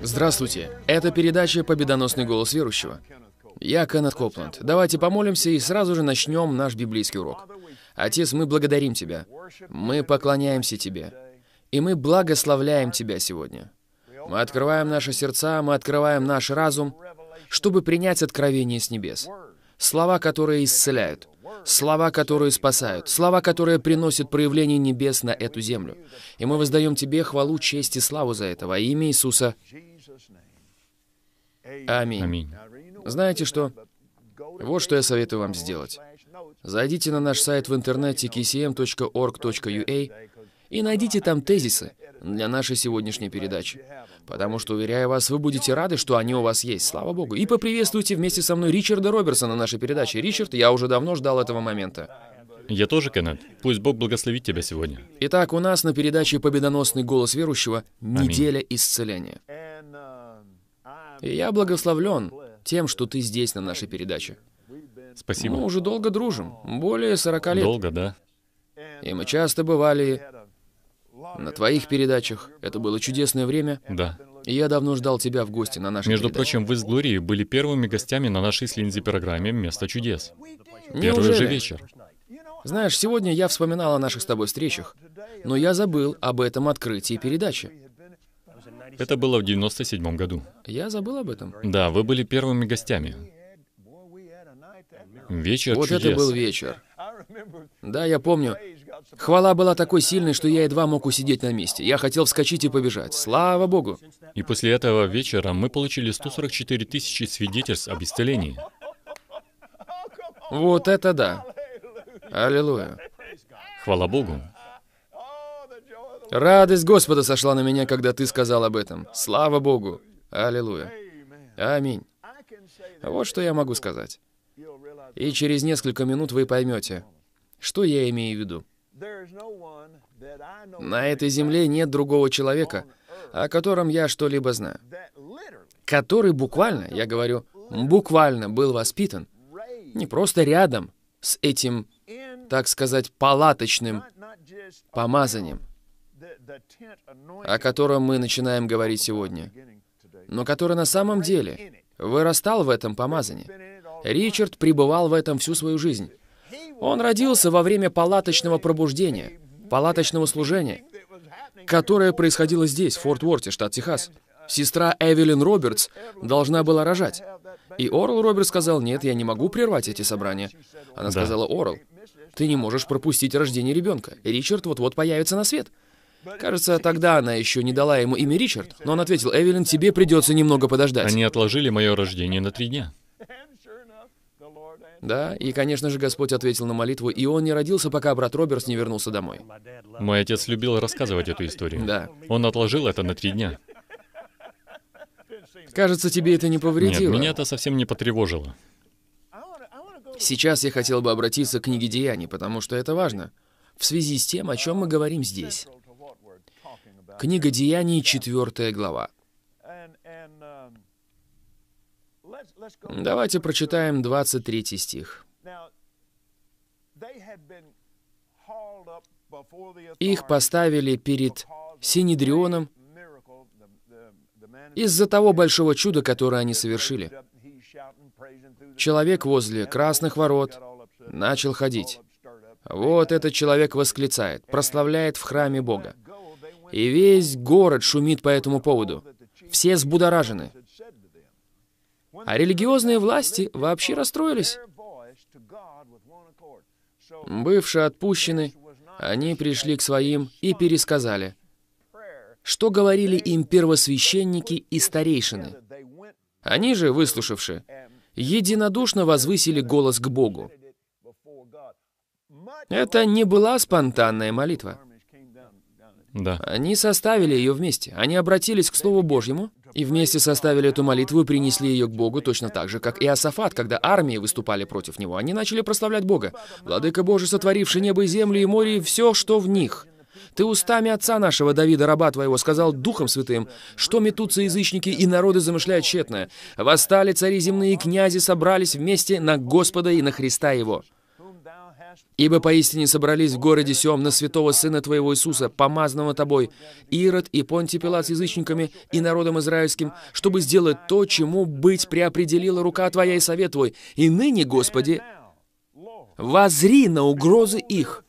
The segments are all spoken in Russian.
Здравствуйте. Это передача «Победоносный голос верующего». Я Кеннет Копланд. Давайте помолимся и сразу же начнем наш библейский урок. Отец, мы благодарим Тебя. Мы поклоняемся Тебе. И мы благословляем Тебя сегодня. Мы открываем наши сердца, мы открываем наш разум, чтобы принять откровение с небес. Слова, которые исцеляют. Слова, которые спасают. Слова, которые приносят проявление небес на эту землю. И мы воздаем Тебе хвалу, честь и славу за это. Во имя Иисуса. Аминь. Аминь. Знаете что? Вот что я советую вам сделать. Зайдите на наш сайт в интернете kcm.org.ua и найдите там тезисы для нашей сегодняшней передачи. Потому что, уверяю вас, вы будете рады, что они у вас есть, слава богу. И поприветствуйте вместе со мной Ричарда Роберсона на нашей передаче. Ричард, я уже давно ждал этого момента. Я тоже, Кеннет. Пусть Бог благословит тебя сегодня. Итак, у нас на передаче «Победоносный голос верующего» неделя Аминь. исцеления. И я благословлен тем, что ты здесь на нашей передаче. Спасибо. Мы уже долго дружим, более 40 лет. Долго, да. И мы часто бывали на твоих передачах. Это было чудесное время. Да. И я давно ждал тебя в гости на нашей Между передаче. прочим, вы с Глорией были первыми гостями на нашей с Линдзи программе «Место чудес». Неужели? Первый же вечер. Знаешь, сегодня я вспоминал о наших с тобой встречах, но я забыл об этом открытии передачи. Это было в 97 году. Я забыл об этом. Да, вы были первыми гостями. Вечер вот чудес. это был вечер. Да, я помню. Хвала была такой сильной, что я едва мог усидеть на месте. Я хотел вскочить и побежать. Слава Богу! И после этого вечера мы получили 144 тысячи свидетельств об исцелении. Вот это да! Аллилуйя! Хвала Богу! Радость Господа сошла на меня, когда ты сказал об этом. Слава Богу! Аллилуйя! Аминь! Вот что я могу сказать. И через несколько минут вы поймете, что я имею в виду. На этой земле нет другого человека, о котором я что-либо знаю, который буквально, я говорю, буквально был воспитан не просто рядом с этим, так сказать, палаточным помазанием, о котором мы начинаем говорить сегодня, но который на самом деле вырастал в этом помазании. Ричард пребывал в этом всю свою жизнь. Он родился во время палаточного пробуждения, палаточного служения, которое происходило здесь, в Форт Уорте, штат Техас. Сестра Эвелин Робертс должна была рожать. И Орл Робертс сказал, нет, я не могу прервать эти собрания. Она да. сказала, Орл, ты не можешь пропустить рождение ребенка. Ричард вот-вот появится на свет. Кажется, тогда она еще не дала ему имя Ричард, но он ответил, Эвелин, тебе придется немного подождать. Они отложили мое рождение на три дня. Да, и, конечно же, Господь ответил на молитву, и он не родился, пока брат Робертс не вернулся домой. Мой отец любил рассказывать эту историю. Да. Он отложил это на три дня. Кажется, тебе это не повредило. Нет, меня это совсем не потревожило. Сейчас я хотел бы обратиться к книге Деяний, потому что это важно. В связи с тем, о чем мы говорим здесь. Книга Деяний, 4 глава. Давайте прочитаем 23 стих. Их поставили перед Синедрионом из-за того большого чуда, которое они совершили. Человек возле красных ворот начал ходить. Вот этот человек восклицает, прославляет в храме Бога. И весь город шумит по этому поводу. Все взбудоражены. А религиозные власти вообще расстроились. Бывшие отпущены, они пришли к своим и пересказали, что говорили им первосвященники и старейшины. Они же, выслушавши, единодушно возвысили голос к Богу. Это не была спонтанная молитва. Да. Они составили ее вместе. Они обратились к Слову Божьему и вместе составили эту молитву и принесли ее к Богу точно так же, как и Асафат, когда армии выступали против него. Они начали прославлять Бога. «Владыка Божий, сотворивший небо и землю и море и все, что в них». Ты устами отца нашего Давида, раба твоего, сказал Духом Святым, что метутся язычники и народы замышляют тщетное. Восстали цари земные, и князи собрались вместе на Господа и на Христа его. Ибо поистине собрались в городе сем на святого Сына Твоего Иисуса, помазанного Тобой, Ирод и Понтий Пилат с язычниками и народом израильским, чтобы сделать то, чему быть преопределила рука Твоя и совет Твой. И ныне, Господи, возри на угрозы их.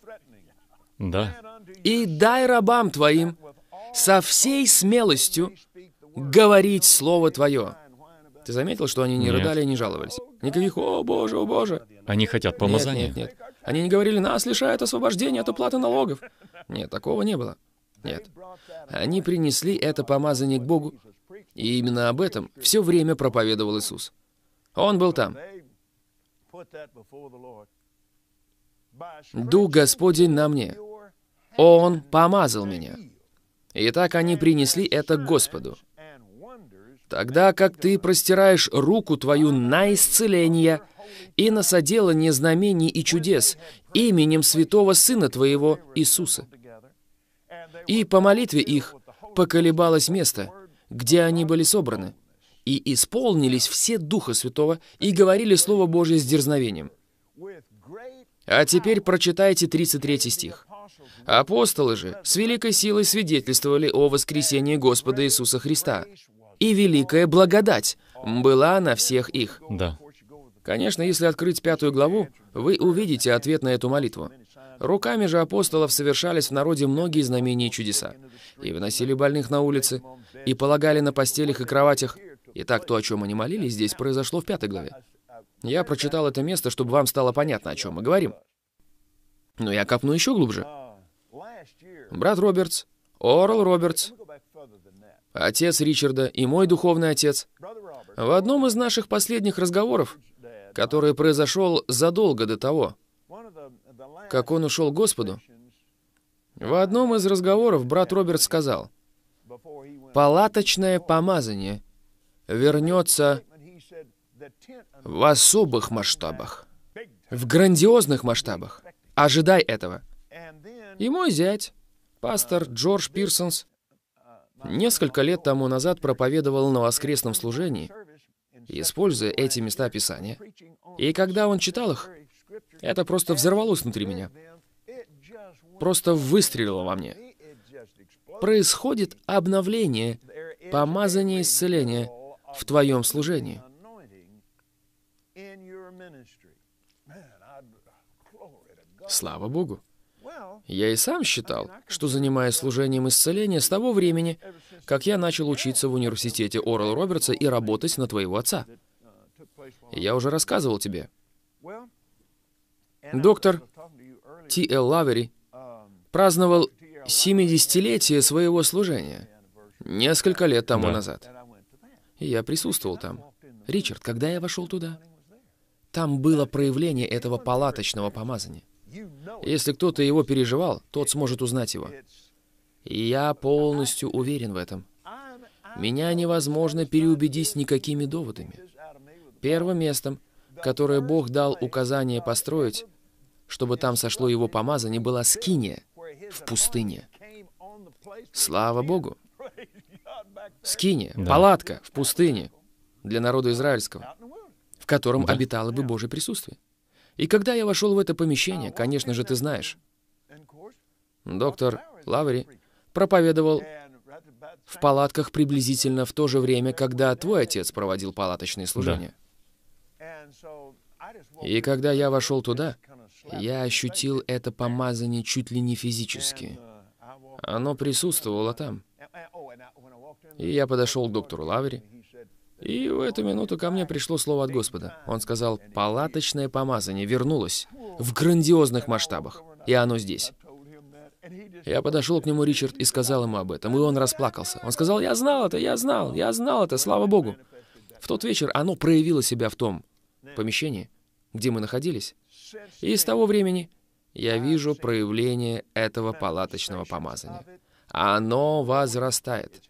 Да. И дай рабам Твоим со всей смелостью говорить Слово Твое. Ты заметил, что они не Нет. рыдали и не жаловались? Никаких «О, Боже, о, Боже!» Они хотят помазания? Нет, нет, нет. Они не говорили, нас лишают освобождения от уплаты налогов. Нет, такого не было. Нет. Они принесли это помазание к Богу, и именно об этом все время проповедовал Иисус. Он был там. «Дух Господень на мне. Он помазал меня». И так они принесли это к Господу. Тогда как ты простираешь руку твою на исцеление, и насадела не знамений и чудес именем святого Сына Твоего Иисуса. И по молитве их поколебалось место, где они были собраны, и исполнились все Духа Святого и говорили Слово Божье с дерзновением. А теперь прочитайте 33 стих. «Апостолы же с великой силой свидетельствовали о воскресении Господа Иисуса Христа, и великая благодать была на всех их». Да. Конечно, если открыть пятую главу, вы увидите ответ на эту молитву. Руками же апостолов совершались в народе многие знамения и чудеса. И выносили больных на улице, и полагали на постелях и кроватях. Итак, то, о чем они молились, здесь произошло в пятой главе. Я прочитал это место, чтобы вам стало понятно, о чем мы говорим. Но я копну еще глубже. Брат Робертс, Орл Робертс, отец Ричарда и мой духовный отец, в одном из наших последних разговоров который произошел задолго до того, как он ушел к Господу, в одном из разговоров брат Роберт сказал, «Палаточное помазание вернется в особых масштабах, в грандиозных масштабах. Ожидай этого». И мой зять, пастор Джордж Пирсонс, несколько лет тому назад проповедовал на воскресном служении – используя эти места Писания. И когда он читал их, это просто взорвалось внутри меня. Просто выстрелило во мне. Происходит обновление, помазание исцеления в твоем служении. Слава Богу! Я и сам считал, что занимаюсь служением исцеления с того времени, как я начал учиться в университете Орел Робертса и работать на твоего отца. Я уже рассказывал тебе. Доктор Ти. Л. Лавери праздновал 70-летие своего служения несколько лет тому да. назад. я присутствовал там. Ричард, когда я вошел туда, там было проявление этого палаточного помазания. Если кто-то его переживал, тот сможет узнать его. Я полностью уверен в этом. Меня невозможно переубедить никакими доводами. Первым местом, которое Бог дал указание построить, чтобы там сошло его помазание, была Скиния в пустыне. Слава Богу! Скиния, да. палатка в пустыне для народа израильского, в котором да. обитало бы Божье присутствие. И когда я вошел в это помещение, конечно же, ты знаешь, доктор Лаври проповедовал в палатках приблизительно в то же время, когда твой отец проводил палаточные служения. Да. И когда я вошел туда, я ощутил это помазание чуть ли не физически. Оно присутствовало там. И я подошел к доктору Лавери, и в эту минуту ко мне пришло слово от Господа. Он сказал, «Палаточное помазание вернулось в грандиозных масштабах, и оно здесь». Я подошел к нему, Ричард, и сказал ему об этом, и он расплакался. Он сказал, «Я знал это, я знал, я знал это, слава Богу». В тот вечер оно проявило себя в том помещении, где мы находились. И с того времени я вижу проявление этого палаточного помазания. Оно возрастает.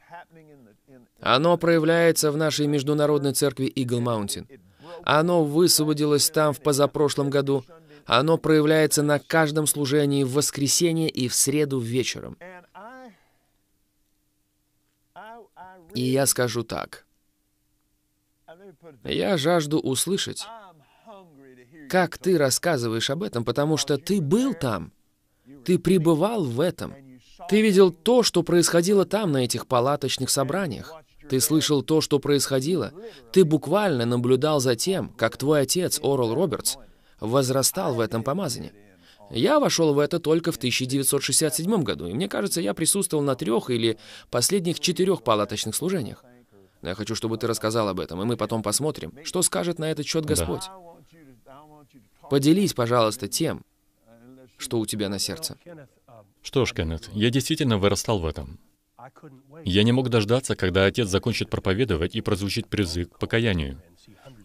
Оно проявляется в нашей международной церкви Игл Маунтин. Оно высвободилось там в позапрошлом году — оно проявляется на каждом служении в воскресенье и в среду вечером. И я скажу так. Я жажду услышать, как ты рассказываешь об этом, потому что ты был там, ты пребывал в этом, ты видел то, что происходило там, на этих палаточных собраниях. Ты слышал то, что происходило. Ты буквально наблюдал за тем, как твой отец, Орл Робертс, возрастал в этом помазании. Я вошел в это только в 1967 году, и мне кажется, я присутствовал на трех или последних четырех палаточных служениях. Но я хочу, чтобы ты рассказал об этом, и мы потом посмотрим, что скажет на этот счет Господь. Да. Поделись, пожалуйста, тем, что у тебя на сердце. Что ж, Кеннет, я действительно вырастал в этом. Я не мог дождаться, когда отец закончит проповедовать и прозвучит призыв к покаянию.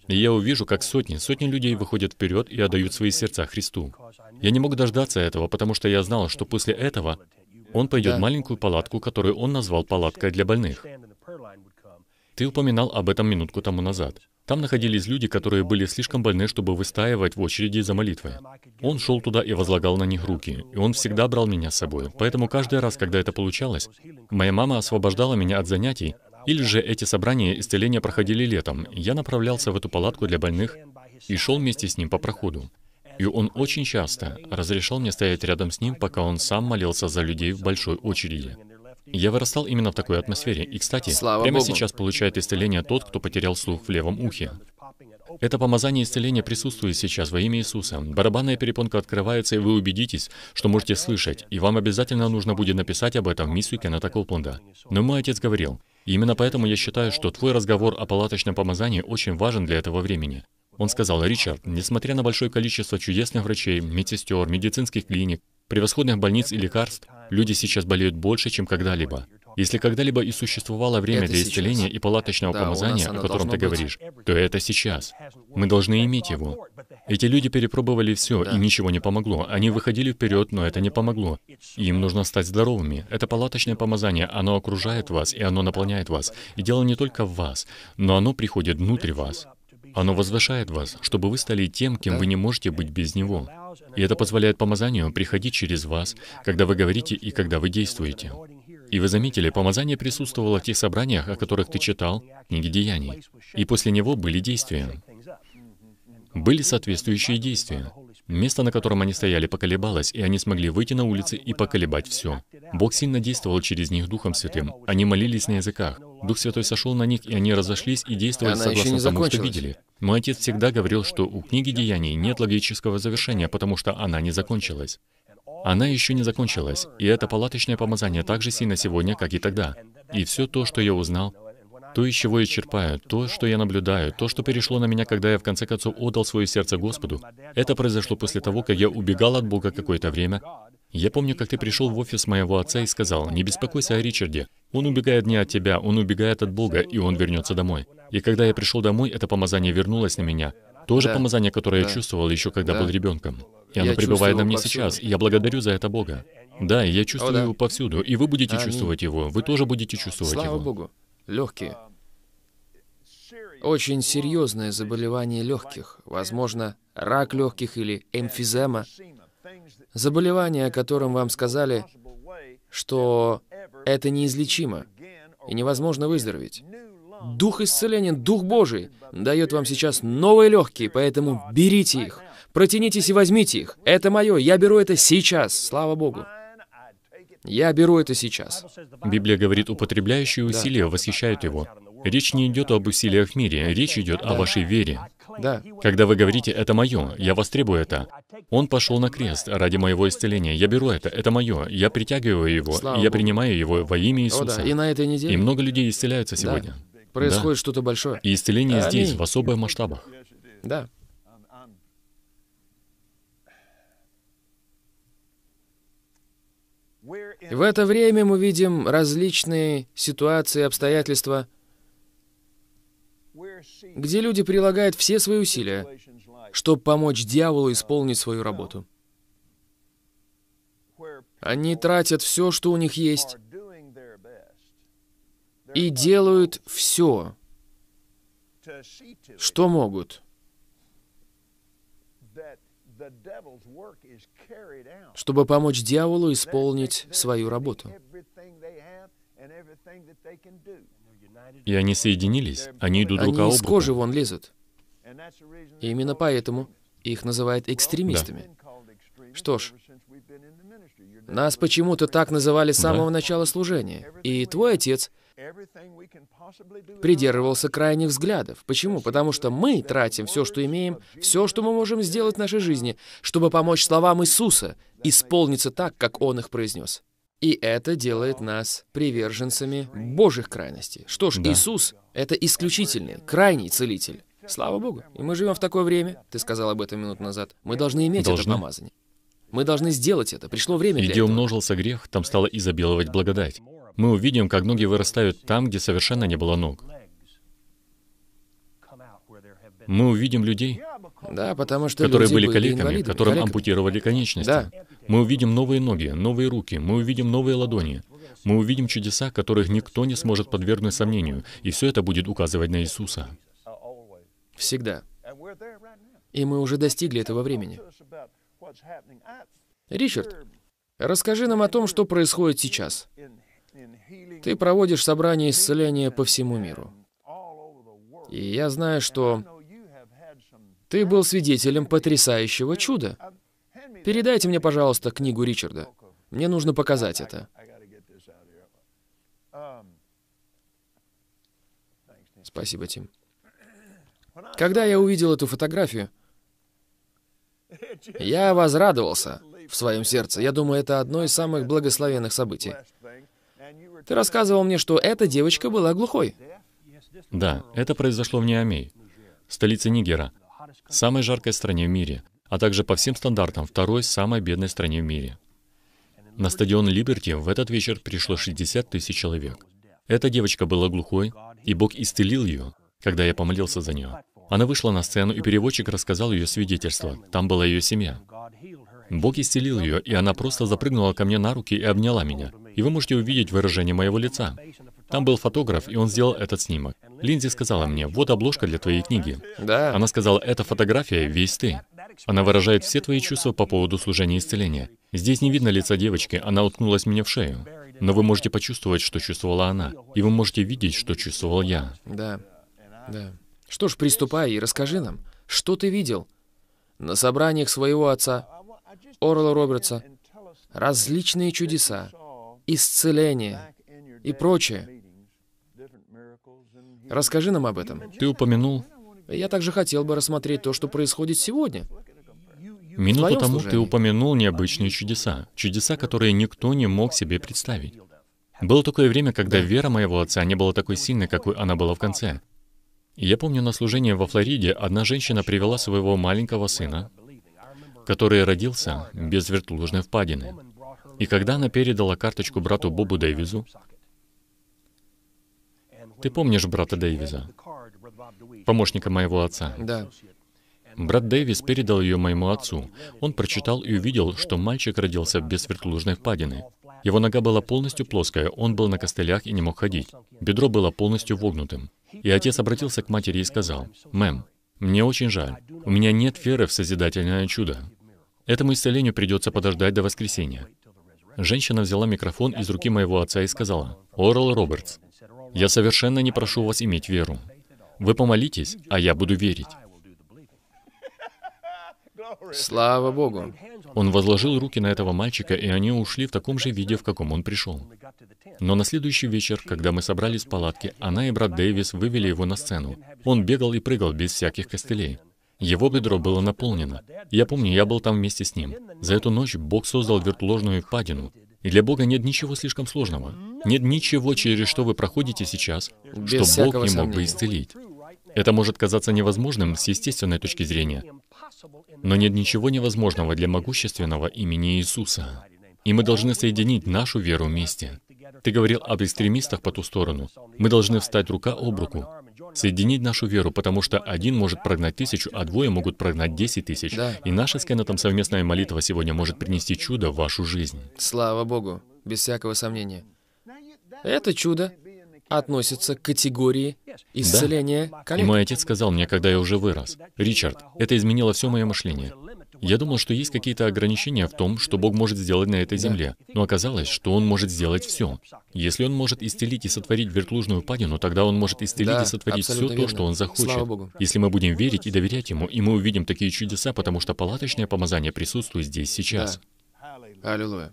И я увижу, как сотни, сотни людей выходят вперед и отдают свои сердца Христу. Я не мог дождаться этого, потому что я знал, что после этого он пойдет в маленькую палатку, которую он назвал палаткой для больных. Ты упоминал об этом минутку тому назад. Там находились люди, которые были слишком больны, чтобы выстаивать в очереди за молитвой. Он шел туда и возлагал на них руки, и он всегда брал меня с собой. Поэтому каждый раз, когда это получалось, моя мама освобождала меня от занятий, или же эти собрания исцеления проходили летом. Я направлялся в эту палатку для больных и шел вместе с ним по проходу. И он очень часто разрешал мне стоять рядом с ним, пока он сам молился за людей в большой очереди. Я вырастал именно в такой атмосфере. И, кстати, Слава прямо Богу. сейчас получает исцеление тот, кто потерял слух в левом ухе. Это помазание исцеления присутствует сейчас во имя Иисуса. Барабанная перепонка открывается, и вы убедитесь, что можете слышать, и вам обязательно нужно будет написать об этом миссию Кеннета Копланда. Но мой отец говорил, и именно поэтому я считаю, что твой разговор о палаточном помазании очень важен для этого времени. Он сказал, Ричард, несмотря на большое количество чудесных врачей, медсестер, медицинских клиник, превосходных больниц и лекарств, Люди сейчас болеют больше, чем когда-либо. Если когда-либо и существовало время это для исцеления сейчас. и палаточного да, помазания, о котором ты быть. говоришь, то это сейчас. Мы должны иметь его. Эти люди перепробовали все, да. и ничего не помогло. Они выходили вперед, но это не помогло. Им нужно стать здоровыми. Это палаточное помазание, оно окружает вас, и оно наполняет вас. И дело не только в вас, но оно приходит внутрь вас. Оно возвышает вас, чтобы вы стали тем, кем да. вы не можете быть без него. И это позволяет помазанию приходить через вас, когда вы говорите и когда вы действуете. И вы заметили, помазание присутствовало в тех собраниях, о которых ты читал, книги Деяний. И после него были действия. Были соответствующие действия. Место, на котором они стояли, поколебалось, и они смогли выйти на улицы и поколебать все. Бог сильно действовал через них Духом Святым. Они молились на языках. Дух Святой сошел на них, и они разошлись и действовали Она согласно тому, что видели. Мой отец всегда говорил, что у книги деяний нет логического завершения, потому что она не закончилась. Она еще не закончилась, и это палаточное помазание так же сильно сегодня, как и тогда. И все то, что я узнал, то, из чего я черпаю, то, что я наблюдаю, то, что перешло на меня, когда я в конце концов отдал свое сердце Господу, это произошло после того, как я убегал от Бога какое-то время. Я помню, как ты пришел в офис моего отца и сказал, «Не беспокойся о Ричарде. Он убегает не от тебя, он убегает от Бога, и он вернется домой». И когда я пришел домой, это помазание вернулось на меня. То же да. помазание, которое да. я чувствовал еще когда да. был ребенком. И оно я пребывает на мне повсюду. сейчас, и я благодарю за это Бога. Да, я чувствую О, да. его повсюду, и вы будете а, чувствовать его, вы тоже будете чувствовать Слава его. Слава Богу, легкие очень серьезное заболевание легких, возможно, рак легких или эмфизема, заболевание, о котором вам сказали, что это неизлечимо и невозможно выздороветь. Дух исцеления, Дух Божий дает вам сейчас новые легкие, поэтому берите их, протянитесь и возьмите их. Это мое, я беру это сейчас, слава Богу. Я беру это сейчас. Библия говорит, употребляющие усилия да. восхищают его. Речь не идет об усилиях в мире, речь идет о вашей вере. Да. Когда вы говорите «это мое», «я востребую это», «он пошел на крест ради моего исцеления», «я беру это», «это мое», «я притягиваю его», Слава «я принимаю его во имя Иисуса». О, да. И на этой неделе... И много людей исцеляются сегодня. Да. Происходит да. что-то большое. И исцеление Аминь. здесь, в особых масштабах. Да. В это время мы видим различные ситуации, обстоятельства, где люди прилагают все свои усилия, чтобы помочь дьяволу исполнить свою работу. Они тратят все, что у них есть, и делают все, что могут, чтобы помочь дьяволу исполнить свою работу. И они соединились. Они идут рука об руку. Они из кожи вон лезут. И именно поэтому их называют экстремистами. Да. Что ж, нас почему-то так называли с самого да. начала служения. И твой отец придерживался крайних взглядов. Почему? Потому что мы тратим все, что имеем, все, что мы можем сделать в нашей жизни, чтобы помочь словам Иисуса исполниться так, как Он их произнес. И это делает нас приверженцами Божьих крайностей. Что ж, да. Иисус — это исключительный, крайний целитель. Слава Богу. И мы живем в такое время, ты сказал об этом минут назад, мы должны иметь должны. это намазание. Мы должны сделать это. Пришло время Где для этого. умножился грех, там стало изобиловать благодать. Мы увидим, как ноги вырастают там, где совершенно не было ног. Мы увидим людей, да, потому что которые люди были калеками, инвалидами. которым Калека. ампутировали конечности. Да. Мы увидим новые ноги, новые руки, мы увидим новые ладони. Мы увидим чудеса, которых никто не сможет подвергнуть сомнению, и все это будет указывать на Иисуса. Всегда. И мы уже достигли этого времени. Ричард, расскажи нам о том, что происходит сейчас. Ты проводишь собрание исцеления по всему миру. И я знаю, что ты был свидетелем потрясающего чуда. Передайте мне, пожалуйста, книгу Ричарда. Мне нужно показать это. Спасибо, Тим. Когда я увидел эту фотографию, я возрадовался в своем сердце. Я думаю, это одно из самых благословенных событий. Ты рассказывал мне, что эта девочка была глухой. Да, это произошло в Ниамей, столице Нигера самой жаркой стране в мире, а также по всем стандартам второй самой бедной стране в мире. На стадион Либерти в этот вечер пришло 60 тысяч человек. Эта девочка была глухой, и Бог исцелил ее, когда я помолился за нее. Она вышла на сцену, и переводчик рассказал ее свидетельство. Там была ее семья. Бог исцелил ее, и она просто запрыгнула ко мне на руки и обняла меня. И вы можете увидеть выражение моего лица. Там был фотограф, и он сделал этот снимок. Линдзи сказала мне, вот обложка для твоей книги. Да. Она сказала, эта фотография — весь ты. Она выражает все твои чувства по поводу служения и исцеления. Здесь не видно лица девочки, она уткнулась мне в шею. Но вы можете почувствовать, что чувствовала она, и вы можете видеть, что чувствовал я. Да, да. Что ж, приступай и расскажи нам, что ты видел на собраниях своего отца, Орла Робертса, различные чудеса, исцеление и прочее. Расскажи нам об этом. Ты упомянул... Я также хотел бы рассмотреть то, что происходит сегодня. Минуту тому служении. ты упомянул необычные чудеса. Чудеса, которые никто не мог себе представить. Было такое время, когда да. вера моего отца не была такой сильной, какой она была в конце. Я помню на служении во Флориде одна женщина привела своего маленького сына, который родился без вертлужной впадины. И когда она передала карточку брату Бобу Дэвизу, ты помнишь брата Дэвиза, помощника моего отца? Да. Брат Дэвис передал ее моему отцу. Он прочитал и увидел, что мальчик родился без вертлужной впадины. Его нога была полностью плоская, он был на костылях и не мог ходить. Бедро было полностью вогнутым. И отец обратился к матери и сказал, «Мэм, мне очень жаль. У меня нет веры в созидательное чудо. Этому исцелению придется подождать до воскресенья». Женщина взяла микрофон из руки моего отца и сказала, «Орал Робертс, я совершенно не прошу вас иметь веру. Вы помолитесь, а я буду верить. Слава Богу. Он возложил руки на этого мальчика, и они ушли в таком же виде, в каком он пришел. Но на следующий вечер, когда мы собрались в палатке, она и брат Дэвис вывели его на сцену. Он бегал и прыгал без всяких костылей. Его бедро было наполнено. Я помню, я был там вместе с ним. За эту ночь Бог создал вертложную впадину. И для Бога нет ничего слишком сложного. Нет ничего, через что вы проходите сейчас, Без Бог не мог сомнения. бы исцелить. Это может казаться невозможным с естественной точки зрения, но нет ничего невозможного для могущественного имени Иисуса. И мы должны соединить нашу веру вместе. Ты говорил об экстремистах по ту сторону. Мы должны встать рука об руку, соединить нашу веру, потому что один может прогнать тысячу, а двое могут прогнать десять тысяч. Да. И наша с Кеннетом совместная молитва сегодня может принести чудо в вашу жизнь. Слава Богу, без всякого сомнения. Это чудо относится к категории исцеления да. коллег. И мой отец сказал мне, когда я уже вырос, «Ричард, это изменило все мое мышление. Я думал, что есть какие-то ограничения в том, что Бог может сделать на этой земле. Но оказалось, что Он может сделать все. Если Он может исцелить и сотворить вертлужную падину, тогда Он может исцелить да, и сотворить все верно. то, что Он захочет. Если мы будем верить и доверять Ему, и мы увидим такие чудеса, потому что палаточное помазание присутствует здесь сейчас. Да. Аллилуйя.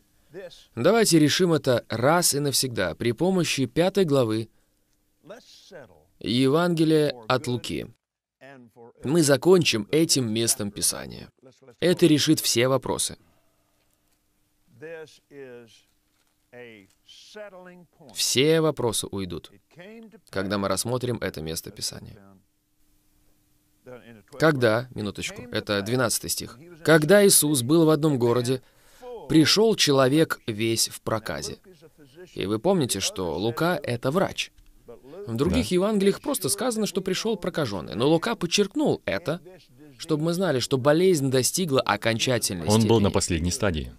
Давайте решим это раз и навсегда при помощи пятой главы Евангелия от Луки. Мы закончим этим местом Писания. Это решит все вопросы. Все вопросы уйдут, когда мы рассмотрим это место Писания. Когда, минуточку, это 12 стих, когда Иисус был в одном городе, Пришел человек весь в проказе. И вы помните, что Лука — это врач. В других да. Евангелиях просто сказано, что пришел прокаженный. Но Лука подчеркнул это, чтобы мы знали, что болезнь достигла окончательности. Он был на последней стадии.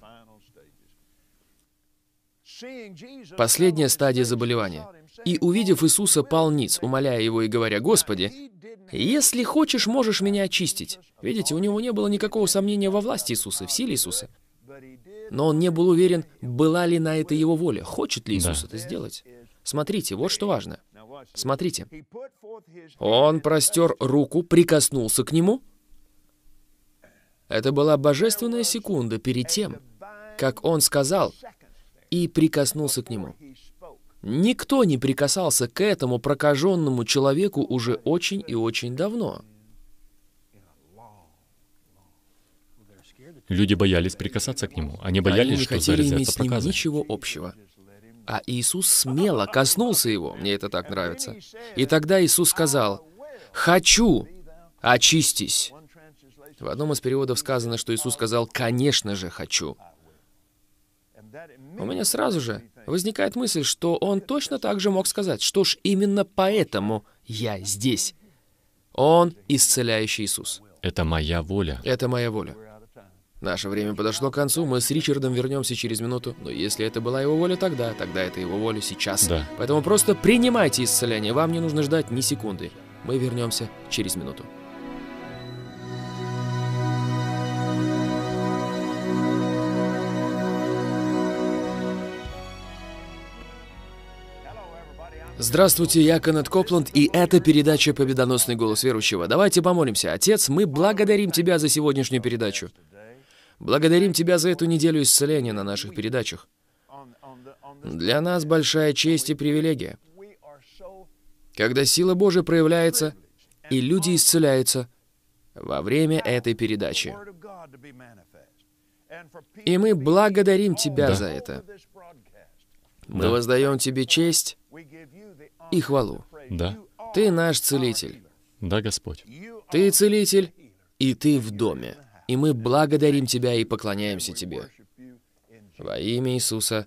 Последняя стадия заболевания. «И, увидев Иисуса, пал ниц, умоляя его и говоря, «Господи, если хочешь, можешь меня очистить». Видите, у него не было никакого сомнения во власти Иисуса, в силе Иисуса. Но он не был уверен, была ли на это его воля, хочет ли Иисус да. это сделать. Смотрите, вот что важно. Смотрите. Он простер руку, прикоснулся к нему. Это была божественная секунда перед тем, как он сказал, и прикоснулся к нему. Никто не прикасался к этому прокаженному человеку уже очень и очень давно. Люди боялись прикасаться к нему. Они боялись, Они что хотели иметь с ним проказой. ничего общего. А Иисус смело коснулся его. Мне это так нравится. И тогда Иисус сказал, «Хочу, очистись». В одном из переводов сказано, что Иисус сказал, «Конечно же, хочу». У меня сразу же возникает мысль, что он точно так же мог сказать, что ж, именно поэтому я здесь. Он исцеляющий Иисус. Это моя воля. Это моя воля. Наше время подошло к концу, мы с Ричардом вернемся через минуту. Но если это была его воля тогда, тогда это его воля сейчас. Да. Поэтому просто принимайте исцеление, вам не нужно ждать ни секунды. Мы вернемся через минуту. Здравствуйте, я Кеннет Копланд, и это передача «Победоносный голос верующего». Давайте помолимся. Отец, мы благодарим Тебя за сегодняшнюю передачу. Благодарим тебя за эту неделю исцеления на наших передачах. Для нас большая честь и привилегия, когда сила Божия проявляется, и люди исцеляются во время этой передачи. И мы благодарим Тебя да. за это. Мы да. воздаем Тебе честь и хвалу. Да. Ты наш целитель. Да, Господь. Ты целитель, и Ты в доме. И мы благодарим Тебя и поклоняемся Тебе. Во имя Иисуса.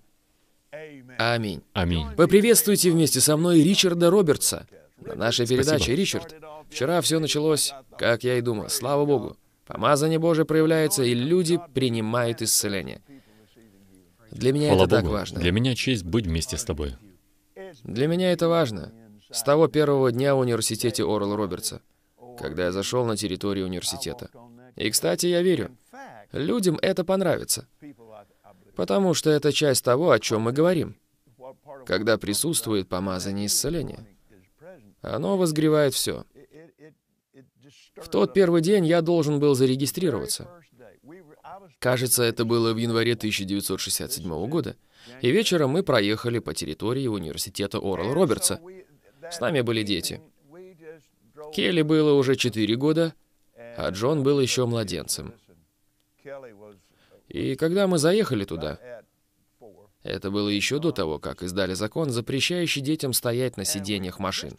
Аминь. Аминь. Поприветствуйте вместе со мной Ричарда Робертса на нашей передаче. Спасибо. Ричард, вчера все началось, как я и думал. Слава Богу. Помазание Божие проявляется, и люди принимают исцеление. Для меня Хвала это Богу. так важно. Для меня честь быть вместе с тобой. Для меня это важно. С того первого дня в университете Орла Робертса, когда я зашел на территорию университета. И, кстати, я верю, людям это понравится, потому что это часть того, о чем мы говорим. Когда присутствует помазание исцеления, оно возгревает все. В тот первый день я должен был зарегистрироваться. Кажется, это было в январе 1967 года. И вечером мы проехали по территории университета Орл Робертса. С нами были дети. Келли было уже 4 года, а Джон был еще младенцем. И когда мы заехали туда, это было еще до того, как издали закон, запрещающий детям стоять на сиденьях машин.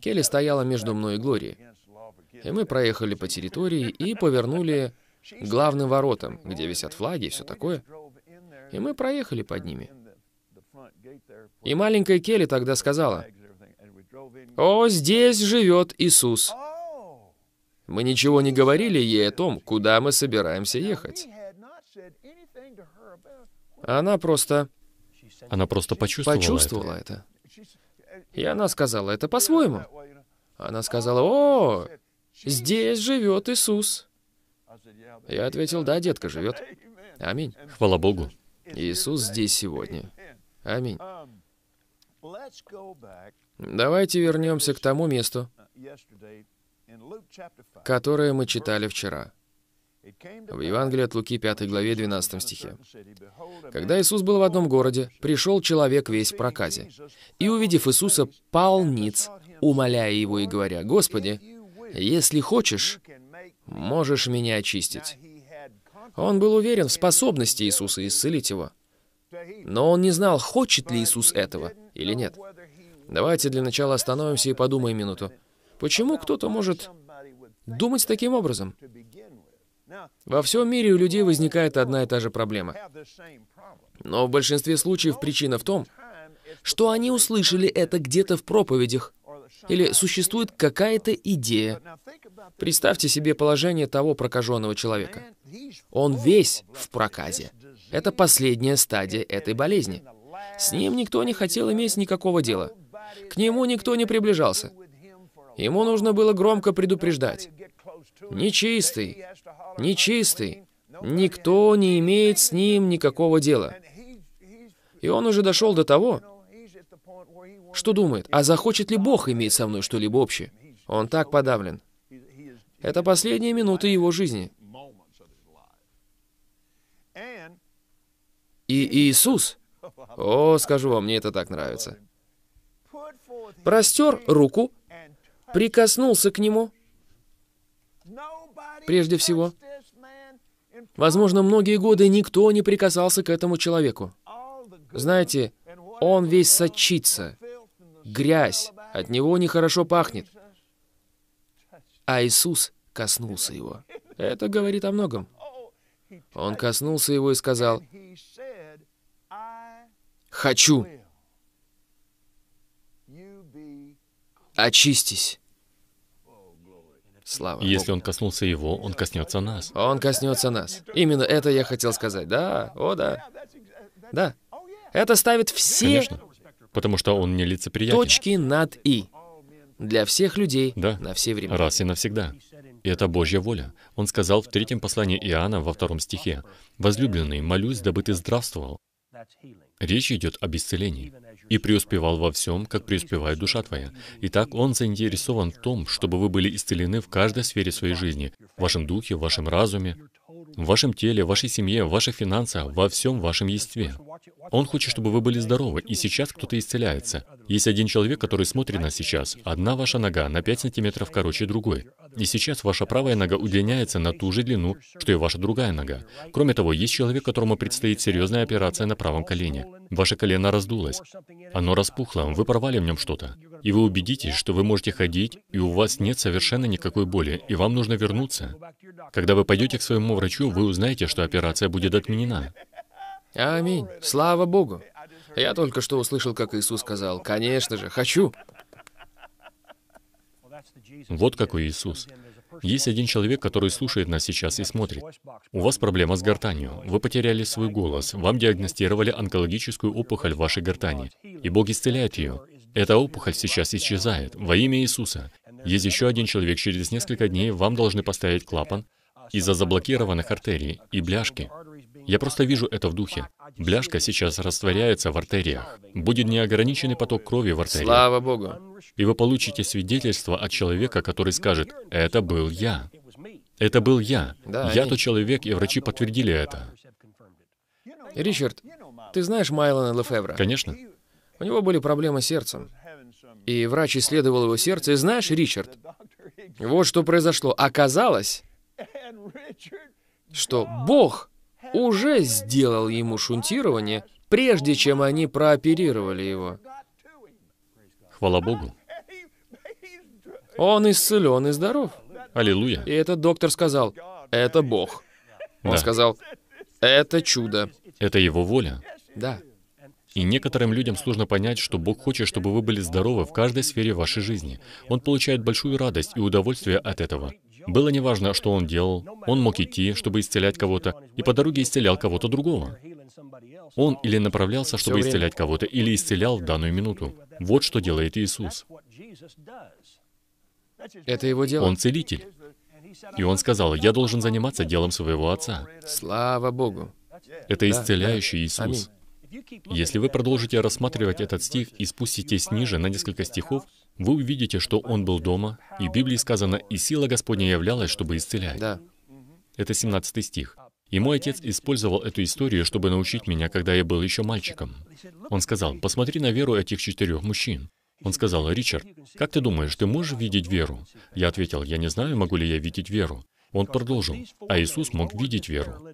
Келли стояла между мной и Глорией. И мы проехали по территории и повернули к главным воротам, где висят флаги и все такое. И мы проехали под ними. И маленькая Келли тогда сказала, «О, здесь живет Иисус!» Мы ничего не говорили ей о том, куда мы собираемся ехать. Она просто... Она просто почувствовала, почувствовала это. это. И она сказала это по-своему. Она сказала, «О, здесь живет Иисус». Я ответил, «Да, детка, живет». Аминь. Хвала Богу. Иисус здесь сегодня. Аминь. Давайте вернемся к тому месту, которое мы читали вчера. В Евангелии от Луки 5 главе 12 стихе. «Когда Иисус был в одном городе, пришел человек весь в проказе, и, увидев Иисуса, пал ниц, умоляя его и говоря, «Господи, если хочешь, можешь меня очистить». Он был уверен в способности Иисуса исцелить его. Но он не знал, хочет ли Иисус этого или нет. Давайте для начала остановимся и подумаем минуту. Почему кто-то может думать таким образом? Во всем мире у людей возникает одна и та же проблема. Но в большинстве случаев причина в том, что они услышали это где-то в проповедях, или существует какая-то идея. Представьте себе положение того прокаженного человека. Он весь в проказе. Это последняя стадия этой болезни. С ним никто не хотел иметь никакого дела. К нему никто не приближался. Ему нужно было громко предупреждать. «Нечистый! Нечистый! Никто не имеет с ним никакого дела!» И он уже дошел до того, что думает, а захочет ли Бог иметь со мной что-либо общее? Он так подавлен. Это последние минуты его жизни. И Иисус, о, скажу вам, мне это так нравится, простер руку прикоснулся к нему. Прежде всего, возможно, многие годы никто не прикасался к этому человеку. Знаете, он весь сочится, грязь, от него нехорошо пахнет. А Иисус коснулся его. Это говорит о многом. Он коснулся его и сказал, «Хочу». Очистись. Слава Если Богу. он коснулся его, он коснется нас. Он коснется нас. Именно это я хотел сказать. Да, о да. Да. Это ставит все... Конечно. Потому что он не лицеприятен. Точки над «и». Для всех людей да. на все времена. Раз и навсегда. И это Божья воля. Он сказал в третьем послании Иоанна во втором стихе, «Возлюбленный, молюсь, дабы ты здравствовал». Речь идет об исцелении и преуспевал во всем, как преуспевает душа твоя. Итак, Он заинтересован в том, чтобы вы были исцелены в каждой сфере своей жизни, в вашем духе, в вашем разуме, в вашем теле, в вашей семье, в ваших финансах, во всем вашем естестве. Он хочет, чтобы вы были здоровы, и сейчас кто-то исцеляется. Есть один человек, который смотрит нас сейчас. Одна ваша нога на 5 сантиметров короче другой. И сейчас ваша правая нога удлиняется на ту же длину, что и ваша другая нога. Кроме того, есть человек, которому предстоит серьезная операция на правом колене. Ваше колено раздулось. Оно распухло, вы порвали в нем что-то. И вы убедитесь, что вы можете ходить, и у вас нет совершенно никакой боли, и вам нужно вернуться. Когда вы пойдете к своему врачу, вы узнаете, что операция будет отменена. Аминь. Слава Богу. Я только что услышал, как Иисус сказал, «Конечно же, хочу!» Вот какой Иисус. Есть один человек, который слушает нас сейчас и смотрит. У вас проблема с гортанью. Вы потеряли свой голос. Вам диагностировали онкологическую опухоль в вашей гортани. И Бог исцеляет ее. Эта опухоль сейчас исчезает. Во имя Иисуса. Есть еще один человек. Через несколько дней вам должны поставить клапан из-за заблокированных артерий и бляшки. Я просто вижу это в духе. Бляшка сейчас растворяется в артериях. Будет неограниченный поток крови в артериях. Слава Богу. И вы получите свидетельство от человека, который скажет, «Это был я». Это был я. Да, я они... тот человек, и врачи подтвердили это. Ричард, ты знаешь Майлона Лефевра? Конечно. У него были проблемы с сердцем. И врач исследовал его сердце. И знаешь, Ричард, вот что произошло. Оказалось, что Бог уже сделал ему шунтирование, прежде чем они прооперировали его. Хвала Богу. Он исцелен и здоров. Аллилуйя. И этот доктор сказал, это Бог. Он да. сказал, это чудо. Это его воля. Да. И некоторым людям сложно понять, что Бог хочет, чтобы вы были здоровы в каждой сфере вашей жизни. Он получает большую радость и удовольствие от этого. Было неважно, что он делал. Он мог идти, чтобы исцелять кого-то, и по дороге исцелял кого-то другого. Он или направлялся, чтобы исцелять кого-то, или исцелял в данную минуту. Вот что делает Иисус. Это его дело. Он целитель. И он сказал, я должен заниматься делом своего отца. Слава Богу. Это исцеляющий Иисус. Аминь. Если вы продолжите рассматривать этот стих и спуститесь ниже на несколько стихов, вы увидите, что он был дома, и в Библии сказано, «И сила Господня являлась, чтобы исцелять». Да. Это 17 стих. И мой отец использовал эту историю, чтобы научить меня, когда я был еще мальчиком. Он сказал, «Посмотри на веру этих четырех мужчин». Он сказал, «Ричард, как ты думаешь, ты можешь видеть веру?» Я ответил, «Я не знаю, могу ли я видеть веру». Он продолжил, «А Иисус мог видеть веру».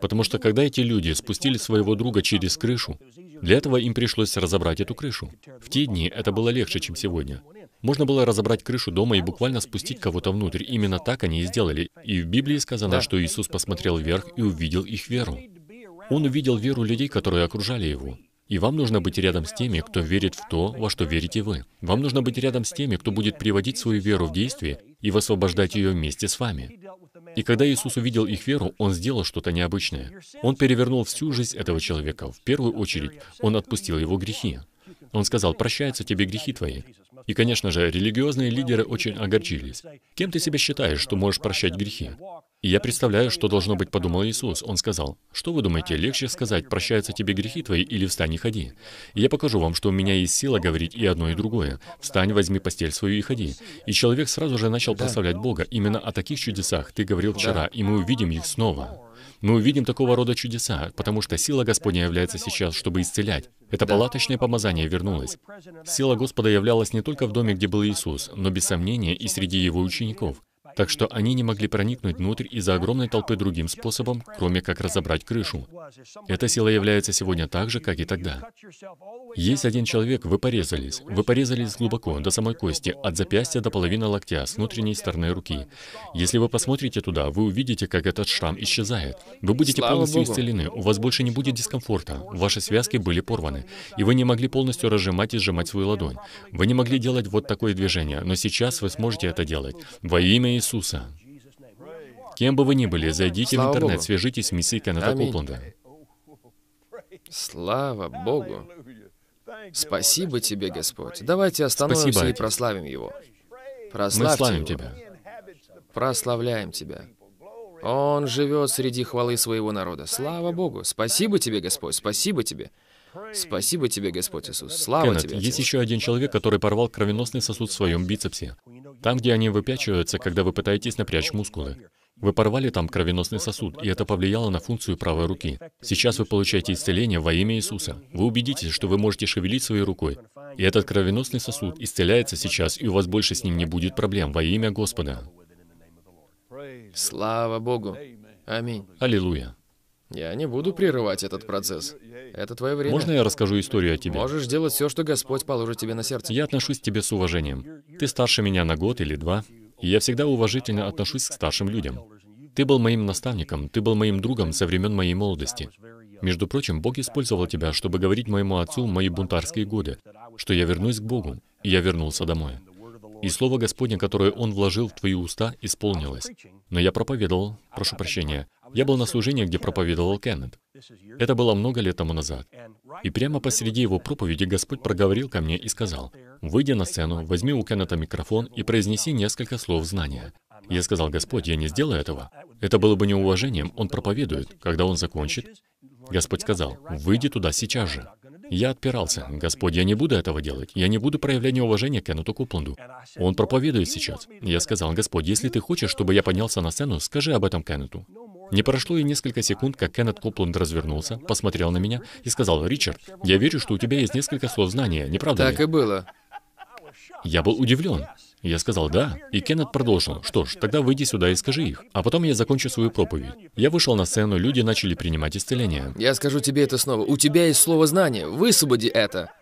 Потому что когда эти люди спустили своего друга через крышу, для этого им пришлось разобрать эту крышу. В те дни это было легче, чем сегодня. Можно было разобрать крышу дома и буквально спустить кого-то внутрь. Именно так они и сделали. И в Библии сказано, что Иисус посмотрел вверх и увидел их веру. Он увидел веру людей, которые окружали его. И вам нужно быть рядом с теми, кто верит в то, во что верите вы. Вам нужно быть рядом с теми, кто будет приводить свою веру в действие и высвобождать ее вместе с вами. И когда Иисус увидел их веру, Он сделал что-то необычное. Он перевернул всю жизнь этого человека. В первую очередь, Он отпустил его грехи. Он сказал, прощаются тебе грехи твои. И, конечно же, религиозные лидеры очень огорчились. Кем ты себя считаешь, что можешь прощать грехи? И я представляю, что должно быть, подумал Иисус. Он сказал, «Что вы думаете, легче сказать, прощаются тебе грехи твои или встань и ходи? И я покажу вам, что у меня есть сила говорить и одно, и другое. Встань, возьми постель свою и ходи». И человек сразу же начал прославлять Бога. Именно о таких чудесах ты говорил вчера, и мы увидим их снова. Мы увидим такого рода чудеса, потому что сила Господня является сейчас, чтобы исцелять. Это палаточное помазание вернулось. Сила Господа являлась не только в доме, где был Иисус, но без сомнения и среди Его учеников. Так что они не могли проникнуть внутрь из-за огромной толпы другим способом, кроме как разобрать крышу. Эта сила является сегодня так же, как и тогда. Есть один человек, вы порезались. Вы порезались глубоко, до самой кости, от запястья до половины локтя, с внутренней стороны руки. Если вы посмотрите туда, вы увидите, как этот шрам исчезает. Вы будете Слава полностью Богу. исцелены, у вас больше не будет дискомфорта, ваши связки были порваны, и вы не могли полностью разжимать и сжимать свою ладонь. Вы не могли делать вот такое движение, но сейчас вы сможете это делать. Во имя Иисуса Иисуса. Кем бы вы ни были, зайдите Слава в интернет, Богу. свяжитесь с миссией Кеннета Аминь. Копланда. Слава Богу! Спасибо тебе, Господь. Давайте остановимся Спасибо. и прославим Его. Прославьте Мы славим его. Тебя. Прославляем Тебя. Он живет среди хвалы своего народа. Слава Богу! Спасибо тебе, Господь! Спасибо тебе! Спасибо тебе, Господь Иисус! Слава Кеннет, тебе! Отец. Есть еще один человек, который порвал кровеносный сосуд в своем бицепсе. Там, где они выпячиваются, когда вы пытаетесь напрячь мускулы. Вы порвали там кровеносный сосуд, и это повлияло на функцию правой руки. Сейчас вы получаете исцеление во имя Иисуса. Вы убедитесь, что вы можете шевелить своей рукой. И этот кровеносный сосуд исцеляется сейчас, и у вас больше с ним не будет проблем во имя Господа. Слава Богу. Аминь. Аллилуйя. Я не буду прерывать этот процесс. Это твое время. Можно я расскажу историю о тебе? Можешь делать все, что Господь положит тебе на сердце. Я отношусь к тебе с уважением. Ты старше меня на год или два, и я всегда уважительно отношусь к старшим людям. Ты был моим наставником, ты был моим другом со времен моей молодости. Между прочим, Бог использовал тебя, чтобы говорить моему отцу мои бунтарские годы, что я вернусь к Богу, и я вернулся домой. И слово Господне, которое Он вложил в твои уста, исполнилось. Но я проповедовал, прошу прощения, я был на служении, где проповедовал Кеннет. Это было много лет тому назад. И прямо посреди его проповеди Господь проговорил ко мне и сказал, «Выйди на сцену, возьми у Кеннета микрофон и произнеси несколько слов знания». Я сказал, «Господь, я не сделаю этого». Это было бы неуважением, он проповедует. Когда он закончит, Господь сказал, «Выйди туда сейчас же». Я отпирался. Господь, я не буду этого делать. Я не буду проявлять неуважение к Кеннету Копланду. Он проповедует сейчас. Я сказал, Господь, если ты хочешь, чтобы я поднялся на сцену, скажи об этом Кеннету. Не прошло и несколько секунд, как Кеннет Копланд развернулся, посмотрел на меня и сказал, «Ричард, я верю, что у тебя есть несколько слов знания, не правда Так ли? и было. Я был удивлен. Я сказал «да», и Кеннет продолжил, «Что ж, тогда выйди сюда и скажи их, а потом я закончу свою проповедь». Я вышел на сцену, люди начали принимать исцеление. Я скажу тебе это снова. У тебя есть слово «знание». Высвободи это.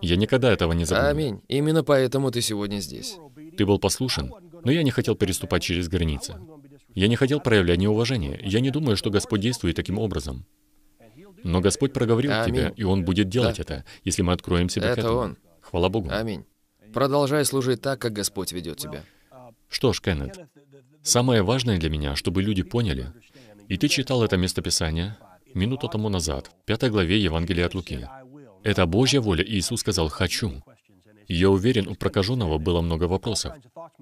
Я никогда этого не забуду. Аминь. Именно поэтому ты сегодня здесь. Ты был послушен, но я не хотел переступать через границы. Я не хотел проявлять неуважение. Я не думаю, что Господь действует таким образом. Но Господь проговорил Аминь. тебя, и Он будет делать да. это, если мы откроем себя это к этому. Это Он. Хвала Богу. Аминь. Продолжай служить так, как Господь ведет тебя. Что ж, Кеннет, самое важное для меня, чтобы люди поняли, и ты читал это местописание минуту тому назад, в пятой главе Евангелия от Луки. Это Божья воля, Иисус сказал «хочу». я уверен, у прокаженного было много вопросов.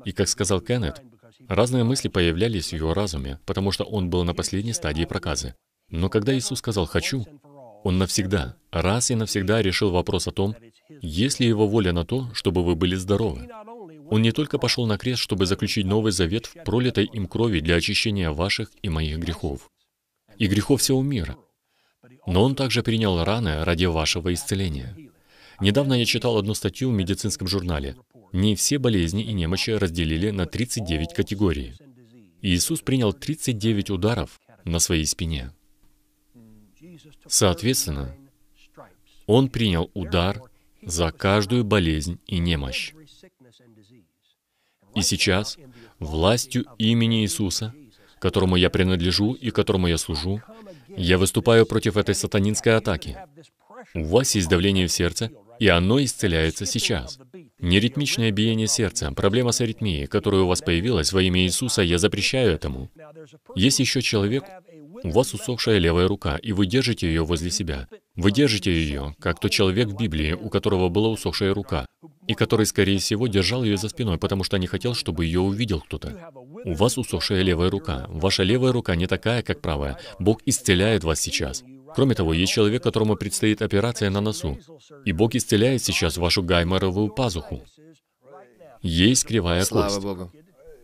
И, как сказал Кеннет, разные мысли появлялись в его разуме, потому что он был на последней стадии проказы. Но когда Иисус сказал «хочу», он навсегда, раз и навсегда решил вопрос о том, есть ли его воля на то, чтобы вы были здоровы. Он не только пошел на крест, чтобы заключить Новый Завет в пролитой им крови для очищения ваших и моих грехов, и грехов всего мира, но он также принял раны ради вашего исцеления. Недавно я читал одну статью в медицинском журнале. Не все болезни и немощи разделили на 39 категорий. Иисус принял 39 ударов на своей спине. Соответственно, он принял удар за каждую болезнь и немощь. И сейчас, властью имени Иисуса, которому я принадлежу и которому я служу, я выступаю против этой сатанинской атаки. У вас есть давление в сердце, и оно исцеляется сейчас. Неритмичное биение сердца, а проблема с аритмией, которая у вас появилась во имя Иисуса, я запрещаю этому. Есть еще человек, у вас усохшая левая рука, и вы держите ее возле себя. Вы держите ее, как тот человек в Библии, у которого была усохшая рука, и который, скорее всего, держал ее за спиной, потому что не хотел, чтобы ее увидел кто-то. У вас усохшая левая рука. Ваша левая рука не такая, как правая. Бог исцеляет вас сейчас. Кроме того, есть человек, которому предстоит операция на носу. И Бог исцеляет сейчас вашу гайморовую пазуху. Есть кривая Слава кость. Богу.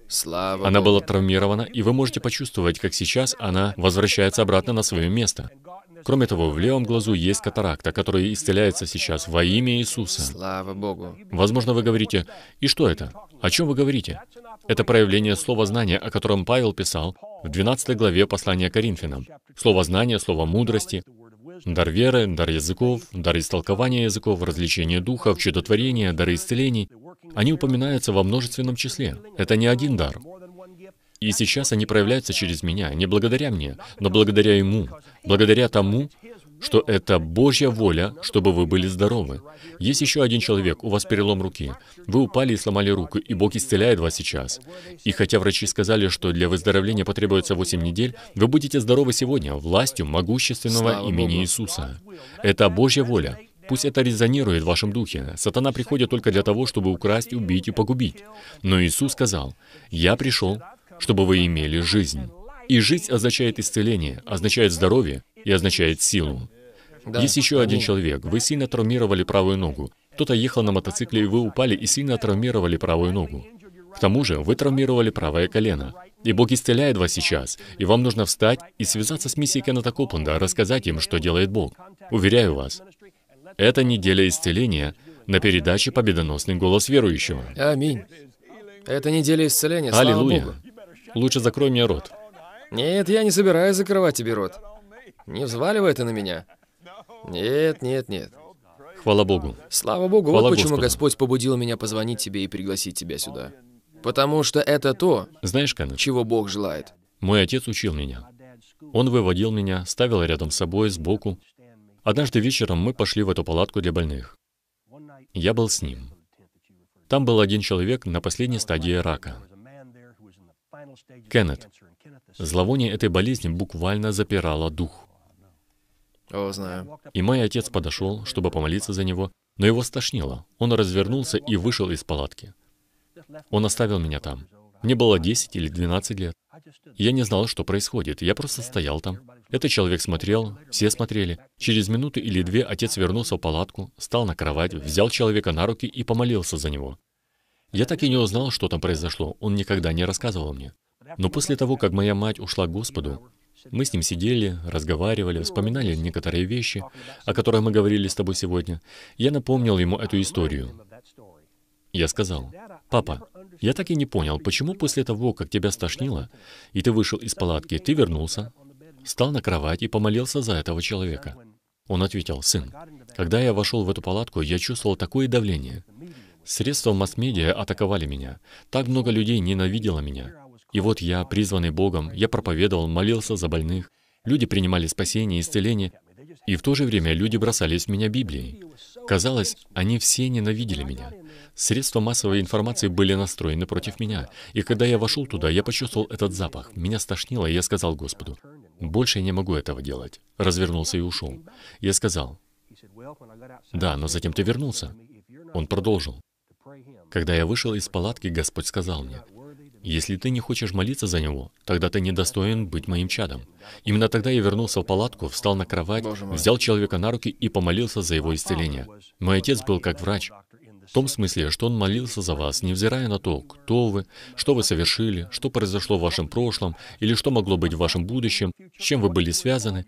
Слава она была травмирована, и вы можете почувствовать, как сейчас она возвращается обратно на свое место. Кроме того, в левом глазу есть катаракта, которая исцеляется сейчас во имя Иисуса. Слава Богу. Возможно, вы говорите, и что это? О чем вы говорите? Это проявление слова знания, о котором Павел писал в 12 главе послания Коринфянам. Слово знания, слово мудрости, дар веры, дар языков, дар истолкования языков, развлечение духов, чудотворение, дары исцелений — они упоминаются во множественном числе. Это не один дар. И сейчас они проявляются через меня, не благодаря мне, но благодаря Ему, благодаря тому, что это Божья воля, чтобы вы были здоровы. Есть еще один человек, у вас перелом руки. Вы упали и сломали руку, и Бог исцеляет вас сейчас. И хотя врачи сказали, что для выздоровления потребуется 8 недель, вы будете здоровы сегодня, властью могущественного имени Иисуса. Это Божья воля. Пусть это резонирует в вашем духе. Сатана приходит только для того, чтобы украсть, убить и погубить. Но Иисус сказал, «Я пришел, чтобы вы имели жизнь». И жизнь означает исцеление, означает здоровье и означает силу. Да. Есть еще один человек. Вы сильно травмировали правую ногу. Кто-то ехал на мотоцикле, и вы упали и сильно травмировали правую ногу. К тому же вы травмировали правое колено. И Бог исцеляет вас сейчас, и вам нужно встать и связаться с миссией Кеннета Копленда, рассказать им, что делает Бог. Уверяю вас, это неделя исцеления на передаче «Победоносный голос верующего». Аминь. Это неделя исцеления, слава Аллилуйя. Богу. Лучше закрой мне рот. Нет, я не собираюсь закрывать тебе рот. Не взваливай это на меня. Нет, нет, нет. Хвала Богу. Слава Богу, Хвала вот почему Господу. Господь побудил меня позвонить тебе и пригласить тебя сюда. Потому что это то, Знаешь, Кеннет, чего Бог желает. Мой отец учил меня. Он выводил меня, ставил рядом с собой, сбоку. Однажды вечером мы пошли в эту палатку для больных. Я был с ним. Там был один человек на последней стадии рака. Кеннет. Зловоние этой болезни буквально запирало дух. О, знаю. И мой отец подошел, чтобы помолиться за него, но его стошнило. Он развернулся и вышел из палатки. Он оставил меня там. Мне было 10 или 12 лет. Я не знал, что происходит. Я просто стоял там. Этот человек смотрел, все смотрели. Через минуту или две отец вернулся в палатку, встал на кровать, взял человека на руки и помолился за него. Я так и не узнал, что там произошло, он никогда не рассказывал мне. Но после того, как моя мать ушла к Господу, мы с ним сидели, разговаривали, вспоминали некоторые вещи, о которых мы говорили с тобой сегодня. Я напомнил ему эту историю. Я сказал, «Папа, я так и не понял, почему после того, как тебя стошнило, и ты вышел из палатки, ты вернулся, Встал на кровать и помолился за этого человека. Он ответил, «Сын, когда я вошел в эту палатку, я чувствовал такое давление. Средства масс-медиа атаковали меня. Так много людей ненавидело меня. И вот я, призванный Богом, я проповедовал, молился за больных. Люди принимали спасение, исцеление. И в то же время люди бросались в меня Библией. Казалось, они все ненавидели меня. Средства массовой информации были настроены против меня. И когда я вошел туда, я почувствовал этот запах. Меня стошнило, и я сказал Господу, больше я не могу этого делать. Развернулся и ушел. Я сказал, да, но затем ты вернулся. Он продолжил. Когда я вышел из палатки, Господь сказал мне, если ты не хочешь молиться за него, тогда ты недостоин быть моим чадом. Именно тогда я вернулся в палатку, встал на кровать, взял человека на руки и помолился за его исцеление. Мой отец был как врач. В том смысле, что Он молился за вас, невзирая на то, кто вы, что вы совершили, что произошло в вашем прошлом, или что могло быть в вашем будущем, с чем вы были связаны,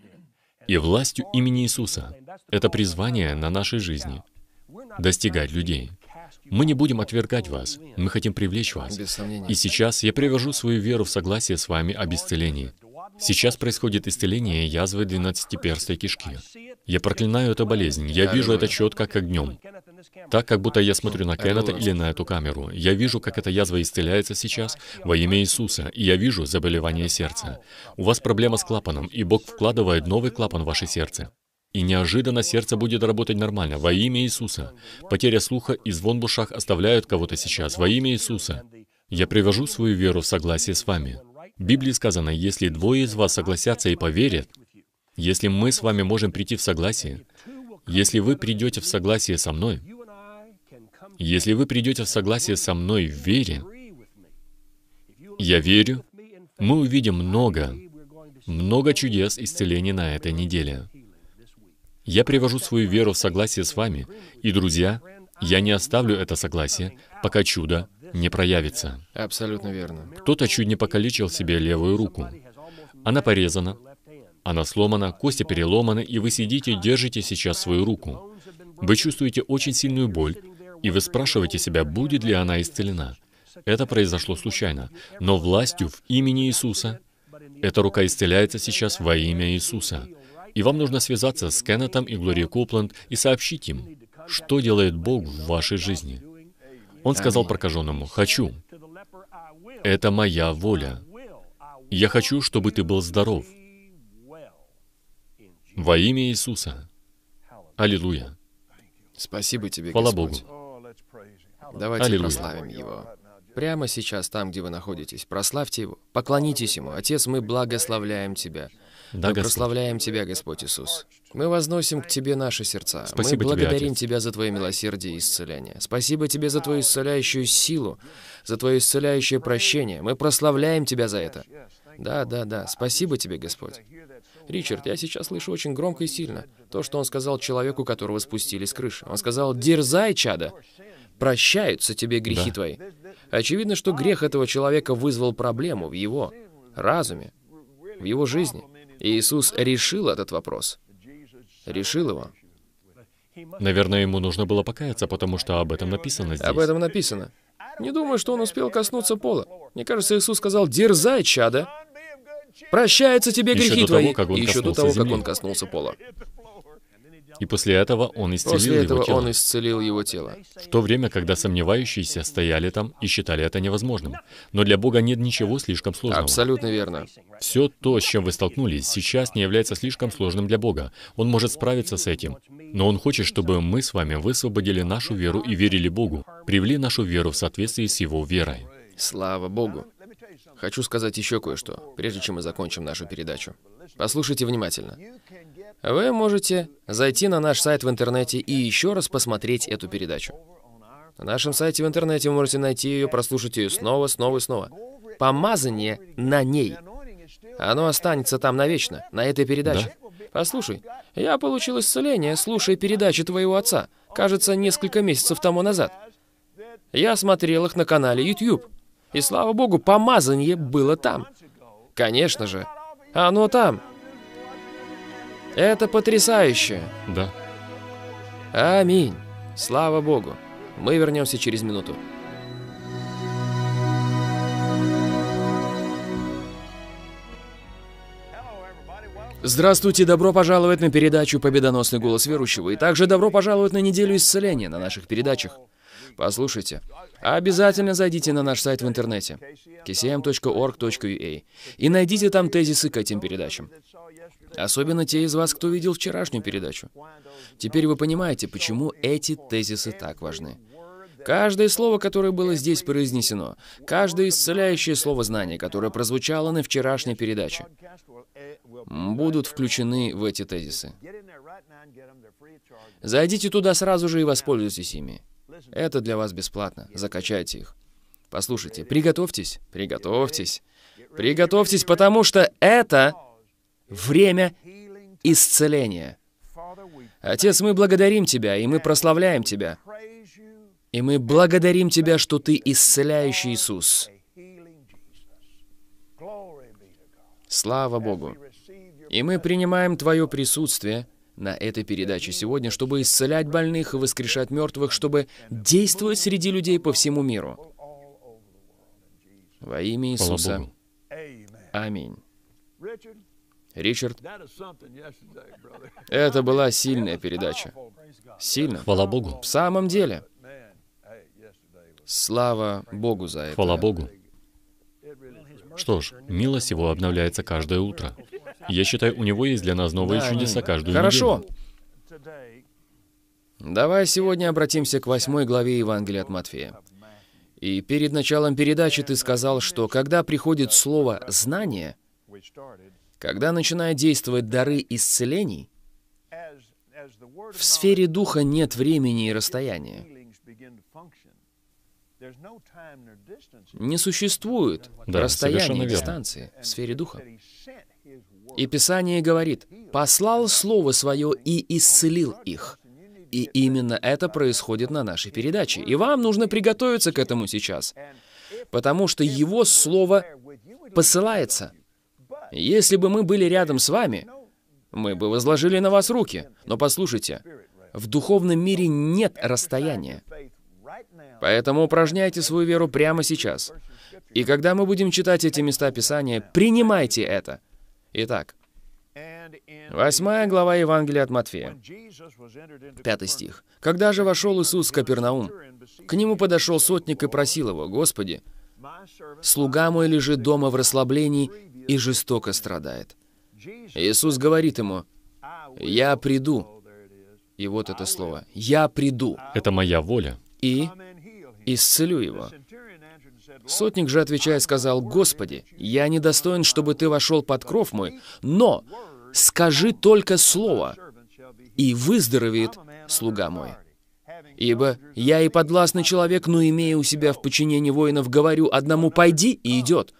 и властью имени Иисуса. Это призвание на нашей жизни — достигать людей. Мы не будем отвергать вас, мы хотим привлечь вас. И сейчас я привожу свою веру в согласие с вами об исцелении. Сейчас происходит исцеление язвы двенадцатиперстой кишки. Я проклинаю эту болезнь. Я вижу это четко, как днем. Так, как будто я смотрю на Кеннета или на эту камеру. Я вижу, как эта язва исцеляется сейчас во имя Иисуса, и я вижу заболевание сердца. У вас проблема с клапаном, и Бог вкладывает новый клапан в ваше сердце. И неожиданно сердце будет работать нормально, во имя Иисуса. Потеря слуха и звон в ушах оставляют кого-то сейчас, во имя Иисуса. Я привожу свою веру в согласие с вами. В Библии сказано, если двое из вас согласятся и поверят, если мы с вами можем прийти в согласие, если вы придете в согласие со мной, если вы придете в согласие со мной в вере, я верю, мы увидим много, много чудес исцелений на этой неделе. Я привожу свою веру в согласие с вами, и, друзья, я не оставлю это согласие, пока чудо не проявится. Абсолютно верно. Кто-то чуть не покалечил себе левую руку. Она порезана, она сломана, кости переломаны, и вы сидите, держите сейчас свою руку. Вы чувствуете очень сильную боль, и вы спрашиваете себя, будет ли она исцелена. Это произошло случайно. Но властью в имени Иисуса эта рука исцеляется сейчас во имя Иисуса. И вам нужно связаться с Кеннетом и Глорией Копланд и сообщить им, что делает Бог в вашей жизни. Он сказал прокаженному, «Хочу. Это моя воля. Я хочу, чтобы ты был здоров. Во имя Иисуса. Аллилуйя. Спасибо тебе, Хвала Господь. Богу. Давайте Аллилуйя. прославим Его. Прямо сейчас, там, где вы находитесь, прославьте Его, поклонитесь Ему. Отец, мы благословляем Тебя. Да, Мы прославляем Тебя, Господь Иисус. Мы возносим к Тебе наши сердца. Спасибо Мы благодарим Тебе, Тебя за Твое милосердие и исцеление. Спасибо Тебе за Твою исцеляющую силу, за Твое исцеляющее прощение. Мы прославляем Тебя за это. Да, да, да. Спасибо Тебе, Господь. Ричард, я сейчас слышу очень громко и сильно то, что он сказал человеку, которого спустили с крыши. Он сказал, «Дерзай, чада, прощаются тебе грехи да. твои». Очевидно, что грех этого человека вызвал проблему в его разуме, в его жизни. Иисус решил этот вопрос. Решил его. Наверное, ему нужно было покаяться, потому что об этом написано здесь. Об этом написано. Не думаю, что он успел коснуться пола. Мне кажется, Иисус сказал, «Дерзай, чада! прощается тебе грехи твои!» Еще до того, как он, Еще коснулся, до того, как он коснулся пола. И после этого он исцелил после его тело. он исцелил его тело. В то время, когда сомневающиеся стояли там и считали это невозможным. Но для Бога нет ничего слишком сложного. Абсолютно верно. Все то, с чем вы столкнулись, сейчас не является слишком сложным для Бога. Он может справиться с этим. Но Он хочет, чтобы мы с вами высвободили нашу веру и верили Богу, привели нашу веру в соответствии с Его верой. Слава Богу! Хочу сказать еще кое-что, прежде чем мы закончим нашу передачу. Послушайте внимательно. Вы можете зайти на наш сайт в интернете и еще раз посмотреть эту передачу. На нашем сайте в интернете вы можете найти ее, прослушать ее снова, снова и снова. Помазание на ней. Оно останется там навечно, на этой передаче. Да? Послушай, я получил исцеление, слушая передачи твоего отца. Кажется, несколько месяцев тому назад. Я смотрел их на канале YouTube. И слава богу, помазание было там. Конечно же. Оно там. Это потрясающе! Да. Аминь. Слава Богу. Мы вернемся через минуту. Здравствуйте, добро пожаловать на передачу «Победоносный голос верующего» и также добро пожаловать на неделю исцеления на наших передачах. Послушайте, обязательно зайдите на наш сайт в интернете kcm.org.ua а, и найдите там тезисы к этим передачам. Особенно те из вас, кто видел вчерашнюю передачу. Теперь вы понимаете, почему эти тезисы так важны. Каждое слово, которое было здесь произнесено, каждое исцеляющее слово знания, которое прозвучало на вчерашней передаче, будут включены в эти тезисы. Зайдите туда сразу же и воспользуйтесь ими. Это для вас бесплатно. Закачайте их. Послушайте, приготовьтесь, приготовьтесь, приготовьтесь, потому что это время исцеления. Отец, мы благодарим Тебя, и мы прославляем Тебя. И мы благодарим Тебя, что Ты исцеляющий Иисус. Слава Богу! И мы принимаем Твое присутствие на этой передаче сегодня, чтобы исцелять больных и воскрешать мертвых, чтобы действовать среди людей по всему миру. Во имя Иисуса. Аминь. Ричард. Это была сильная передача. Сильно. Хвала Богу. В самом деле. Слава Богу за это. Хвала Богу. Что ж, милость его обновляется каждое утро. Я считаю, у него есть для нас новые чудеса каждую Хорошо. неделю. Хорошо. Давай сегодня обратимся к восьмой главе Евангелия от Матфея. И перед началом передачи ты сказал, что когда приходит слово «знание», когда начинают действовать дары исцелений, в сфере духа нет времени и расстояния. Не существует да, расстояния и дистанции в сфере духа. И Писание говорит, «Послал Слово Свое и исцелил их». И именно это происходит на нашей передаче. И вам нужно приготовиться к этому сейчас, потому что Его Слово посылается – если бы мы были рядом с вами, мы бы возложили на вас руки. Но послушайте, в духовном мире нет расстояния. Поэтому упражняйте свою веру прямо сейчас. И когда мы будем читать эти места Писания, принимайте это. Итак, 8 глава Евангелия от Матфея, 5 стих. «Когда же вошел Иисус в Капернаум, к нему подошел сотник и просил его, «Господи, слуга мой лежит дома в расслаблении, и жестоко страдает. Иисус говорит ему, «Я приду». И вот это слово «Я приду». Это моя воля. И исцелю его. Сотник же, отвечая, сказал, «Господи, я недостоин, чтобы ты вошел под кров мой, но скажи только слово, и выздоровеет слуга мой. Ибо я и подвластный человек, но имея у себя в подчинении воинов, говорю одному «пойди» и идет,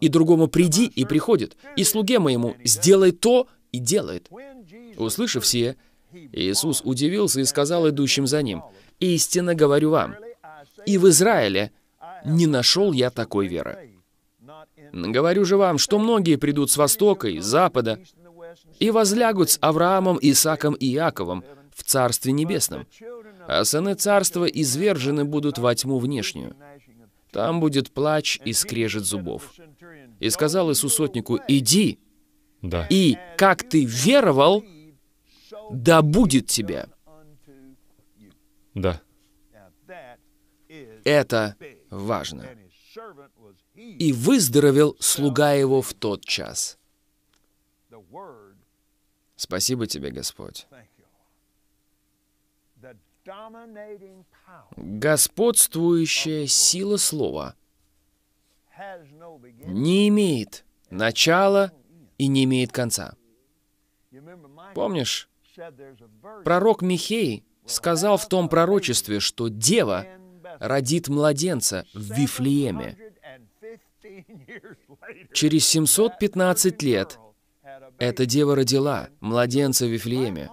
и другому приди, и приходит, и слуге моему сделай то, и делает». Услышав все, Иисус удивился и сказал идущим за ним, «Истинно говорю вам, и в Израиле не нашел я такой веры». Говорю же вам, что многие придут с востока и запада и возлягут с Авраамом, Исаком и Иаковом в Царстве Небесном, а сыны Царства извержены будут во тьму внешнюю. Там будет плач и скрежет зубов и сказал Иисусотнику, иди, да. и как ты веровал, да будет тебе. Да. Это важно. И выздоровел слуга его в тот час. Спасибо тебе, Господь. Господствующая сила слова не имеет начала и не имеет конца. Помнишь, пророк Михей сказал в том пророчестве, что дева родит младенца в Вифлееме. Через 715 лет эта дева родила младенца в Вифлееме.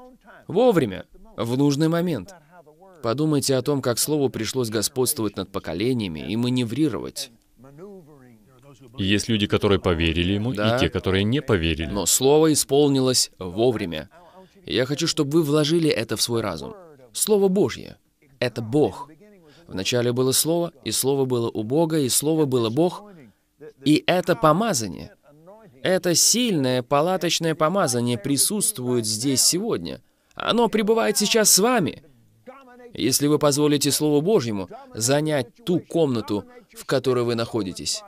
Вовремя, в нужный момент. Подумайте о том, как Слову пришлось господствовать над поколениями и маневрировать. Есть люди, которые поверили ему, да. и те, которые не поверили. Но слово исполнилось вовремя. я хочу, чтобы вы вложили это в свой разум. Слово Божье — это Бог. Вначале было Слово, и Слово было у Бога, и Слово было Бог. И это помазание, это сильное палаточное помазание присутствует здесь сегодня. Оно пребывает сейчас с вами. Если вы позволите Слову Божьему занять ту комнату, в которой вы находитесь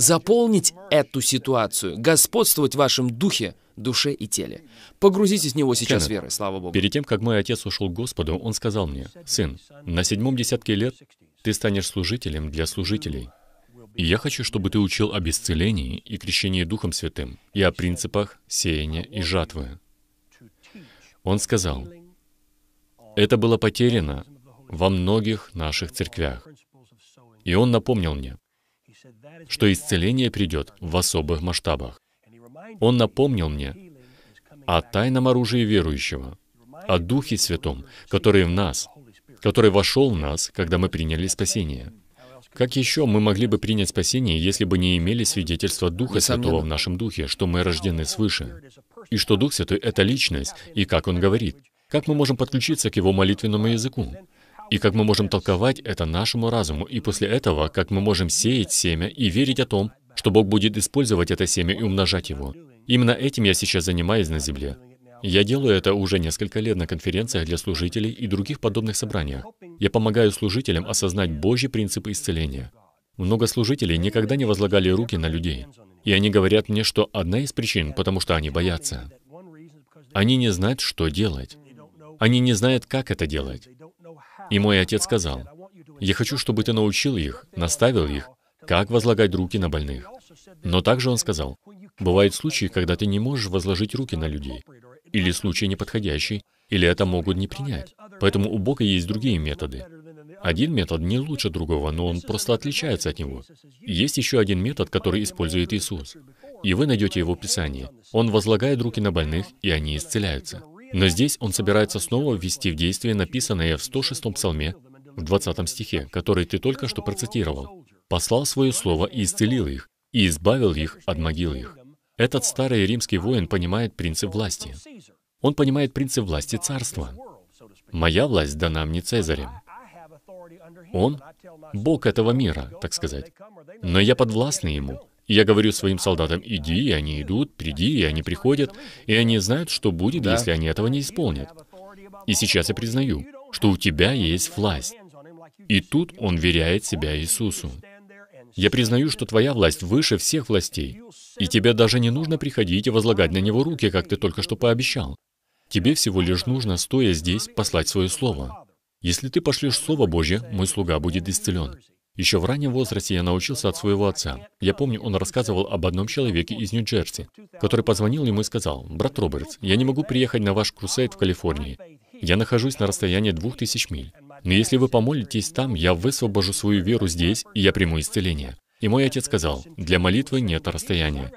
заполнить эту ситуацию, господствовать в вашем духе, душе и теле. Погрузитесь в него сейчас Кеннет, верой, слава Богу. Перед тем, как мой отец ушел к Господу, он сказал мне, «Сын, на седьмом десятке лет ты станешь служителем для служителей. И я хочу, чтобы ты учил об исцелении и крещении Духом Святым, и о принципах сеяния и жатвы». Он сказал, «Это было потеряно во многих наших церквях». И он напомнил мне, что исцеление придет в особых масштабах. Он напомнил мне о тайном оружии верующего, о Духе Святом, который в нас, который вошел в нас, когда мы приняли спасение. Как еще мы могли бы принять спасение, если бы не имели свидетельства Духа Святого в нашем духе, что мы рождены свыше, и что Дух Святой — это Личность, и как Он говорит? Как мы можем подключиться к Его молитвенному языку? и как мы можем толковать это нашему разуму, и после этого, как мы можем сеять семя и верить о том, что Бог будет использовать это семя и умножать его. Именно этим я сейчас занимаюсь на Земле. Я делаю это уже несколько лет на конференциях для служителей и других подобных собраниях. Я помогаю служителям осознать Божьи принципы исцеления. Много служителей никогда не возлагали руки на людей. И они говорят мне, что одна из причин, потому что они боятся. Они не знают, что делать. Они не знают, как это делать. И мой отец сказал, «Я хочу, чтобы ты научил их, наставил их, как возлагать руки на больных». Но также он сказал, «Бывают случаи, когда ты не можешь возложить руки на людей, или случай неподходящий, или это могут не принять. Поэтому у Бога есть другие методы. Один метод не лучше другого, но он просто отличается от него. Есть еще один метод, который использует Иисус. И вы найдете его в Писании. Он возлагает руки на больных, и они исцеляются. Но здесь он собирается снова ввести в действие написанное в 106-м псалме, в 20 стихе, который ты только что процитировал. «Послал свое слово и исцелил их, и избавил их от могил их». Этот старый римский воин понимает принцип власти. Он понимает принцип власти царства. «Моя власть дана мне Цезарем». Он — Бог этого мира, так сказать. Но я подвластный Ему. Я говорю своим солдатам, иди, и они идут, приди, и они приходят, и они знают, что будет, да. если они этого не исполнят. И сейчас я признаю, что у тебя есть власть. И тут он веряет себя Иисусу. Я признаю, что твоя власть выше всех властей, и тебе даже не нужно приходить и возлагать на него руки, как ты только что пообещал. Тебе всего лишь нужно, стоя здесь, послать свое слово. Если ты пошлешь Слово Божье, мой слуга будет исцелен. Еще в раннем возрасте я научился от своего отца. Я помню, он рассказывал об одном человеке из Нью-Джерси, который позвонил ему и сказал, «Брат Робертс, я не могу приехать на ваш крусейд в Калифорнии. Я нахожусь на расстоянии двух тысяч миль. Но если вы помолитесь там, я высвобожу свою веру здесь, и я приму исцеление». И мой отец сказал, «Для молитвы нет расстояния».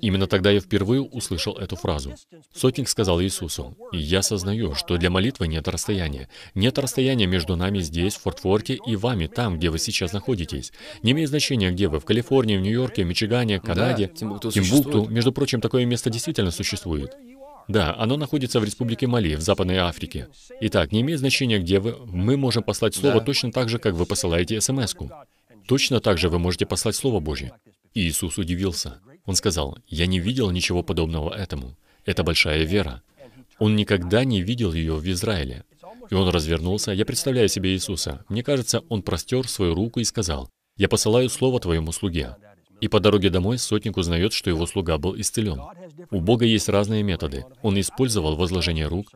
Именно тогда я впервые услышал эту фразу. Сотник сказал Иисусу, и «Я сознаю, что для молитвы нет расстояния. Нет расстояния между нами здесь, в Фортворке, и вами, там, где вы сейчас находитесь. Не имеет значения, где вы, в Калифорнии, в Нью-Йорке, Мичигане, Канаде, да, Тимбукту, Тимбукту. Между прочим, такое место действительно существует. Да, оно находится в Республике Мали, в Западной Африке. Итак, не имеет значения, где вы, мы можем послать слово да. точно так же, как вы посылаете смс -ку. Точно так же вы можете послать Слово Божье. И Иисус удивился. Он сказал, «Я не видел ничего подобного этому. Это большая вера». Он никогда не видел ее в Израиле. И он развернулся. Я представляю себе Иисуса. Мне кажется, он простер свою руку и сказал, «Я посылаю слово твоему слуге». И по дороге домой сотник узнает, что его слуга был исцелен. У Бога есть разные методы. Он использовал возложение рук,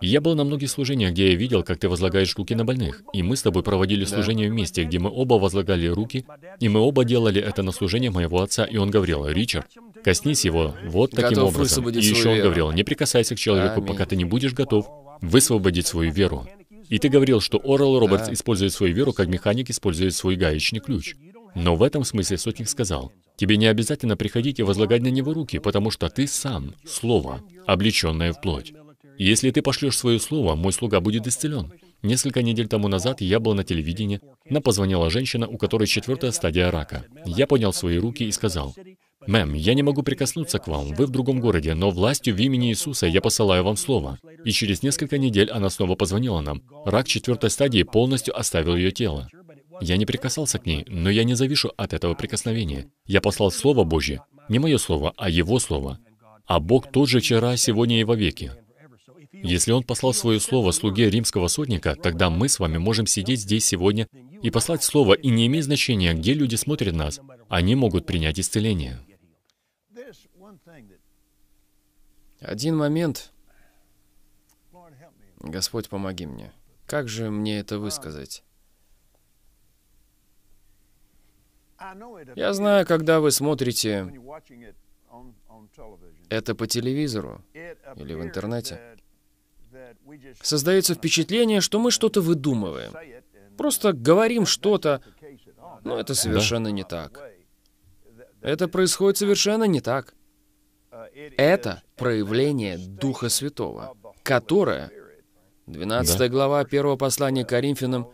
я был на многих служениях, где я видел, как ты возлагаешь руки на больных. И мы с тобой проводили служение вместе, где мы оба возлагали руки, и мы оба делали это на служение моего отца, и он говорил, «Ричард, коснись его вот таким готов образом». И еще он говорил, «Не прикасайся к человеку, пока ты не будешь готов высвободить свою веру». И ты говорил, что Орел Робертс да. использует свою веру, как механик использует свой гаечный ключ. Но в этом смысле Сотник сказал, «Тебе не обязательно приходить и возлагать на него руки, потому что ты сам — слово, облеченное в плоть». Если ты пошлешь свое слово, мой слуга будет исцелен. Несколько недель тому назад я был на телевидении. Нам позвонила женщина, у которой четвертая стадия рака. Я поднял свои руки и сказал, «Мэм, я не могу прикоснуться к вам, вы в другом городе, но властью в имени Иисуса я посылаю вам слово». И через несколько недель она снова позвонила нам. Рак четвертой стадии полностью оставил ее тело. Я не прикасался к ней, но я не завишу от этого прикосновения. Я послал Слово Божье. Не мое Слово, а Его Слово. А Бог тот же вчера, сегодня и вовеки. Если Он послал свое слово слуге римского сотника, тогда мы с вами можем сидеть здесь сегодня и послать слово, и не имеет значения, где люди смотрят нас, они могут принять исцеление. Один момент. Господь, помоги мне. Как же мне это высказать? Я знаю, когда вы смотрите это по телевизору или в интернете, Создается впечатление, что мы что-то выдумываем. Просто говорим что-то, но это совершенно да. не так. Это происходит совершенно не так. Это проявление Духа Святого, которое 12 да. глава 1 послания Коринфянам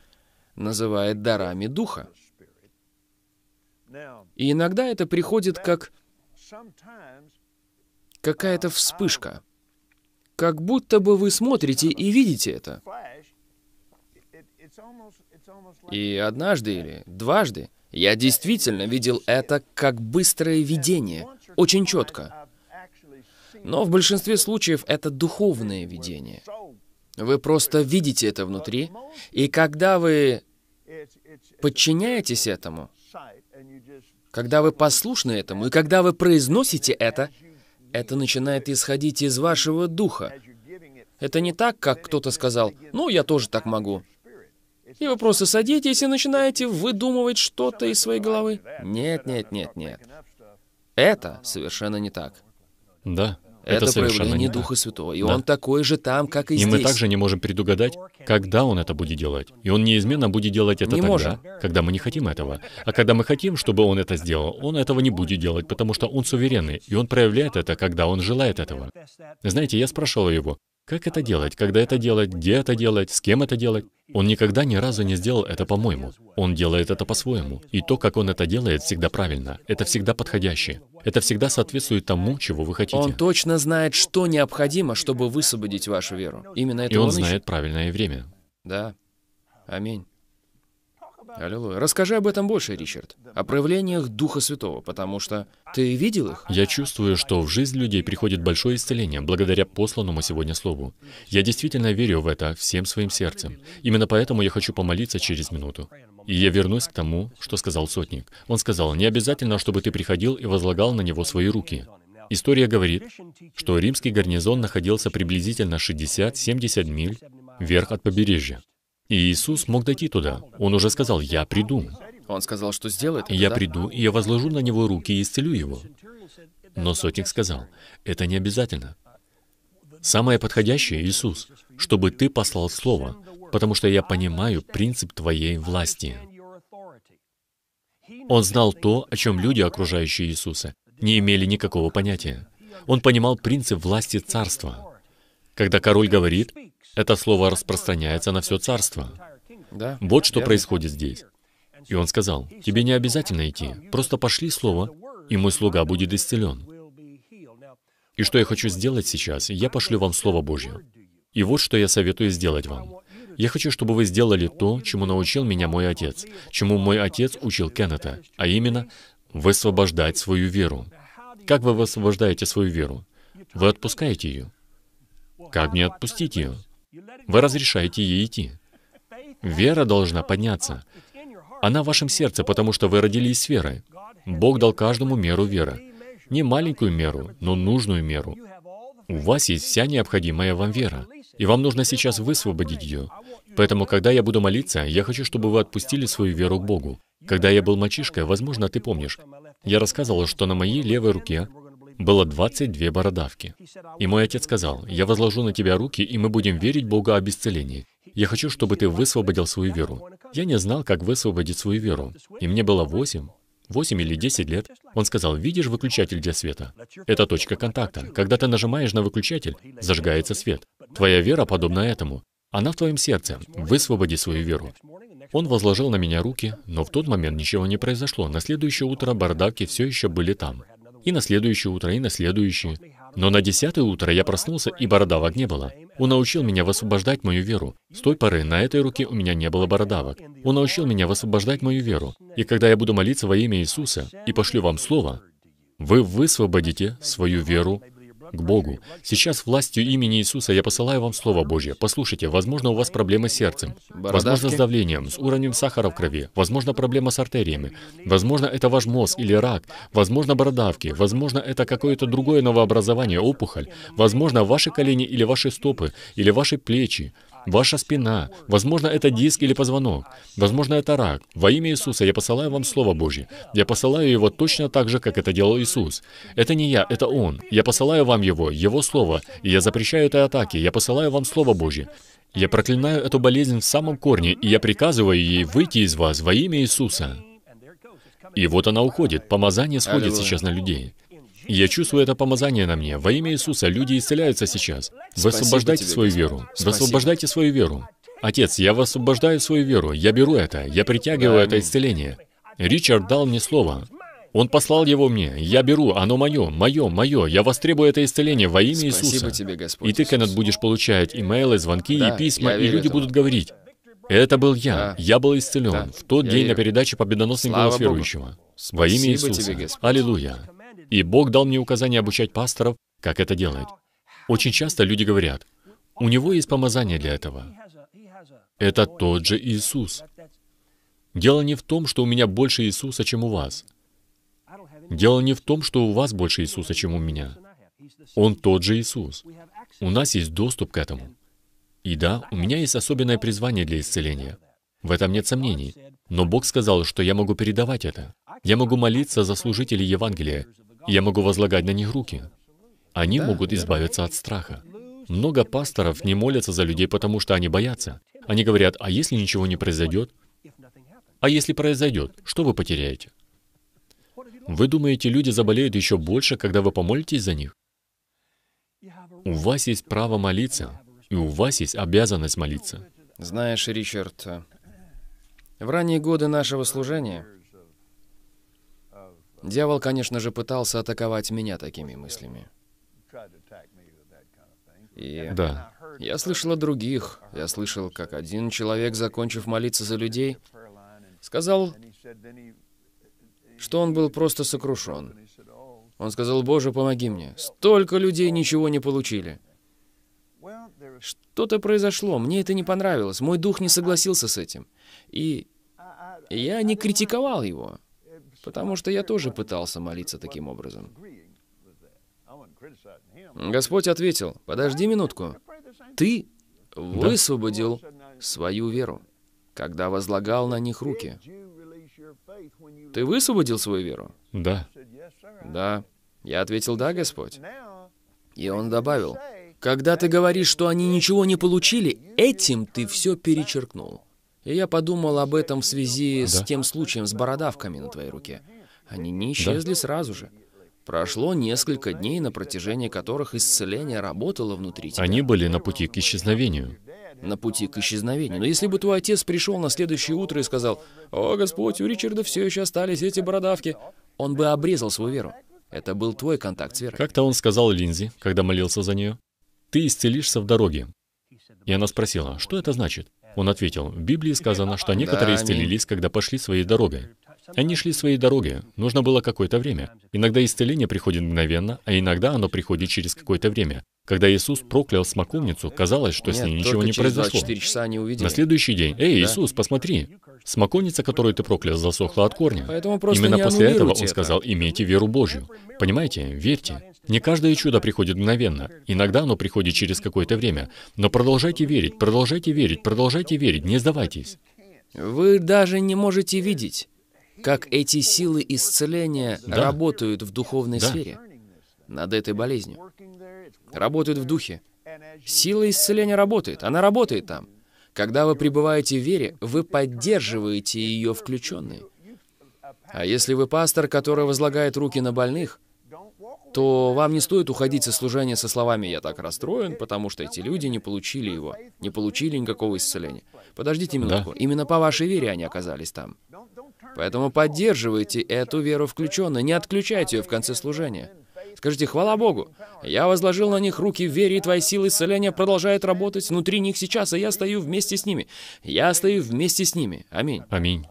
называет дарами Духа. И иногда это приходит как какая-то вспышка. Как будто бы вы смотрите и видите это. И однажды или дважды я действительно видел это как быстрое видение, очень четко. Но в большинстве случаев это духовное видение. Вы просто видите это внутри, и когда вы подчиняетесь этому, когда вы послушны этому, и когда вы произносите это, это начинает исходить из вашего духа. Это не так, как кто-то сказал, «Ну, я тоже так могу». И вы просто садитесь и начинаете выдумывать что-то из своей головы. Нет, нет, нет, нет. Это совершенно не так. Да, это, проявление не Духа Святого. И да. Он такой же там, как и, и здесь. И мы также не можем предугадать, когда Он это будет делать. И Он неизменно будет делать это не тогда, можем. когда мы не хотим этого. А когда мы хотим, чтобы Он это сделал, Он этого не будет делать, потому что Он суверенный, и Он проявляет это, когда Он желает этого. Знаете, я спрашивал его, как это делать, когда это делать, где это делать, с кем это делать. Он никогда ни разу не сделал это по-моему. Он делает это по-своему. И то, как он это делает, всегда правильно. Это всегда подходящее. Это всегда соответствует тому, чего вы хотите. Он точно знает, что необходимо, чтобы высвободить вашу веру. Именно это И он, он знает ищет. правильное время. Да. Аминь. Аллилуйя. Расскажи об этом больше, Ричард. О проявлениях Духа Святого, потому что ты видел их? Я чувствую, что в жизнь людей приходит большое исцеление благодаря посланному сегодня Слову. Я действительно верю в это всем своим сердцем. Именно поэтому я хочу помолиться через минуту. И я вернусь к тому, что сказал сотник. Он сказал, не обязательно, чтобы ты приходил и возлагал на него свои руки. История говорит, что римский гарнизон находился приблизительно 60-70 миль вверх от побережья. И Иисус мог дойти туда. Он уже сказал, «Я приду». Он сказал, что сделает «Я приду, и я возложу на него руки и исцелю его». Но сотник сказал, «Это не обязательно. Самое подходящее, Иисус, чтобы ты послал Слово, потому что я понимаю принцип твоей власти». Он знал то, о чем люди, окружающие Иисуса, не имели никакого понятия. Он понимал принцип власти царства. Когда король говорит, это слово распространяется на все царство. Да. Вот что верно. происходит здесь. И он сказал, «Тебе не обязательно идти, просто пошли слово, и мой слуга будет исцелен». И что я хочу сделать сейчас, я пошлю вам Слово Божье. И вот что я советую сделать вам. Я хочу, чтобы вы сделали то, чему научил меня мой отец, чему мой отец учил Кеннета, а именно, высвобождать свою веру. Как вы высвобождаете свою веру? Вы отпускаете ее. Как мне отпустить ее? Вы разрешаете ей идти. Вера должна подняться. Она в вашем сердце, потому что вы родились с верой. Бог дал каждому меру веры. Не маленькую меру, но нужную меру. У вас есть вся необходимая вам вера, и вам нужно сейчас высвободить ее. Поэтому, когда я буду молиться, я хочу, чтобы вы отпустили свою веру к Богу. Когда я был мальчишкой, возможно, ты помнишь, я рассказывал, что на моей левой руке было 22 бородавки. И мой отец сказал, «Я возложу на тебя руки, и мы будем верить Бога об исцелении. Я хочу, чтобы ты высвободил свою веру». Я не знал, как высвободить свою веру. И мне было 8, 8 или 10 лет, он сказал, «Видишь выключатель для света? Это точка контакта. Когда ты нажимаешь на выключатель, зажигается свет. Твоя вера подобна этому. Она в твоем сердце. Высвободи свою веру». Он возложил на меня руки, но в тот момент ничего не произошло. На следующее утро бардавки все еще были там. И на следующее утро, и на следующее. Но на десятое утро я проснулся, и бородавок не было. Он научил меня высвобождать мою веру. С той поры на этой руке у меня не было бородавок. Он научил меня высвобождать мою веру. И когда я буду молиться во имя Иисуса и пошлю вам слово, вы высвободите свою веру к Богу. Сейчас властью имени Иисуса я посылаю вам Слово Божье. Послушайте, возможно, у вас проблемы с сердцем, Бородавки. возможно, с давлением, с уровнем сахара в крови, возможно, проблема с артериями, возможно, это ваш мозг или рак, возможно, бородавки, возможно, это какое-то другое новообразование, опухоль, возможно, ваши колени или ваши стопы, или ваши плечи, Ваша спина. Возможно, это диск или позвонок. Возможно, это рак. Во имя Иисуса я посылаю вам Слово Божье. Я посылаю его точно так же, как это делал Иисус. Это не я, это Он. Я посылаю вам Его, Его Слово. И я запрещаю этой атаке. Я посылаю вам Слово Божье. Я проклинаю эту болезнь в самом корне, и я приказываю ей выйти из вас во имя Иисуса. И вот она уходит. Помазание сходит сейчас на людей. Я чувствую это помазание на мне. Во имя Иисуса люди исцеляются сейчас. Вы освобождайте свою веру. Вы освобождайте свою веру. Отец, я высвобождаю свою веру. Я беру это. Я притягиваю это ну. исцеление. Ричард дал мне слово. Он послал его мне. Я беру, оно мое, мое, мое. Я востребую это исцеление во имя Спасибо Иисуса. Тебе, Господь и ты, Кеннет, будешь получать имейлы, звонки да, и письма, и люди этому. будут говорить. Это был я. Да. Я был исцелен да. в тот я день верю. на передаче «Победоносный Слава голос верующего». Во имя Иисуса. Тебе, Аллилуйя. И Бог дал мне указание обучать пасторов, как это делать. Очень часто люди говорят, у него есть помазание для этого. Это тот же Иисус. Дело не в том, что у меня больше Иисуса, чем у вас. Дело не в том, что у вас больше Иисуса, чем у меня. Он тот же Иисус. У нас есть доступ к этому. И да, у меня есть особенное призвание для исцеления. В этом нет сомнений. Но Бог сказал, что я могу передавать это. Я могу молиться за служителей Евангелия. Я могу возлагать на них руки. Они могут избавиться от страха. Много пасторов не молятся за людей, потому что они боятся. Они говорят, а если ничего не произойдет? А если произойдет, что вы потеряете? Вы думаете, люди заболеют еще больше, когда вы помолитесь за них? У вас есть право молиться, и у вас есть обязанность молиться. Знаешь, Ричард, э, в ранние годы нашего служения Дьявол, конечно же, пытался атаковать меня такими мыслями. И да. я слышал о других. Я слышал, как один человек, закончив молиться за людей, сказал, что он был просто сокрушен. Он сказал, «Боже, помоги мне! Столько людей ничего не получили!» Что-то произошло, мне это не понравилось, мой дух не согласился с этим. И я не критиковал его. Потому что я тоже пытался молиться таким образом. Господь ответил, подожди минутку. Ты высвободил свою веру, когда возлагал на них руки. Ты высвободил свою веру? Да. Да. Я ответил, да, Господь. И он добавил, когда ты говоришь, что они ничего не получили, этим ты все перечеркнул. И я подумал об этом в связи да. с тем случаем с бородавками на твоей руке. Они не исчезли да. сразу же. Прошло несколько дней, на протяжении которых исцеление работало внутри тебя. Они были на пути к исчезновению. На пути к исчезновению. Но если бы твой отец пришел на следующее утро и сказал, «О, Господь, у Ричарда все еще остались эти бородавки», он бы обрезал свою веру. Это был твой контакт с верой. Как-то он сказал Линзи, когда молился за нее, «Ты исцелишься в дороге». И она спросила, что это значит? Он ответил, в Библии сказано, что некоторые исцелились, когда пошли своей дорогой. Они шли своей дороги, нужно было какое-то время. Иногда исцеление приходит мгновенно, а иногда оно приходит через какое-то время. Когда Иисус проклял смоковницу, казалось, что Нет, с ней ничего не произошло. часа они увидели. На следующий день, «Эй, да. Иисус, посмотри, смоковница, которую ты проклял, засохла от корня». Поэтому просто Именно после этого Он это. сказал, «Имейте веру Божью». Понимаете? Верьте. Не каждое чудо приходит мгновенно. Иногда оно приходит через какое-то время. Но продолжайте верить, продолжайте верить, продолжайте верить, не сдавайтесь. Вы даже не можете видеть как эти силы исцеления да. работают в духовной да. сфере над этой болезнью. Работают в духе. Сила исцеления работает, она работает там. Когда вы пребываете в вере, вы поддерживаете ее включенные. А если вы пастор, который возлагает руки на больных, то вам не стоит уходить со служения со словами «я так расстроен», потому что эти люди не получили его, не получили никакого исцеления. Подождите минутку. Да. Именно по вашей вере они оказались там. Поэтому поддерживайте эту веру включенно, не отключайте ее в конце служения. Скажите, хвала Богу, я возложил на них руки в вере, и твоя сила исцеления продолжает работать внутри них сейчас, а я стою вместе с ними. Я стою вместе с ними. Аминь. Аминь.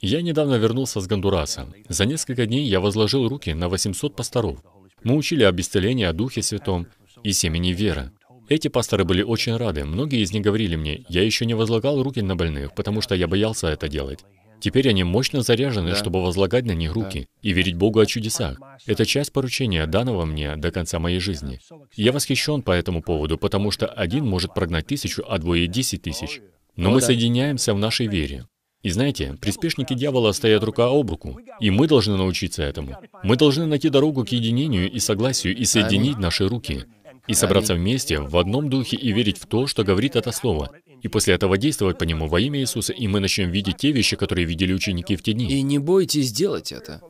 Я недавно вернулся с Гондураса. За несколько дней я возложил руки на 800 пасторов. Мы учили об исцелении, о Духе Святом и семени веры. Эти пасторы были очень рады. Многие из них говорили мне, я еще не возлагал руки на больных, потому что я боялся это делать. Теперь они мощно заряжены, да. чтобы возлагать на них руки да. и верить Богу о чудесах. Это часть поручения, данного мне до конца моей жизни. Я восхищен по этому поводу, потому что один может прогнать тысячу, а двое — десять тысяч. Но ну мы соединяемся в нашей вере. И знаете, приспешники дьявола стоят рука об руку, и мы должны научиться этому. Мы должны найти дорогу к единению и согласию и соединить наши руки, и собраться вместе в одном духе и верить в то, что говорит это слово, и после этого действовать по нему во имя Иисуса, и мы начнем видеть те вещи, которые видели ученики в те дни. И не бойтесь делать это,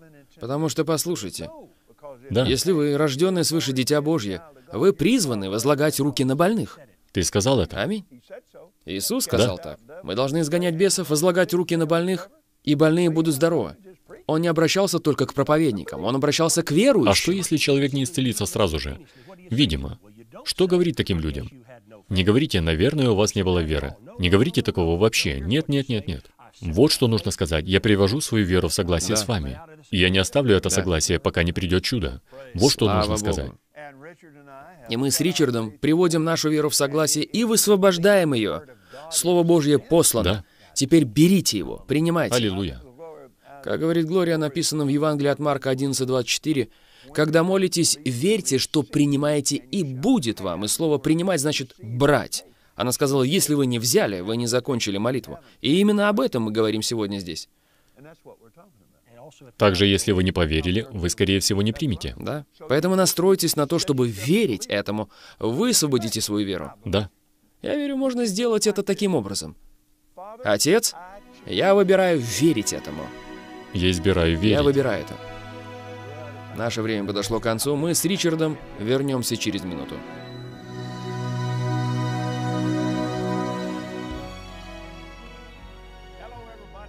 потому что, послушайте, да. если вы рожденные свыше Дитя Божье, вы призваны возлагать руки на больных. Ты сказал это. Аминь. Иисус сказал да. так. Мы должны изгонять бесов, возлагать руки на больных, и больные будут здоровы. Он не обращался только к проповедникам, он обращался к верующим. А что, если человек не исцелится сразу же? Видимо. Что говорить таким людям? Не говорите, наверное, у вас не было веры. Не говорите такого вообще. Нет, нет, нет, нет. Вот что нужно сказать. Я привожу свою веру в согласие да. с вами. И я не оставлю это согласие, пока не придет чудо. Вот что Слава нужно сказать. И мы с Ричардом приводим нашу веру в согласие и высвобождаем ее. Слово Божье послано. Да. Теперь берите его, принимайте. Аллилуйя. Как говорит Глория, написано в Евангелии от Марка 11.24, когда молитесь, верьте, что принимаете и будет вам. И слово «принимать» значит «брать». Она сказала, если вы не взяли, вы не закончили молитву. И именно об этом мы говорим сегодня здесь. Также, если вы не поверили, вы, скорее всего, не примете. Да. Поэтому настройтесь на то, чтобы верить этому. Высвободите свою веру. Да. Я верю, можно сделать это таким образом. Отец, я выбираю верить этому. Я избираю верить. Я выбираю это. Наше время подошло к концу, мы с Ричардом вернемся через минуту.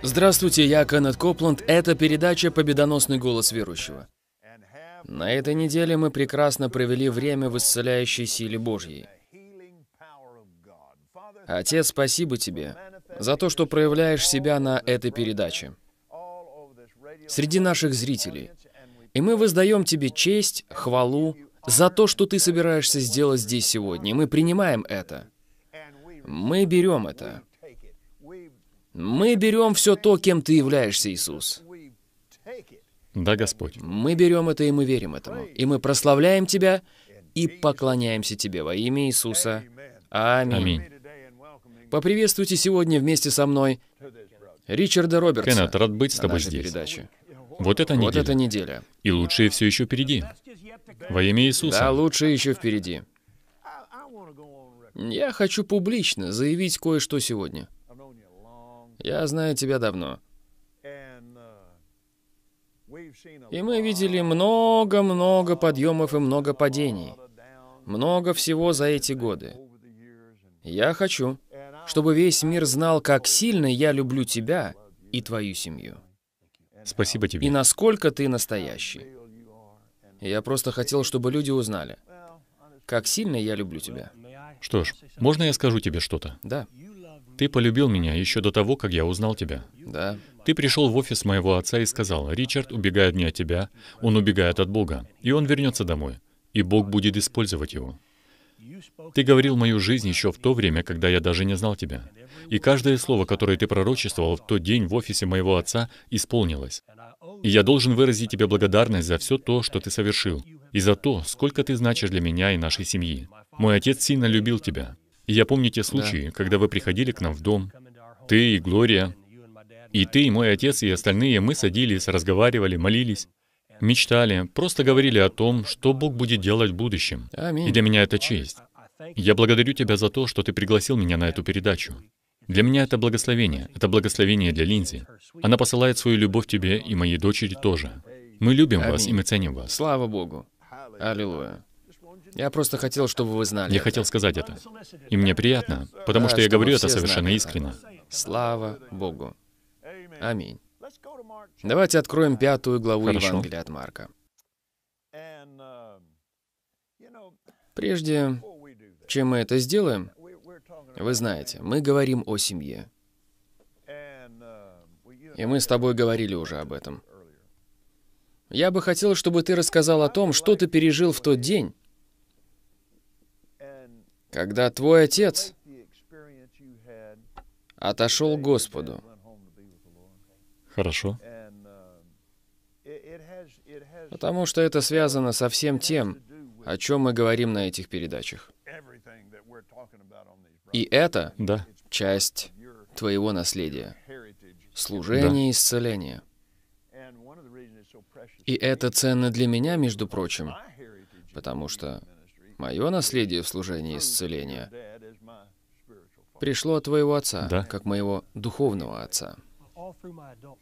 Здравствуйте, я Кеннет Копланд. Это передача «Победоносный голос верующего». На этой неделе мы прекрасно провели время в исцеляющей силе Божьей. Отец, спасибо тебе за то, что проявляешь себя на этой передаче. Среди наших зрителей – и мы воздаем тебе честь, хвалу за то, что ты собираешься сделать здесь сегодня. Мы принимаем это. Мы берем это. Мы берем все то, кем ты являешься, Иисус. Да, Господь. Мы берем это, и мы верим этому. И мы прославляем Тебя и поклоняемся Тебе во имя Иисуса. Аминь. Аминь. Поприветствуйте сегодня вместе со мной Ричарда Робертса. Кеннет, рад быть с тобой здесь. Передаче. Вот это неделя. Вот это неделя. И лучшее все еще впереди. Во имя Иисуса. Да, лучшее еще впереди. Я хочу публично заявить кое-что сегодня. Я знаю тебя давно. И мы видели много-много подъемов и много падений. Много всего за эти годы. Я хочу, чтобы весь мир знал, как сильно я люблю тебя и твою семью. Спасибо тебе. И насколько ты настоящий. Я просто хотел, чтобы люди узнали, как сильно я люблю тебя. Что ж, можно я скажу тебе что-то? Да. Ты полюбил меня еще до того, как я узнал тебя. Да. Ты пришел в офис моего отца и сказал, Ричард убегает не от тебя, он убегает от Бога, и он вернется домой, и Бог будет использовать его. Ты говорил мою жизнь еще в то время, когда я даже не знал тебя и каждое слово, которое ты пророчествовал в тот день в офисе моего отца, исполнилось. И я должен выразить тебе благодарность за все то, что ты совершил, и за то, сколько ты значишь для меня и нашей семьи. Мой отец сильно любил тебя. И я помню те случаи, когда вы приходили к нам в дом, ты и Глория, и ты, и мой отец, и остальные, мы садились, разговаривали, молились, мечтали, просто говорили о том, что Бог будет делать в будущем. И для меня это честь. Я благодарю тебя за то, что ты пригласил меня на эту передачу. Для меня это благословение. Это благословение для Линдзи. Она посылает свою любовь тебе и моей дочери тоже. Мы любим Аминь. вас, и мы ценим вас. Слава Богу. Аллилуйя. Я просто хотел, чтобы вы знали. Я это. хотел сказать это. И мне приятно, потому да, что я говорю это совершенно знали. искренне. Слава Богу. Аминь. Давайте откроем пятую главу Хорошо. Евангелия от Марка. Um, Прежде чем мы это сделаем, вы знаете, мы говорим о семье. И мы с тобой говорили уже об этом. Я бы хотел, чтобы ты рассказал о том, что ты пережил в тот день, когда твой отец отошел к Господу. Хорошо. Потому что это связано со всем тем, о чем мы говорим на этих передачах. И это да. часть твоего наследия. Служение да. и исцеление. И это ценно для меня, между прочим, потому что мое наследие в служении исцеления пришло от твоего отца, да. как моего духовного отца.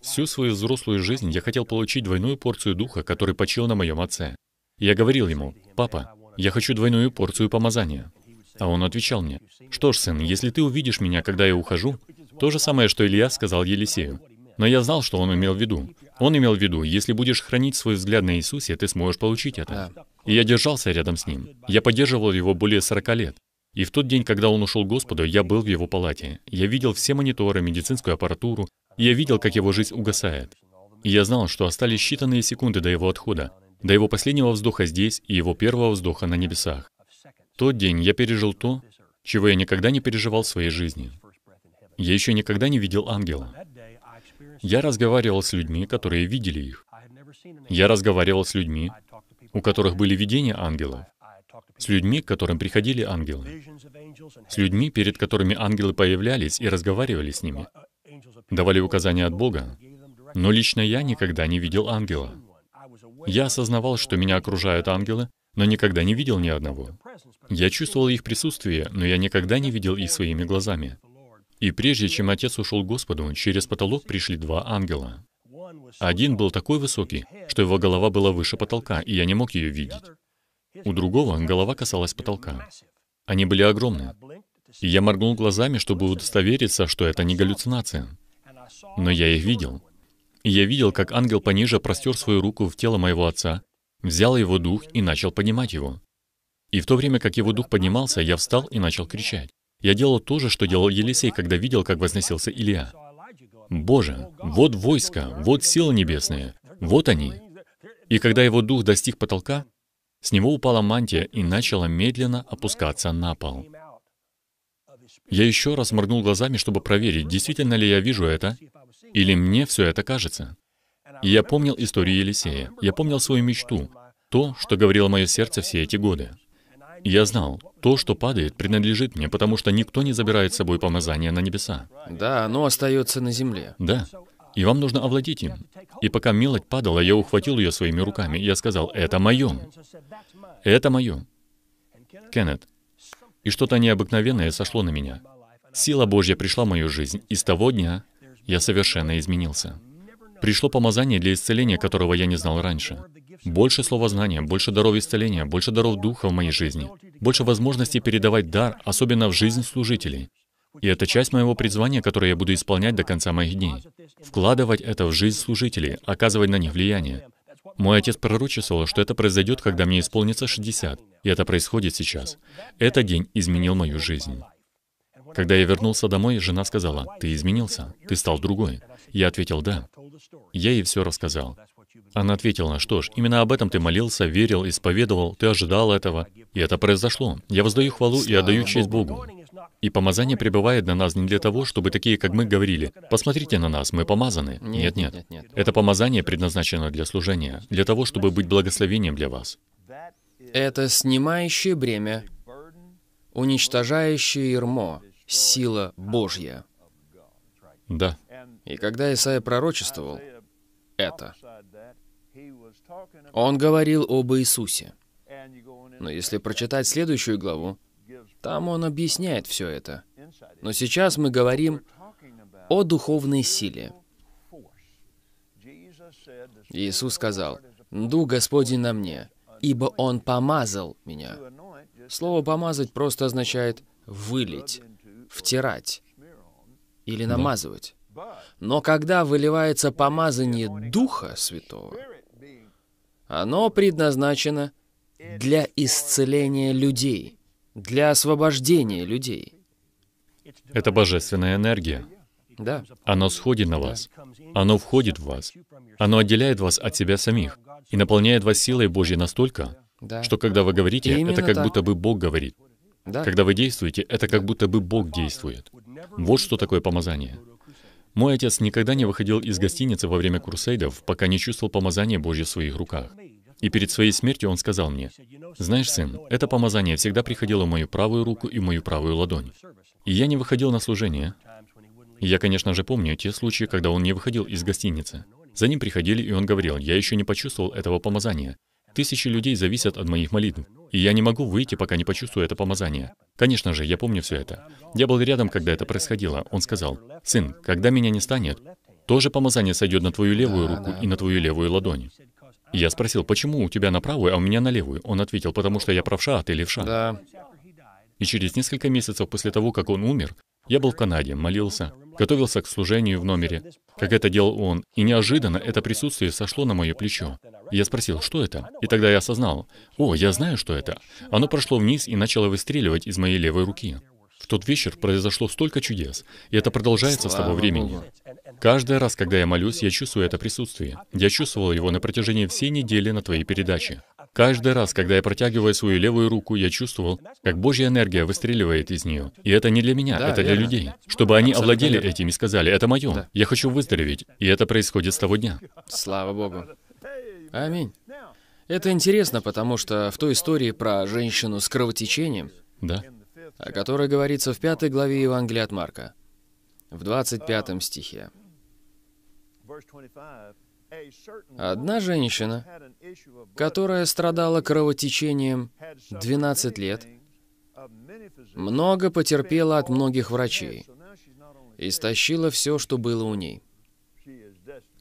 Всю свою взрослую жизнь я хотел получить двойную порцию духа, который почил на моем отце. Я говорил ему, «Папа, я хочу двойную порцию помазания». А он отвечал мне, «Что ж, сын, если ты увидишь меня, когда я ухожу...» То же самое, что Илья сказал Елисею. Но я знал, что он имел в виду. Он имел в виду, если будешь хранить свой взгляд на Иисусе, ты сможешь получить это. И я держался рядом с ним. Я поддерживал его более 40 лет. И в тот день, когда он ушел Господу, я был в его палате. Я видел все мониторы, медицинскую аппаратуру. И я видел, как его жизнь угасает. И я знал, что остались считанные секунды до его отхода, до его последнего вздоха здесь и его первого вздоха на небесах тот день я пережил то, чего я никогда не переживал в своей жизни. Я еще никогда не видел ангела. Я разговаривал с людьми, которые видели их. Я разговаривал с людьми, у которых были видения ангелов, с людьми, к которым приходили ангелы, с людьми, перед которыми ангелы появлялись и разговаривали с ними, давали указания от Бога, но лично я никогда не видел ангела. Я осознавал, что меня окружают ангелы, но никогда не видел ни одного. Я чувствовал их присутствие, но я никогда не видел их своими глазами. И прежде чем отец ушел к Господу, через потолок пришли два ангела. Один был такой высокий, что его голова была выше потолка, и я не мог ее видеть. У другого голова касалась потолка. Они были огромны. И я моргнул глазами, чтобы удостовериться, что это не галлюцинация. Но я их видел. И я видел, как ангел пониже простер свою руку в тело моего отца, взял его дух и начал понимать его. И в то время, как его дух поднимался, я встал и начал кричать. Я делал то же, что делал Елисей, когда видел, как возносился Илия. «Боже, вот войско, вот силы небесные, вот они!» И когда его дух достиг потолка, с него упала мантия и начала медленно опускаться на пол. Я еще раз моргнул глазами, чтобы проверить, действительно ли я вижу это, или мне все это кажется. И я помнил историю Елисея. Я помнил свою мечту, то, что говорило мое сердце все эти годы. Я знал, то, что падает, принадлежит мне, потому что никто не забирает с собой помазание на небеса. Да, оно остается на земле. Да. И вам нужно овладеть им. И пока мелочь падала, я ухватил ее своими руками. Я сказал, это мое. Это мое. Кеннет, и что-то необыкновенное сошло на меня. Сила Божья пришла в мою жизнь, и с того дня я совершенно изменился. Пришло помазание для исцеления, которого я не знал раньше. Больше слова знания, больше даров исцеления, больше даров Духа в моей жизни, больше возможностей передавать дар, особенно в жизнь служителей. И это часть моего призвания, которое я буду исполнять до конца моих дней. Вкладывать это в жизнь служителей, оказывать на них влияние. Мой отец пророчествовал, что это произойдет, когда мне исполнится 60, и это происходит сейчас. Этот день изменил мою жизнь. Когда я вернулся домой, жена сказала, «Ты изменился, ты стал другой». Я ответил «Да». Я ей все рассказал. Она ответила, «Что ж, именно об этом ты молился, верил, исповедовал, ты ожидал этого, и это произошло. Я воздаю хвалу и отдаю честь Богу». И помазание пребывает на нас не для того, чтобы такие, как мы, говорили, «Посмотрите на нас, мы помазаны». Нет, нет. нет. Это помазание предназначено для служения, для того, чтобы быть благословением для вас. Это снимающее бремя, уничтожающее ермо, сила Божья. Да. И когда Исаия пророчествовал это, он говорил об Иисусе. Но если прочитать следующую главу, там он объясняет все это. Но сейчас мы говорим о духовной силе. Иисус сказал, «Дух Господень на мне, ибо Он помазал меня». Слово «помазать» просто означает «вылить», втирать или намазывать. Но когда выливается помазание Духа Святого, оно предназначено для исцеления людей, для освобождения людей. Это божественная энергия. Да. Оно сходит на вас. Оно входит в вас. Оно отделяет вас от себя самих и наполняет вас силой Божьей настолько, да. что когда вы говорите, это как так. будто бы Бог говорит. Да. Когда вы действуете, это как будто бы Бог действует. Вот что такое помазание. Мой отец никогда не выходил из гостиницы во время курсейдов, пока не чувствовал помазание Божье в своих руках. И перед своей смертью он сказал мне, «Знаешь, сын, это помазание всегда приходило в мою правую руку и в мою правую ладонь. И я не выходил на служение. я, конечно же, помню те случаи, когда он не выходил из гостиницы. За ним приходили, и он говорил, «Я еще не почувствовал этого помазания». Тысячи людей зависят от моих молитв, и я не могу выйти, пока не почувствую это помазание. Конечно же, я помню все это. Я был рядом, когда это происходило. Он сказал, «Сын, когда меня не станет, тоже помазание сойдет на твою левую руку и на твою левую ладонь». я спросил, «Почему у тебя на правую, а у меня на левую?» Он ответил, «Потому что я правша, а ты левша». Да. И через несколько месяцев после того, как он умер, я был в Канаде, молился, готовился к служению в номере, как это делал он, и неожиданно это присутствие сошло на мое плечо. Я спросил, что это? И тогда я осознал, о, я знаю, что это. Оно прошло вниз и начало выстреливать из моей левой руки тот вечер произошло столько чудес, и это продолжается Слава с того времени. Каждый раз, когда я молюсь, я чувствую это присутствие. Я чувствовал его на протяжении всей недели на твоей передаче. Каждый раз, когда я протягиваю свою левую руку, я чувствовал, как Божья энергия выстреливает из нее. И это не для меня, да, это для верно. людей. Чтобы они Абсолютно овладели верно. этим и сказали, это мое, да. я хочу выздороветь. И это происходит с того дня. Слава Богу. Аминь. Это интересно, потому что в той истории про женщину с кровотечением, да о которой говорится в 5 главе Евангелия от Марка, в 25 стихе. Одна женщина, которая страдала кровотечением 12 лет, много потерпела от многих врачей, истощила все, что было у ней.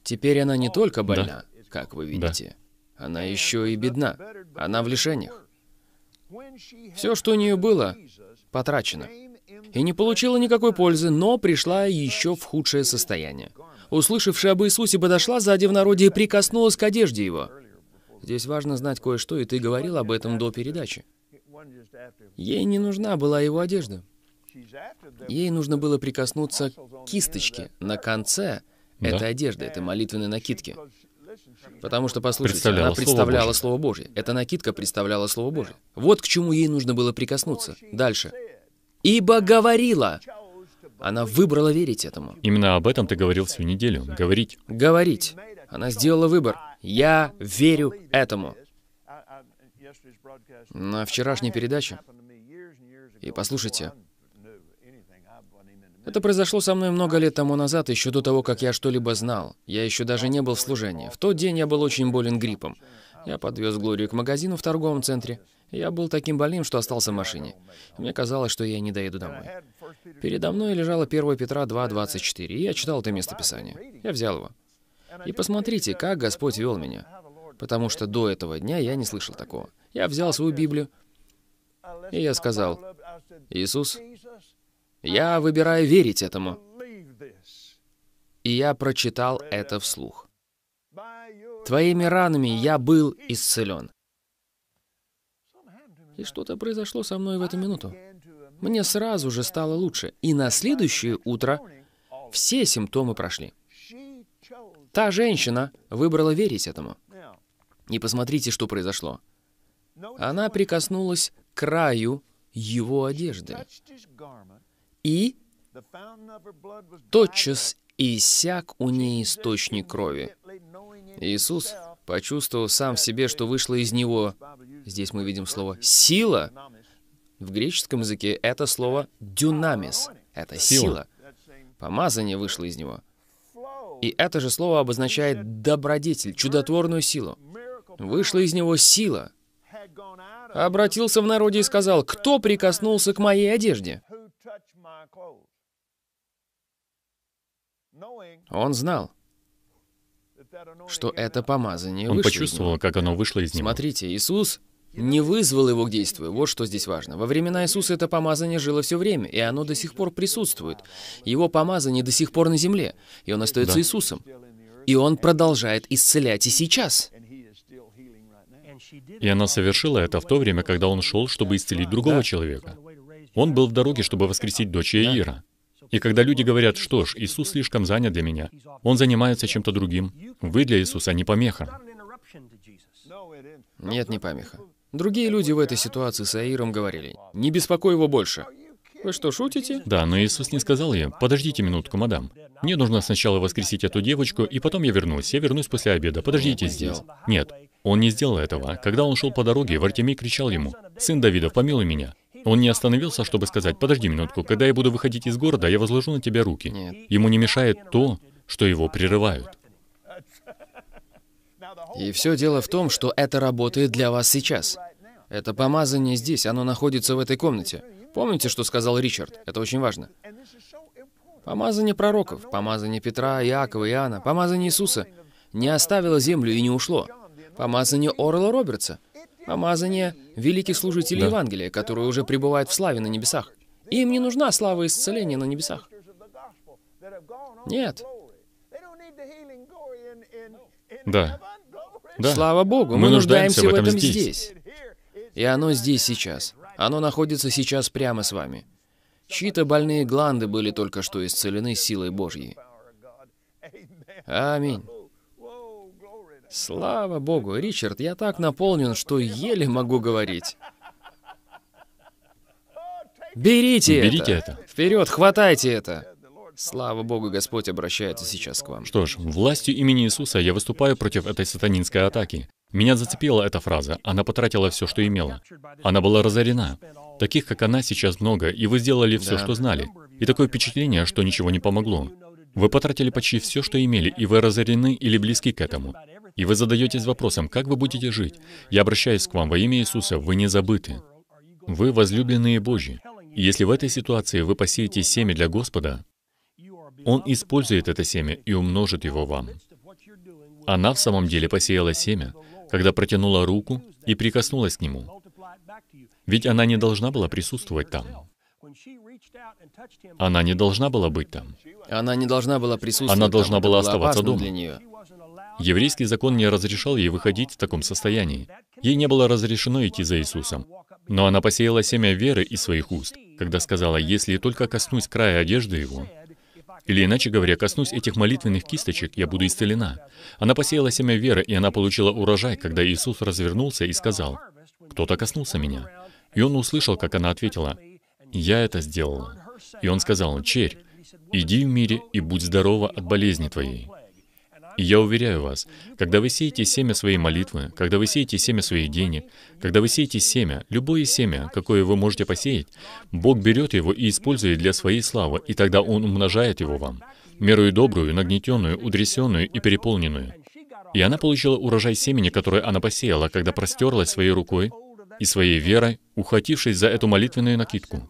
Теперь она не только больна, да. как вы видите, да. она еще и бедна, она в лишениях. Все, что у нее было, потрачено. И не получила никакой пользы, но пришла еще в худшее состояние. Услышавшая об Иисусе, подошла сзади в народе и прикоснулась к одежде его. Здесь важно знать кое-что, и ты говорил об этом до передачи. Ей не нужна была его одежда. Ей нужно было прикоснуться к кисточке на конце да? этой одежды, этой молитвенной накидки. Потому что, послушайте, представляла она представляла Слово, Слово Божье. Эта накидка представляла Слово Божье. Вот к чему ей нужно было прикоснуться. Дальше. «Ибо говорила». Она выбрала верить этому. Именно об этом ты говорил всю неделю. Говорить. Говорить. Она сделала выбор. Я верю этому. На вчерашней передаче, и послушайте, это произошло со мной много лет тому назад, еще до того, как я что-либо знал. Я еще даже не был в служении. В тот день я был очень болен гриппом. Я подвез Глорию к магазину в торговом центре. Я был таким больным, что остался в машине. Мне казалось, что я не доеду домой. Передо мной лежало 1 Петра 2.24, и я читал это местописание. Я взял его. И посмотрите, как Господь вел меня. Потому что до этого дня я не слышал такого. Я взял свою Библию, и я сказал, «Иисус, я выбираю верить этому. И я прочитал это вслух. Твоими ранами я был исцелен. И что-то произошло со мной в эту минуту. Мне сразу же стало лучше. И на следующее утро все симптомы прошли. Та женщина выбрала верить этому. И посмотрите, что произошло. Она прикоснулась к краю его одежды. И тотчас иссяк у ней источник крови. Иисус почувствовал сам в себе, что вышло из него, здесь мы видим слово «сила». В греческом языке это слово «дюнамис». Это сила. Помазание вышло из него. И это же слово обозначает добродетель, чудотворную силу. Вышла из него сила. Обратился в народе и сказал, «Кто прикоснулся к моей одежде?» Он знал, что это помазание Он почувствовал, как оно вышло из него. Смотрите, Иисус не вызвал его к действию. Вот что здесь важно. Во времена Иисуса это помазание жило все время, и оно до сих пор присутствует. Его помазание до сих пор на земле, и он остается да. Иисусом. И он продолжает исцелять и сейчас. И она совершила это в то время, когда он шел, чтобы исцелить другого человека. Он был в дороге, чтобы воскресить дочь Иира. И когда люди говорят, что ж, Иисус слишком занят для меня, Он занимается чем-то другим, вы для Иисуса не помеха. Нет, не помеха. Другие люди в этой ситуации с Аиром говорили, «Не беспокой его больше». Вы что, шутите? Да, но Иисус не сказал ей, «Подождите минутку, мадам. Мне нужно сначала воскресить эту девочку, и потом я вернусь. Я вернусь после обеда. Подождите здесь». Нет, он не сделал этого. Когда он шел по дороге, Вартимей кричал ему, «Сын Давидов, помилуй меня». Он не остановился, чтобы сказать, подожди минутку, когда я буду выходить из города, я возложу на тебя руки. Нет. Ему не мешает то, что его прерывают. И все дело в том, что это работает для вас сейчас. Это помазание здесь, оно находится в этой комнате. Помните, что сказал Ричард? Это очень важно. Помазание пророков, помазание Петра, Иакова, Иоанна, помазание Иисуса не оставило землю и не ушло. Помазание Орла Робертса – Помазание — великий служитель да. Евангелия, которые уже пребывают в славе на небесах. Им не нужна слава исцеления на небесах. Нет. Да. да. Слава Богу, мы, мы нуждаемся, нуждаемся в этом, в этом здесь. здесь. И оно здесь сейчас. Оно находится сейчас прямо с вами. Чьи-то больные гланды были только что исцелены силой Божьей. Аминь. Слава богу, Ричард, я так наполнен, что еле могу говорить. Берите, Берите это. это. Вперед, хватайте это. Слава Богу, Господь обращается сейчас к вам. Что ж, властью имени Иисуса я выступаю против этой сатанинской атаки. Меня зацепила эта фраза. Она потратила все, что имела. Она была разорена. Таких, как она, сейчас много, и вы сделали все, да. что знали. И такое впечатление, что ничего не помогло. Вы потратили почти все, что имели, и вы разорены или близки к этому. И вы задаетесь вопросом, как вы будете жить? Я обращаюсь к вам во имя Иисуса, вы не забыты. Вы возлюбленные Божьи. И если в этой ситуации вы посеете семя для Господа, Он использует это семя и умножит его вам. Она в самом деле посеяла семя, когда протянула руку и прикоснулась к нему. Ведь она не должна была присутствовать там. Она не должна была быть там. Она не должна была присутствовать. Она должна там. была оставаться дома. Для нее. Еврейский закон не разрешал ей выходить в таком состоянии. Ей не было разрешено идти за Иисусом. Но она посеяла семя веры из своих уст, когда сказала, «Если только коснусь края одежды его, или иначе говоря, коснусь этих молитвенных кисточек, я буду исцелена». Она посеяла семя веры, и она получила урожай, когда Иисус развернулся и сказал, «Кто-то коснулся меня». И он услышал, как она ответила, «Я это сделала». И он сказал, «Черь, иди в мире и будь здорова от болезни твоей» я уверяю вас, когда вы сеете семя своей молитвы, когда вы сеете семя своих денег, когда вы сеете семя, любое семя, какое вы можете посеять, Бог берет его и использует для своей славы, и тогда Он умножает его вам. Мерую добрую, нагнетенную, удресенную и переполненную. И она получила урожай семени, которое она посеяла, когда простерлась своей рукой и своей верой, ухватившись за эту молитвенную накидку.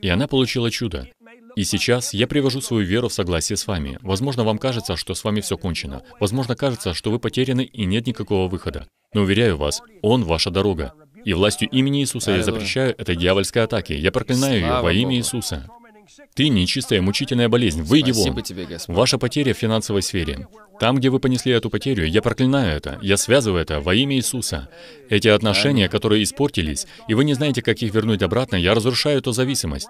И она получила чудо. И сейчас я привожу свою веру в согласие с вами. Возможно, вам кажется, что с вами все кончено. Возможно, кажется, что вы потеряны и нет никакого выхода. Но уверяю вас, Он ваша дорога. И властью имени Иисуса я запрещаю этой дьявольской атаки. Я проклинаю ее во имя Иисуса. Ты нечистая, мучительная болезнь. Выйди Спасибо вон. Тебе, Господь. Ваша потеря в финансовой сфере. Там, где вы понесли эту потерю, я проклинаю это. Я связываю это во имя Иисуса. Эти отношения, которые испортились, и вы не знаете, как их вернуть обратно, я разрушаю эту зависимость.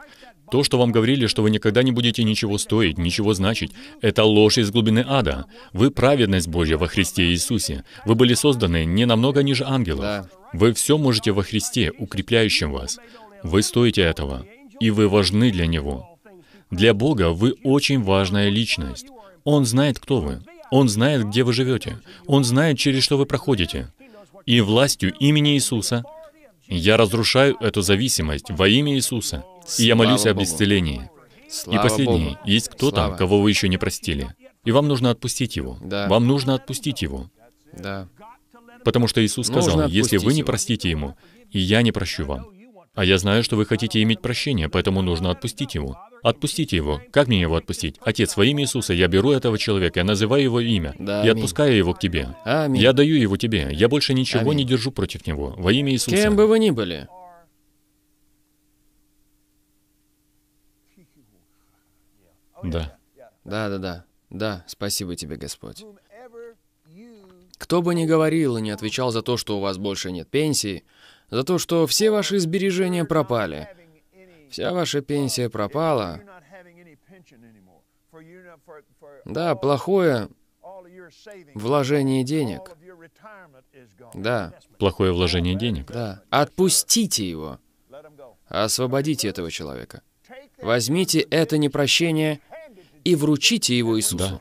То, что вам говорили, что вы никогда не будете ничего стоить, ничего значить, это ложь из глубины ада. Вы праведность Божья во Христе Иисусе. Вы были созданы не намного ниже ангелов. Да. Вы все можете во Христе, укрепляющем вас. Вы стоите этого и вы важны для Него. Для Бога вы очень важная личность. Он знает, кто вы. Он знает, где вы живете. Он знает, через что вы проходите. И властью имени Иисуса я разрушаю эту зависимость во имя Иисуса. И я молюсь об исцелении. и последнее, есть кто-то, кого вы еще не простили. И вам нужно отпустить его. Да. Вам нужно отпустить его. Да. Потому что Иисус сказал, если вы не простите ему, и я не прощу вам. А я знаю, что вы хотите иметь прощение, поэтому нужно отпустить его. Отпустите его. Как мне его отпустить? Отец, во имя Иисуса, я беру этого человека, я называю его имя. Да, и отпускаю его к тебе. Аминь. Я даю его тебе. Я больше ничего аминь. не держу против него. Во имя Иисуса. Кем бы вы ни были. Да. Да, да, да. Да, спасибо тебе, Господь. Кто бы ни говорил и не отвечал за то, что у вас больше нет пенсии, за то, что все ваши сбережения пропали. Вся ваша пенсия пропала. Да, плохое вложение денег. Да. Плохое вложение денег. Да. Отпустите его. Освободите этого человека. Возьмите это непрощение и вручите его Иисусу. Да.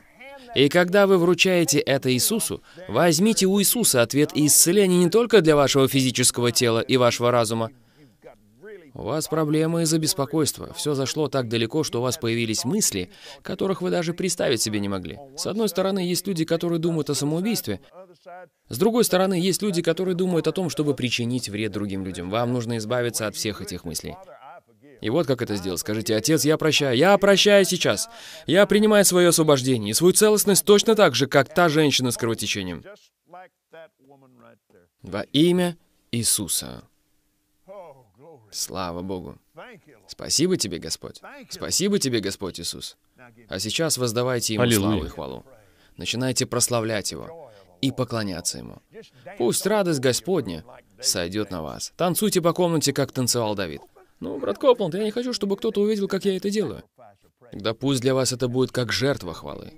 И когда вы вручаете это Иисусу, возьмите у Иисуса ответ и исцеление не только для вашего физического тела и вашего разума. У вас проблемы из-за беспокойства. Все зашло так далеко, что у вас появились мысли, которых вы даже представить себе не могли. С одной стороны, есть люди, которые думают о самоубийстве. С другой стороны, есть люди, которые думают о том, чтобы причинить вред другим людям. Вам нужно избавиться от всех этих мыслей. И вот как это сделать. Скажите, «Отец, я прощаю. Я прощаю сейчас. Я принимаю свое освобождение и свою целостность точно так же, как та женщина с кровотечением». Во имя Иисуса. Слава Богу. Спасибо тебе, Господь. Спасибо тебе, Господь Иисус. А сейчас воздавайте Ему Аллилуйя. славу и хвалу. Начинайте прославлять Его и поклоняться Ему. Пусть радость Господня сойдет на вас. Танцуйте по комнате, как танцевал Давид. Ну, брат Копланд, я не хочу, чтобы кто-то увидел, как я это делаю. Да пусть для вас это будет как жертва хвалы.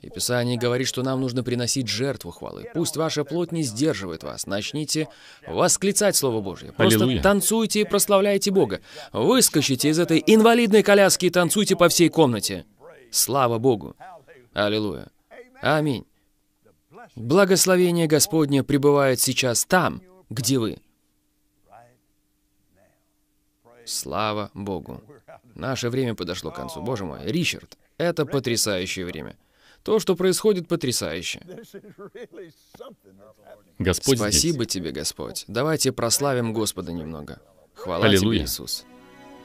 И Писание говорит, что нам нужно приносить жертву хвалы. Пусть ваша плоть не сдерживает вас. Начните восклицать Слово Божье. Просто Аллилуйя. танцуйте и прославляйте Бога. Выскочите из этой инвалидной коляски и танцуйте по всей комнате. Слава Богу! Аллилуйя! Аминь! Благословение Господне пребывает сейчас там, где вы. Слава Богу. Наше время подошло к концу. Боже мой, Ричард, это потрясающее время. То, что происходит, потрясающе. Господь Спасибо здесь. тебе, Господь. Давайте прославим Господа немного. Хвала Аллилуйя. тебе, Иисус.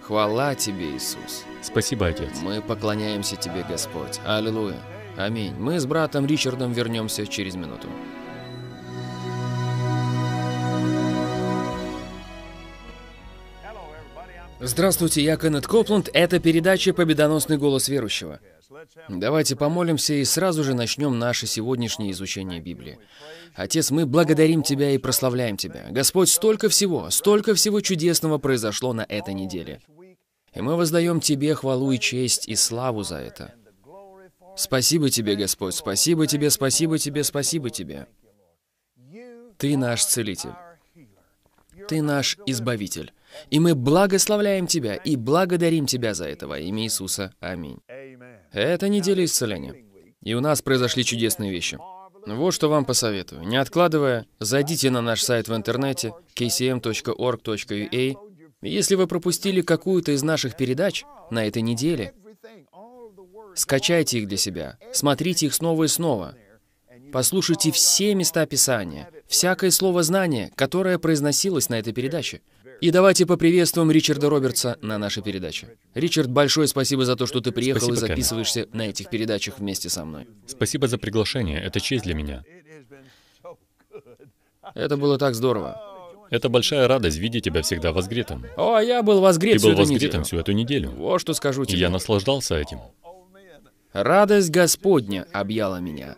Хвала тебе, Иисус. Спасибо, Отец. Мы поклоняемся тебе, Господь. Аллилуйя. Аминь. Мы с братом Ричардом вернемся через минуту. Здравствуйте, я Кеннет Копланд. Это передача «Победоносный голос верующего». Давайте помолимся и сразу же начнем наше сегодняшнее изучение Библии. Отец, мы благодарим Тебя и прославляем Тебя. Господь, столько всего, столько всего чудесного произошло на этой неделе. И мы воздаем Тебе хвалу и честь и славу за это. Спасибо Тебе, Господь, спасибо Тебе, спасибо Тебе, спасибо Тебе. Ты наш Целитель. Ты наш Избавитель. И мы благословляем Тебя и благодарим Тебя за это во имя Иисуса. Аминь. Это неделя исцеления. И у нас произошли чудесные вещи. Вот что вам посоветую. Не откладывая, зайдите на наш сайт в интернете kcm.org.ua. Если вы пропустили какую-то из наших передач на этой неделе, скачайте их для себя, смотрите их снова и снова. Послушайте все места Писания, всякое слово знания, которое произносилось на этой передаче. И давайте поприветствуем Ричарда Робертса на нашей передаче. Ричард, большое спасибо за то, что ты приехал спасибо, и записываешься Кевин. на этих передачах вместе со мной. Спасибо за приглашение. Это честь для меня. Это было так здорово. Это большая радость видеть тебя всегда возгретым. О, я был возгрет Ты всю был эту возгретым неделю. всю эту неделю. Вот что скажу тебе. И я наслаждался этим. Радость Господня объяла меня.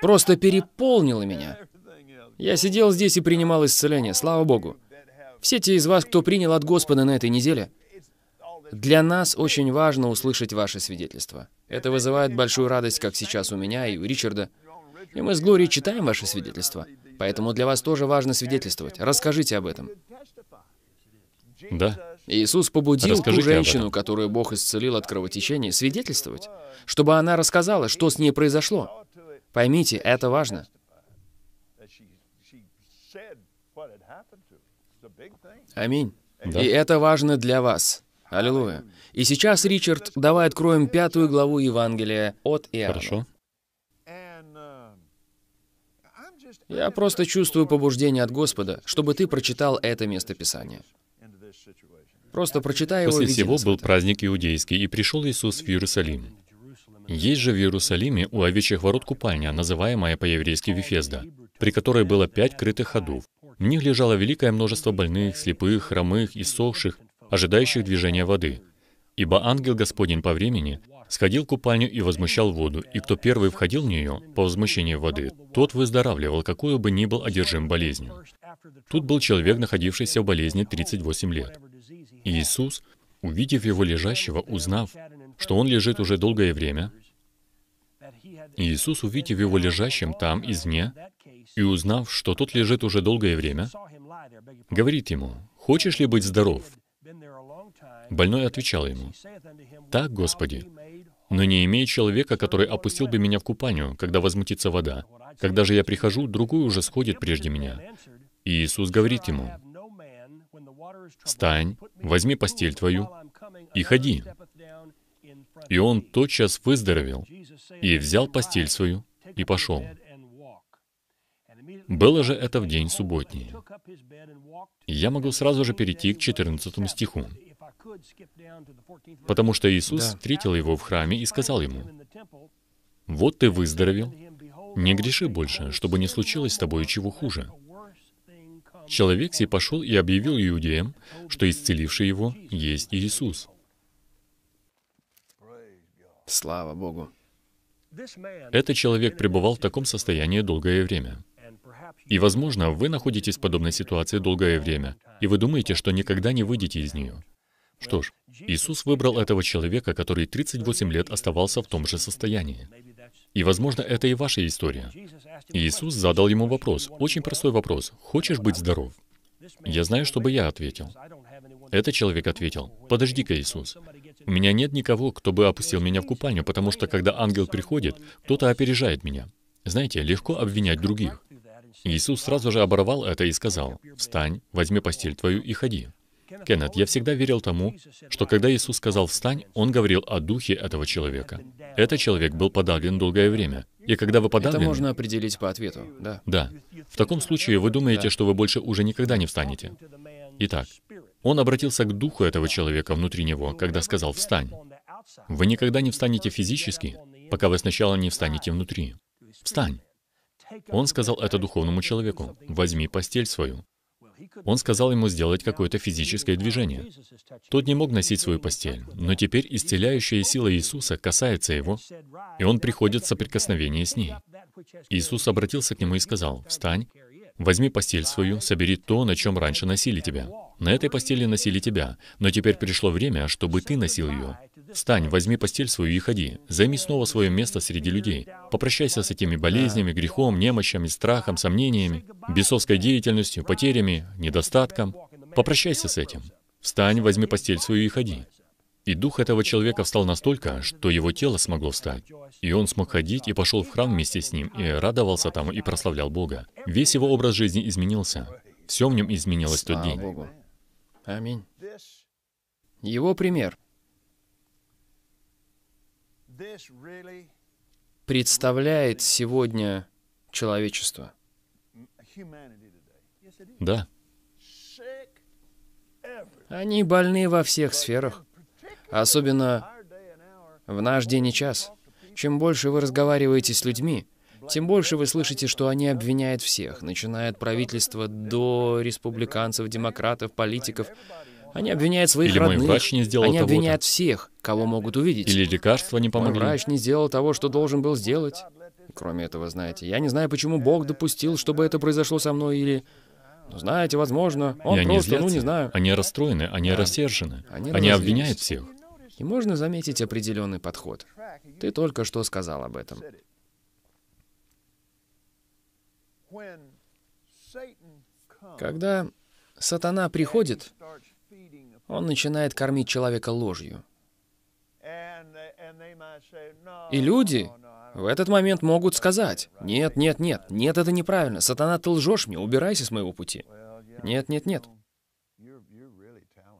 Просто переполнила меня. Я сидел здесь и принимал исцеление, слава Богу. Все те из вас, кто принял от Господа на этой неделе, для нас очень важно услышать ваше свидетельство. Это вызывает большую радость, как сейчас у меня и у Ричарда. И мы с Глорией читаем ваше свидетельство. Поэтому для вас тоже важно свидетельствовать. Расскажите об этом. Да. Иисус побудил Расскажите ту женщину, которую Бог исцелил от кровотечения, свидетельствовать, чтобы она рассказала, что с ней произошло. Поймите, это важно. Аминь. Да. И это важно для вас. Аллилуйя. И сейчас, Ричард, давай откроем пятую главу Евангелия от Иоанна. Хорошо. Я просто чувствую побуждение от Господа, чтобы ты прочитал это местописание. Просто прочитай его. После всего был праздник иудейский, и пришел Иисус в Иерусалим. Есть же в Иерусалиме у овечьих ворот купальня, называемая по-еврейски Вифезда, при которой было пять крытых ходов, в них лежало великое множество больных, слепых, хромых, и сохших, ожидающих движения воды. Ибо ангел Господень по времени сходил к купанию и возмущал воду, и кто первый входил в нее по возмущению воды, тот выздоравливал, какую бы ни был одержим болезнью. Тут был человек, находившийся в болезни 38 лет. И Иисус, увидев его лежащего, узнав, что он лежит уже долгое время, Иисус, увидев его лежащим там извне, и, узнав, что тот лежит уже долгое время, говорит ему, «Хочешь ли быть здоров?» Больной отвечал ему, «Так, Господи, но не имея человека, который опустил бы меня в купанию, когда возмутится вода. Когда же я прихожу, другой уже сходит прежде меня». И Иисус говорит ему, «Встань, возьми постель твою и ходи». И он тотчас выздоровел и взял постель свою и пошел. Было же это в день субботний. Я могу сразу же перейти к 14 стиху. Потому что Иисус да. встретил его в храме и сказал ему, «Вот ты выздоровел, не греши больше, чтобы не случилось с тобой чего хуже». Человек сей пошел и объявил иудеям, что исцеливший его есть Иисус. Слава Богу! Этот человек пребывал в таком состоянии долгое время. И, возможно, вы находитесь в подобной ситуации долгое время, и вы думаете, что никогда не выйдете из нее. Что ж, Иисус выбрал этого человека, который 38 лет оставался в том же состоянии. И, возможно, это и ваша история. Иисус задал ему вопрос, очень простой вопрос. «Хочешь быть здоров?» Я знаю, чтобы я ответил. Этот человек ответил, «Подожди-ка, Иисус, у меня нет никого, кто бы опустил меня в купальню, потому что, когда ангел приходит, кто-то опережает меня». Знаете, легко обвинять других. Иисус сразу же оборвал это и сказал, «Встань, возьми постель твою и ходи». Кеннет, я всегда верил тому, что когда Иисус сказал «встань», Он говорил о духе этого человека. Этот человек был подавлен долгое время. И когда вы подавлены... Это можно определить по ответу, да. Да. В таком случае вы думаете, да. что вы больше уже никогда не встанете. Итак, Он обратился к духу этого человека внутри него, когда сказал «встань». Вы никогда не встанете физически, пока вы сначала не встанете внутри. Встань. Он сказал это духовному человеку, «Возьми постель свою». Он сказал ему сделать какое-то физическое движение. Тот не мог носить свою постель, но теперь исцеляющая сила Иисуса касается его, и он приходит в соприкосновение с ней. Иисус обратился к нему и сказал, «Встань, Возьми постель свою, собери то, на чем раньше носили тебя. На этой постели носили тебя, но теперь пришло время, чтобы ты носил ее. Встань, возьми постель свою и ходи. Займи снова свое место среди людей. Попрощайся с этими болезнями, грехом, немощами, страхом, сомнениями, бесовской деятельностью, потерями, недостатком. Попрощайся с этим. Встань, возьми постель свою и ходи. И дух этого человека встал настолько, что его тело смогло встать. И он смог ходить и пошел в храм вместе с ним, и радовался там, и прославлял Бога. Весь его образ жизни изменился. Все в нем изменилось в тот день. Богу. Аминь. Его пример представляет сегодня человечество. Да. Они больны во всех сферах. Особенно в наш день и час. Чем больше вы разговариваете с людьми, тем больше вы слышите, что они обвиняют всех, начиная от правительства до республиканцев, демократов, политиков. Они обвиняют своих Или родных. Или врач не сделал Они обвиняют всех, кого могут увидеть. Или лекарства не помогли. Мой врач не сделал того, что должен был сделать. Кроме этого, знаете, я не знаю, почему Бог допустил, чтобы это произошло со мной, или... Ну, знаете, возможно, он и просто, они ну, не знаю. Они расстроены, они да. рассержены. Они, они обвиняют всех. И можно заметить определенный подход. Ты только что сказал об этом. Когда сатана приходит, он начинает кормить человека ложью. И люди в этот момент могут сказать, «Нет, нет, нет, нет, это неправильно. Сатана, ты лжешь мне, убирайся с моего пути». Нет, нет, нет.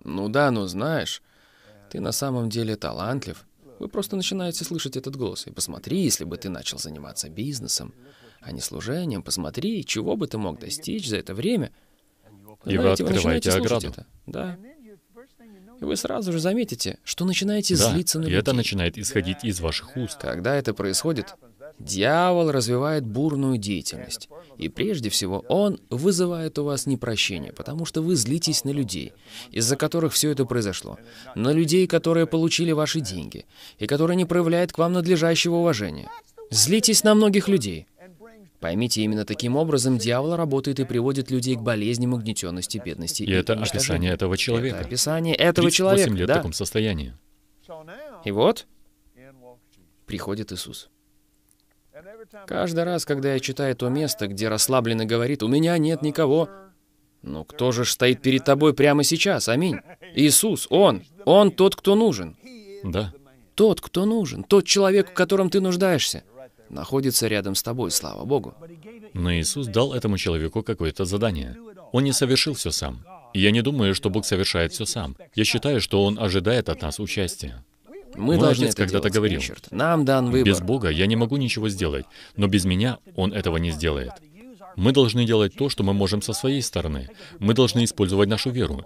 Ну да, но знаешь, ты на самом деле талантлив. Вы просто начинаете слышать этот голос. И посмотри, если бы ты начал заниматься бизнесом, а не служением, посмотри, чего бы ты мог достичь за это время. И Знаете, вы открываете вы ограду. Это. Да. И вы сразу же заметите, что начинаете да, злиться на людей. и это начинает исходить из ваших уст. Когда это происходит, Дьявол развивает бурную деятельность. И прежде всего, он вызывает у вас непрощение, потому что вы злитесь на людей, из-за которых все это произошло. На людей, которые получили ваши деньги, и которые не проявляют к вам надлежащего уважения. Злитесь на многих людей. Поймите, именно таким образом дьявол работает и приводит людей к болезням, угнетенности, бедности и, и это описание этого человека. Это описание этого человека, лет да. в таком состоянии. И вот приходит Иисус. Каждый раз, когда я читаю то место, где расслабленно говорит «У меня нет никого», ну кто же стоит перед тобой прямо сейчас? Аминь. Иисус, Он, Он тот, кто нужен. Да. Тот, кто нужен, тот человек, в котором ты нуждаешься, находится рядом с тобой, слава Богу. Но Иисус дал этому человеку какое-то задание. Он не совершил все сам. Я не думаю, что Бог совершает все сам. Я считаю, что Он ожидает от нас участия. Мы Мой должны отец когда-то говорил, Ричард. нам дан выбор. Без Бога я не могу ничего сделать, но без меня Он этого не сделает. Мы должны делать то, что мы можем со своей стороны. Мы должны использовать нашу веру.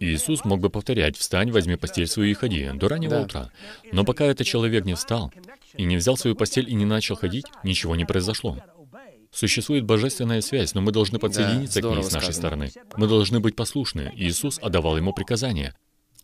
Иисус мог бы повторять, «Встань, возьми постель свою и ходи» до раннего да. утра. Но пока этот человек не встал, и не взял свою постель и не начал ходить, ничего не произошло. Существует божественная связь, но мы должны подсоединиться да, к ней с нашей сказано. стороны. Мы должны быть послушны. Иисус отдавал ему приказания.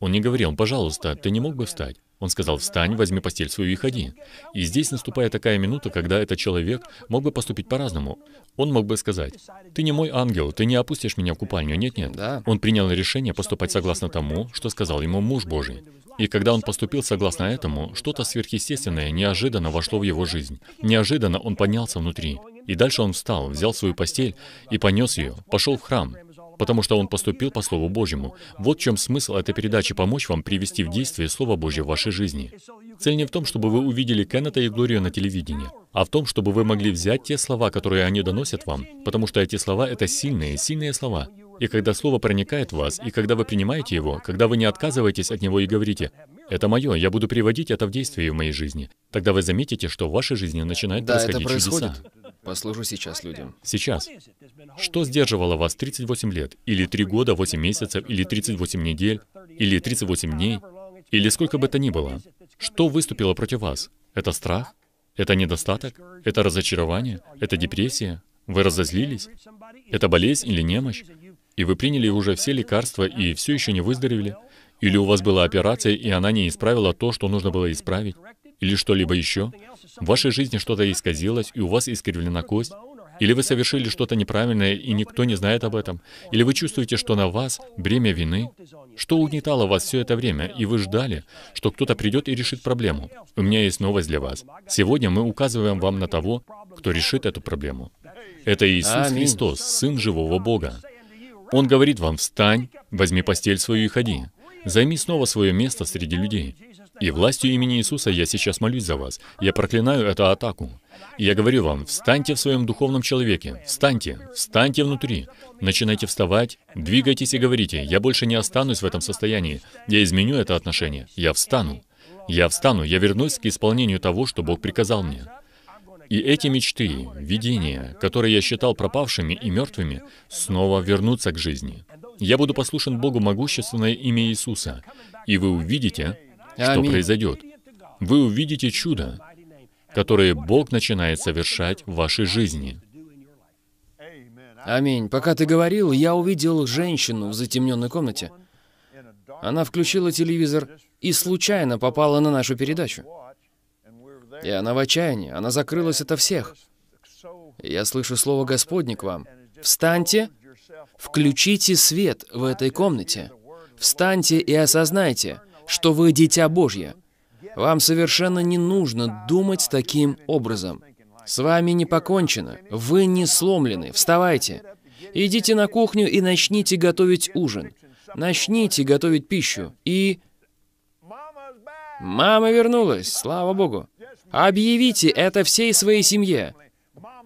Он не говорил, пожалуйста, ты не мог бы встать? Он сказал, встань, возьми постель свою и ходи. И здесь наступает такая минута, когда этот человек мог бы поступить по-разному. Он мог бы сказать, ты не мой ангел, ты не опустишь меня в купальню, нет-нет. Да. Он принял решение поступать согласно тому, что сказал ему муж Божий. И когда он поступил согласно этому, что-то сверхъестественное неожиданно вошло в его жизнь. Неожиданно он поднялся внутри. И дальше он встал, взял свою постель и понес ее, пошел в храм потому что он поступил по Слову Божьему. Вот в чем смысл этой передачи — помочь вам привести в действие Слово Божье в вашей жизни. Цель не в том, чтобы вы увидели Кеннета и Глорию на телевидении, а в том, чтобы вы могли взять те слова, которые они доносят вам, потому что эти слова — это сильные, сильные слова. И когда слово проникает в вас, и когда вы принимаете его, когда вы не отказываетесь от него и говорите, «Это мое, я буду приводить это в действие в моей жизни», тогда вы заметите, что в вашей жизни начинают да, происходить это происходит. чудеса. Послужу сейчас людям. Сейчас. Что сдерживало вас 38 лет? Или 3 года, 8 месяцев, или 38 недель, или 38 дней, или сколько бы то ни было? Что выступило против вас? Это страх? Это недостаток? Это разочарование? Это депрессия? Вы разозлились? Это болезнь или немощь? И вы приняли уже все лекарства и все еще не выздоровели? Или у вас была операция, и она не исправила то, что нужно было исправить? или что-либо еще? В вашей жизни что-то исказилось, и у вас искривлена кость? Или вы совершили что-то неправильное, и никто не знает об этом? Или вы чувствуете, что на вас бремя вины? Что угнетало вас все это время, и вы ждали, что кто-то придет и решит проблему? У меня есть новость для вас. Сегодня мы указываем вам на того, кто решит эту проблему. Это Иисус Христос, Сын живого Бога. Он говорит вам, встань, возьми постель свою и ходи. Займи снова свое место среди людей. И властью имени Иисуса я сейчас молюсь за вас. Я проклинаю эту атаку. И я говорю вам, встаньте в своем духовном человеке. Встаньте. Встаньте внутри. Начинайте вставать, двигайтесь и говорите, я больше не останусь в этом состоянии. Я изменю это отношение. Я встану. Я встану. Я вернусь к исполнению того, что Бог приказал мне. И эти мечты, видения, которые я считал пропавшими и мертвыми, снова вернутся к жизни. Я буду послушен Богу могущественное имя Иисуса, и вы увидите, что произойдет. Вы увидите чудо, которое Бог начинает совершать в вашей жизни. Аминь. Пока ты говорил, я увидел женщину в затемненной комнате. Она включила телевизор и случайно попала на нашу передачу. И она в отчаянии, она закрылась ото всех. Я слышу слово Господне к вам. Встаньте, включите свет в этой комнате. Встаньте и осознайте, что вы дитя Божье. Вам совершенно не нужно думать таким образом. С вами не покончено, вы не сломлены, вставайте. Идите на кухню и начните готовить ужин. Начните готовить пищу и... Мама вернулась, слава богу. Объявите это всей своей семье.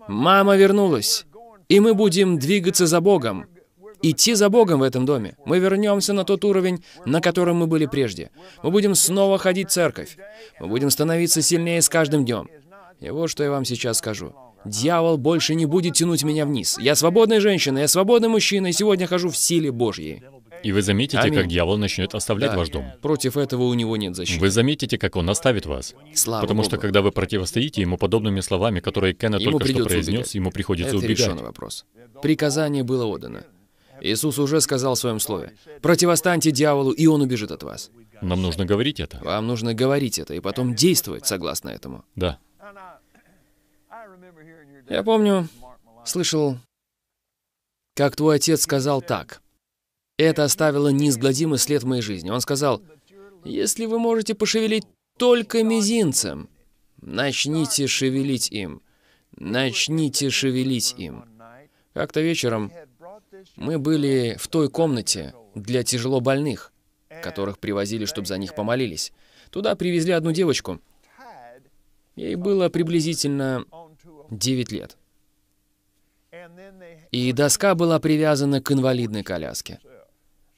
Мама вернулась, и мы будем двигаться за Богом идти за Богом в этом доме. Мы вернемся на тот уровень, на котором мы были прежде. Мы будем снова ходить в церковь. Мы будем становиться сильнее с каждым днем. И вот что я вам сейчас скажу. Дьявол больше не будет тянуть меня вниз. Я свободная женщина, я свободный мужчина, и сегодня хожу в силе Божьей. И вы заметите, Аминь. как дьявол начнет оставлять да. ваш дом. Против этого у него нет защиты. Вы заметите, как он оставит вас. Слава Потому Богу. что когда вы противостоите ему подобными словами, которые Кеннет только что произнес, убегать. ему приходится Это убегать. Это вопрос. Приказание было отдано. Иисус уже сказал в своем слове, «Противостаньте дьяволу, и он убежит от вас». Нам нужно говорить это. Вам нужно говорить это, и потом действовать согласно этому. Да. Я помню, слышал, как твой отец сказал так. Это оставило неизгладимый след в моей жизни. Он сказал, «Если вы можете пошевелить только мизинцем, начните шевелить им. Начните шевелить им». Как-то вечером мы были в той комнате для тяжело больных, которых привозили, чтобы за них помолились. Туда привезли одну девочку. Ей было приблизительно 9 лет. И доска была привязана к инвалидной коляске.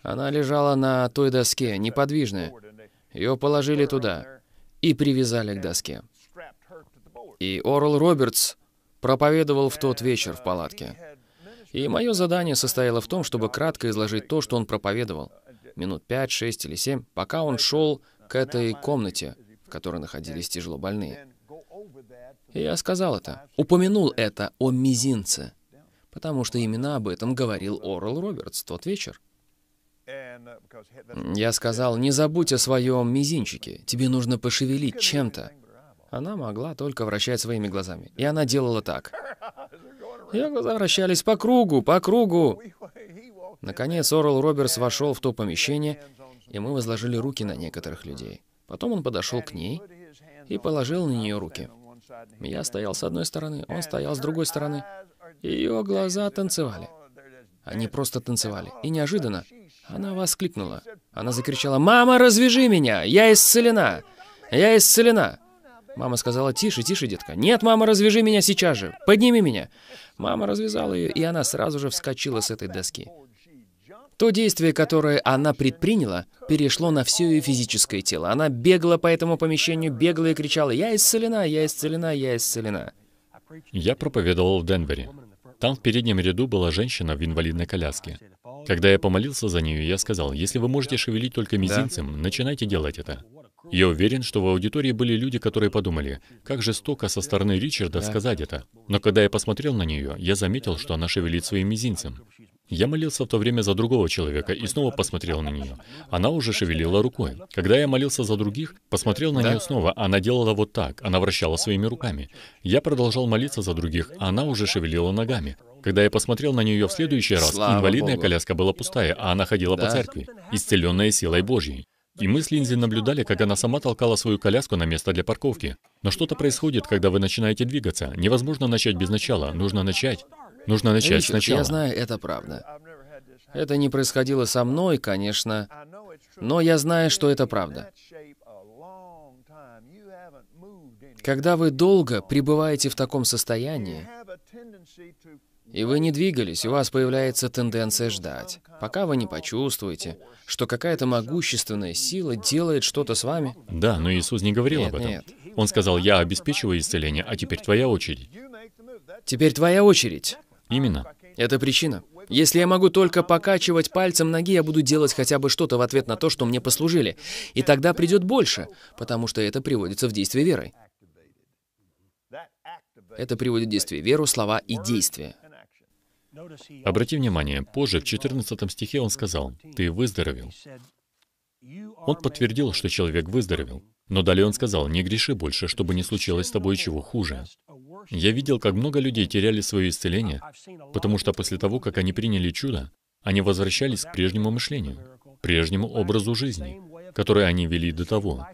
Она лежала на той доске, неподвижная. Ее положили туда и привязали к доске. И Орл Робертс проповедовал в тот вечер в палатке. И мое задание состояло в том, чтобы кратко изложить то, что он проповедовал. Минут пять, шесть или семь, пока он шел к этой комнате, в которой находились тяжелобольные. И я сказал это, упомянул это о мизинце, потому что именно об этом говорил Орел Робертс в тот вечер. Я сказал, не забудь о своем мизинчике, тебе нужно пошевелить чем-то, она могла только вращать своими глазами. И она делала так. Ее глаза вращались по кругу, по кругу. Наконец Орл Робертс вошел в то помещение, и мы возложили руки на некоторых людей. Потом он подошел к ней и положил на нее руки. Я стоял с одной стороны, он стоял с другой стороны. Ее глаза танцевали. Они просто танцевали. И неожиданно она воскликнула. Она закричала, «Мама, развяжи меня! Я исцелена! Я исцелена!» Мама сказала, тише, тише, детка. Нет, мама, развяжи меня сейчас же. Подними меня. Мама развязала ее, и она сразу же вскочила с этой доски. То действие, которое она предприняла, перешло на все ее физическое тело. Она бегала по этому помещению, бегала и кричала, «Я исцелена, я исцелена, я исцелена». Я проповедовал в Денвере. Там в переднем ряду была женщина в инвалидной коляске. Когда я помолился за нее, я сказал, «Если вы можете шевелить только мизинцем, да? начинайте делать это». Я уверен, что в аудитории были люди, которые подумали, как жестоко со стороны Ричарда сказать это. Но когда я посмотрел на нее, я заметил, что она шевелит своим мизинцем. Я молился в то время за другого человека и снова посмотрел на нее. Она уже шевелила рукой. Когда я молился за других, посмотрел на нее снова. Она делала вот так. Она вращала своими руками. Я продолжал молиться за других. А она уже шевелила ногами. Когда я посмотрел на нее в следующий раз, Слава инвалидная Богу. коляска была пустая, а она ходила да. по церкви, исцеленная силой Божьей. И мы с Линдзи наблюдали, как она сама толкала свою коляску на место для парковки. Но что-то происходит, когда вы начинаете двигаться. Невозможно начать без начала. Нужно начать. Нужно начать Ричард, сначала. Я знаю, это правда. Это не происходило со мной, конечно, но я знаю, что это правда. Когда вы долго пребываете в таком состоянии, и вы не двигались, у вас появляется тенденция ждать, пока вы не почувствуете, что какая-то могущественная сила делает что-то с вами. Да, но Иисус не говорил нет, об этом. Нет. Он сказал, «Я обеспечиваю исцеление, а теперь твоя очередь». Теперь твоя очередь. Именно. Это причина. Если я могу только покачивать пальцем ноги, я буду делать хотя бы что-то в ответ на то, что мне послужили. И тогда придет больше, потому что это приводится в действие верой. Это приводит в действие веру, слова и действия. Обрати внимание, позже в 14 стихе он сказал, «Ты выздоровел». Он подтвердил, что человек выздоровел, но далее он сказал, «Не греши больше, чтобы не случилось с тобой чего хуже». Я видел, как много людей теряли свое исцеление, потому что после того, как они приняли чудо, они возвращались к прежнему мышлению, прежнему образу жизни, который они вели до того.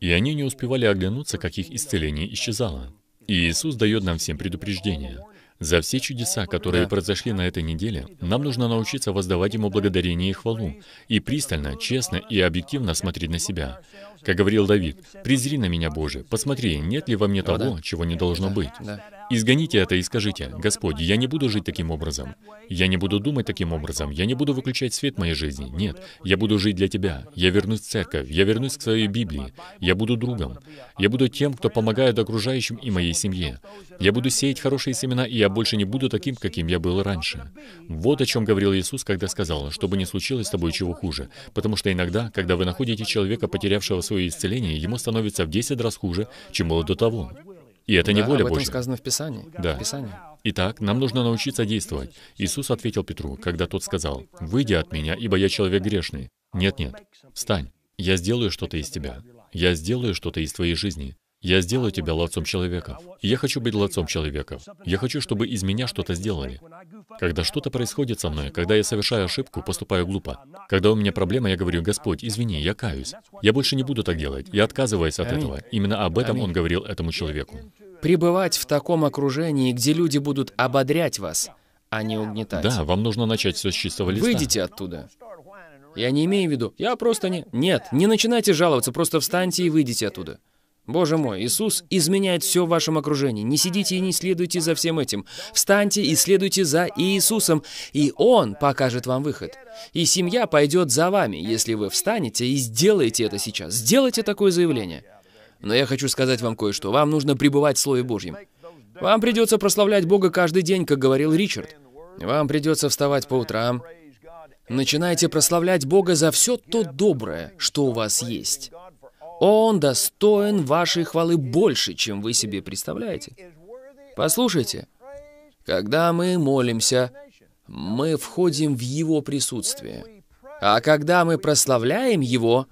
И они не успевали оглянуться, как их исцеление исчезало. И Иисус дает нам всем предупреждение. За все чудеса, которые да. произошли на этой неделе, нам нужно научиться воздавать Ему благодарение и хвалу, и пристально, честно и объективно смотреть на себя. Как говорил Давид, «Презри на меня, Боже, посмотри, нет ли во мне того, чего не должно быть». Изгоните это и скажите, «Господь, я не буду жить таким образом. Я не буду думать таким образом. Я не буду выключать свет моей жизни. Нет, я буду жить для Тебя. Я вернусь в церковь. Я вернусь к своей Библии. Я буду другом. Я буду тем, кто помогает окружающим и моей семье. Я буду сеять хорошие семена, и я больше не буду таким, каким я был раньше». Вот о чем говорил Иисус, когда сказал, «Чтобы не случилось с тобой чего хуже». Потому что иногда, когда вы находите человека, потерявшего свое исцеление, ему становится в 10 раз хуже, чем было до того. И это да, не воля об этом Божья. сказано в Писании. Да. В Писании. Итак, нам нужно научиться действовать. Иисус ответил Петру, когда тот сказал, «Выйди от меня, ибо я человек грешный». Нет-нет, встань. Я сделаю что-то из тебя. Я сделаю что-то из твоей жизни. Я сделаю тебя ловцом человеков. я хочу быть ловцом человеков. Я хочу, чтобы из меня что-то сделали. Когда что-то происходит со мной, когда я совершаю ошибку, поступаю глупо. Когда у меня проблема, я говорю, Господь, извини, я каюсь. Я больше не буду так делать. Я отказываюсь от этого. Именно об этом он говорил этому человеку. Пребывать в таком окружении, где люди будут ободрять вас, а не угнетать. Да, вам нужно начать все с чистого листа. Выйдите оттуда. Я не имею в виду, я просто не... Нет, не начинайте жаловаться, просто встаньте и выйдите оттуда. Боже мой, Иисус изменяет все в вашем окружении. Не сидите и не следуйте за всем этим. Встаньте и следуйте за Иисусом, и Он покажет вам выход. И семья пойдет за вами, если вы встанете и сделаете это сейчас. Сделайте такое заявление. Но я хочу сказать вам кое-что. Вам нужно пребывать в Слове Божьем. Вам придется прославлять Бога каждый день, как говорил Ричард. Вам придется вставать по утрам. Начинайте прославлять Бога за все то доброе, что у вас есть. Он достоин вашей хвалы больше, чем вы себе представляете. Послушайте, когда мы молимся, мы входим в Его присутствие. А когда мы прославляем Его,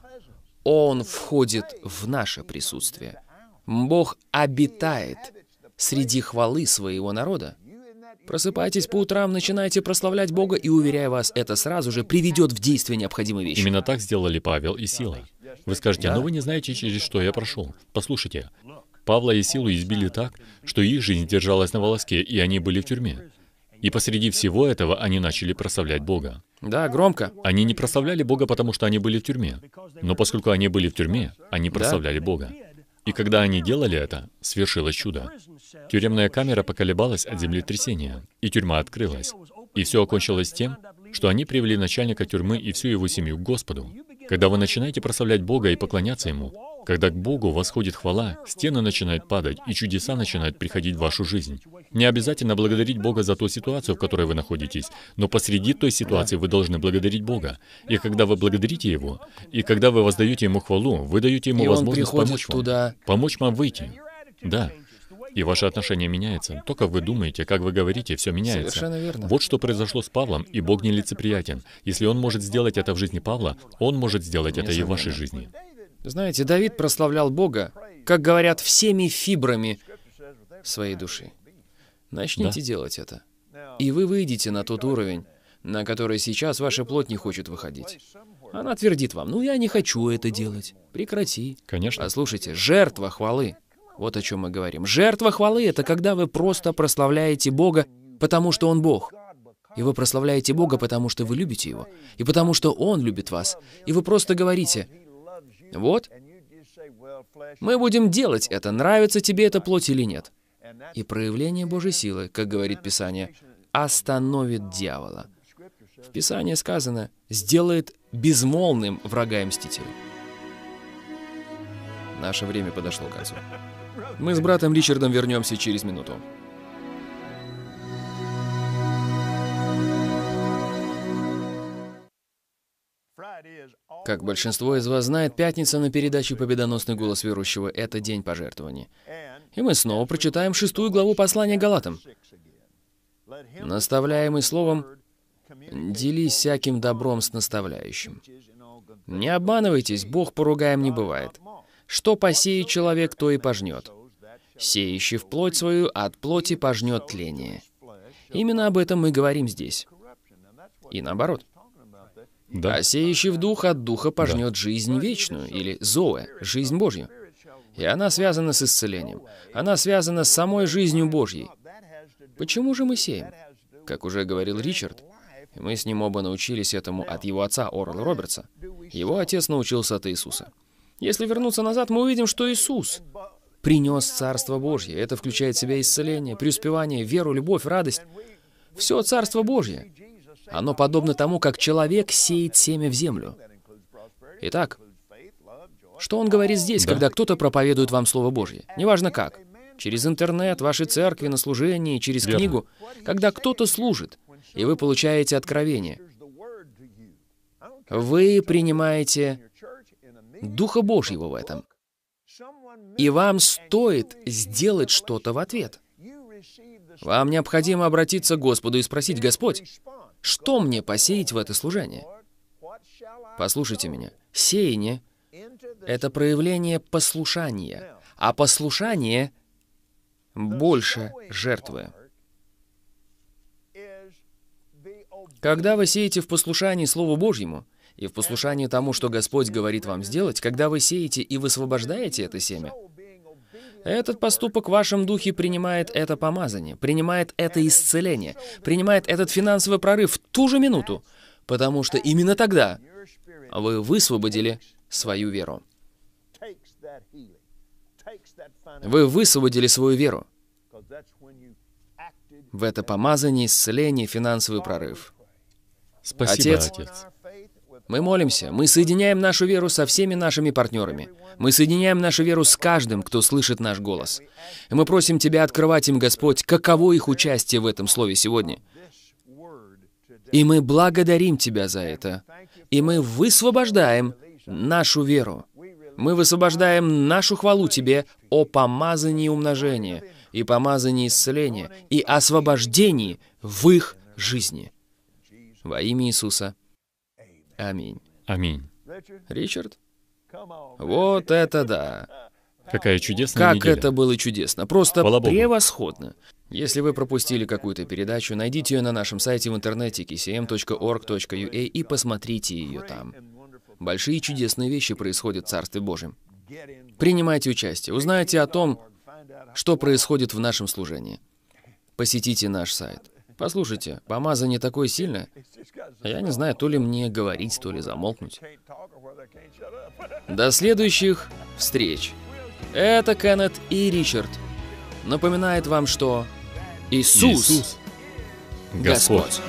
Он входит в наше присутствие. Бог обитает среди хвалы своего народа. Просыпайтесь по утрам, начинайте прославлять Бога, и, уверяю вас, это сразу же приведет в действие необходимые вещи. Именно так сделали Павел и Сила. Вы скажете, «Ну, да? но вы не знаете, через что я прошел. Послушайте, Павла и Силу избили так, что их жизнь держалась на волоске, и они были в тюрьме. И посреди всего этого они начали прославлять Бога. Да, громко. Они не прославляли Бога, потому что они были в тюрьме. Но поскольку они были в тюрьме, они прославляли да? Бога. И когда они делали это, свершилось чудо. Тюремная камера поколебалась от землетрясения, и тюрьма открылась. И все окончилось тем, что они привели начальника тюрьмы и всю его семью к Господу. Когда вы начинаете прославлять Бога и поклоняться Ему, когда к Богу восходит хвала, стены начинают падать, и чудеса начинают приходить в вашу жизнь. Не обязательно благодарить Бога за ту ситуацию, в которой вы находитесь, но посреди той ситуации вы должны благодарить Бога. И когда вы благодарите Его, и когда вы воздаете Ему хвалу, вы даете Ему и возможность помочь вам. Туда... Помочь вам выйти. Да и ваше отношение меняется. То, как вы думаете, как вы говорите, все меняется. Совершенно верно. Вот что произошло с Павлом, и Бог нелицеприятен. Если он может сделать это в жизни Павла, он может сделать это и в вашей жизни. Знаете, Давид прославлял Бога, как говорят, всеми фибрами своей души. Начните да. делать это. И вы выйдете на тот уровень, на который сейчас ваша плоть не хочет выходить. Она твердит вам, ну я не хочу это делать. Прекрати. Конечно. Послушайте, а жертва хвалы вот о чем мы говорим. Жертва хвалы — это когда вы просто прославляете Бога, потому что Он Бог. И вы прославляете Бога, потому что вы любите Его, и потому что Он любит вас. И вы просто говорите, вот, мы будем делать это, нравится тебе это плоть или нет. И проявление Божьей силы, как говорит Писание, остановит дьявола. В Писании сказано, сделает безмолвным врага и мстителя. Наше время подошло к концу. Мы с братом Ричардом вернемся через минуту. Как большинство из вас знает, пятница на передаче «Победоносный голос верующего» — это день пожертвований. И мы снова прочитаем шестую главу послания Галатам. Наставляемый словом «делись всяким добром с наставляющим». Не обманывайтесь, Бог поругаем не бывает. Что посеет человек, то и пожнет. Сеющий в плоть свою, от плоти пожнет тление. Именно об этом мы говорим здесь. И наоборот. Да. А сеющий в дух от духа пожнет да. жизнь вечную, или зоэ, жизнь Божью. И она связана с исцелением. Она связана с самой жизнью Божьей. Почему же мы сеем? Как уже говорил Ричард, мы с ним оба научились этому от его отца Орла Робертса. Его отец научился от Иисуса. Если вернуться назад, мы увидим, что Иисус принес Царство Божье. Это включает в себя исцеление, преуспевание, веру, любовь, радость. Все Царство Божье. Оно подобно тому, как человек сеет семя в землю. Итак, что он говорит здесь, да. когда кто-то проповедует вам Слово Божье? Неважно как. Через интернет, ваши церкви, на служении, через Верно. книгу. Когда кто-то служит, и вы получаете откровение. Вы принимаете Духа Божьего в этом и вам стоит сделать что-то в ответ. Вам необходимо обратиться к Господу и спросить, «Господь, что мне посеять в это служение?» Послушайте меня. Сеяние — это проявление послушания, а послушание — больше жертвы. Когда вы сеете в послушании Слову Божьему, и в послушании тому, что Господь говорит вам сделать, когда вы сеете и высвобождаете это семя, этот поступок в вашем духе принимает это помазание, принимает это исцеление, принимает этот финансовый прорыв в ту же минуту, потому что именно тогда вы высвободили свою веру. Вы высвободили свою веру. В это помазание, исцеление, финансовый прорыв. Спасибо, Отец. Отец. Мы молимся, мы соединяем нашу веру со всеми нашими партнерами. Мы соединяем нашу веру с каждым, кто слышит наш голос. И мы просим Тебя открывать им, Господь, каково их участие в этом слове сегодня. И мы благодарим Тебя за это. И мы высвобождаем нашу веру. Мы высвобождаем нашу хвалу Тебе о помазании умножения, и помазании исцеления, и освобождении в их жизни. Во имя Иисуса. Аминь. Аминь. Ричард? Вот это да. Какая чудесная Как неделя. это было чудесно. Просто Полобогу. превосходно. Если вы пропустили какую-то передачу, найдите ее на нашем сайте в интернете kcm.org.ua эм и посмотрите ее там. Большие чудесные вещи происходят в Царстве Божьем. Принимайте участие, узнайте о том, что происходит в нашем служении. Посетите наш сайт. Послушайте, помаза не такое сильное. Я не знаю, то ли мне говорить, то ли замолкнуть. До следующих встреч. Это Кеннет и Ричард. Напоминает вам, что Иисус, Иисус. Господь.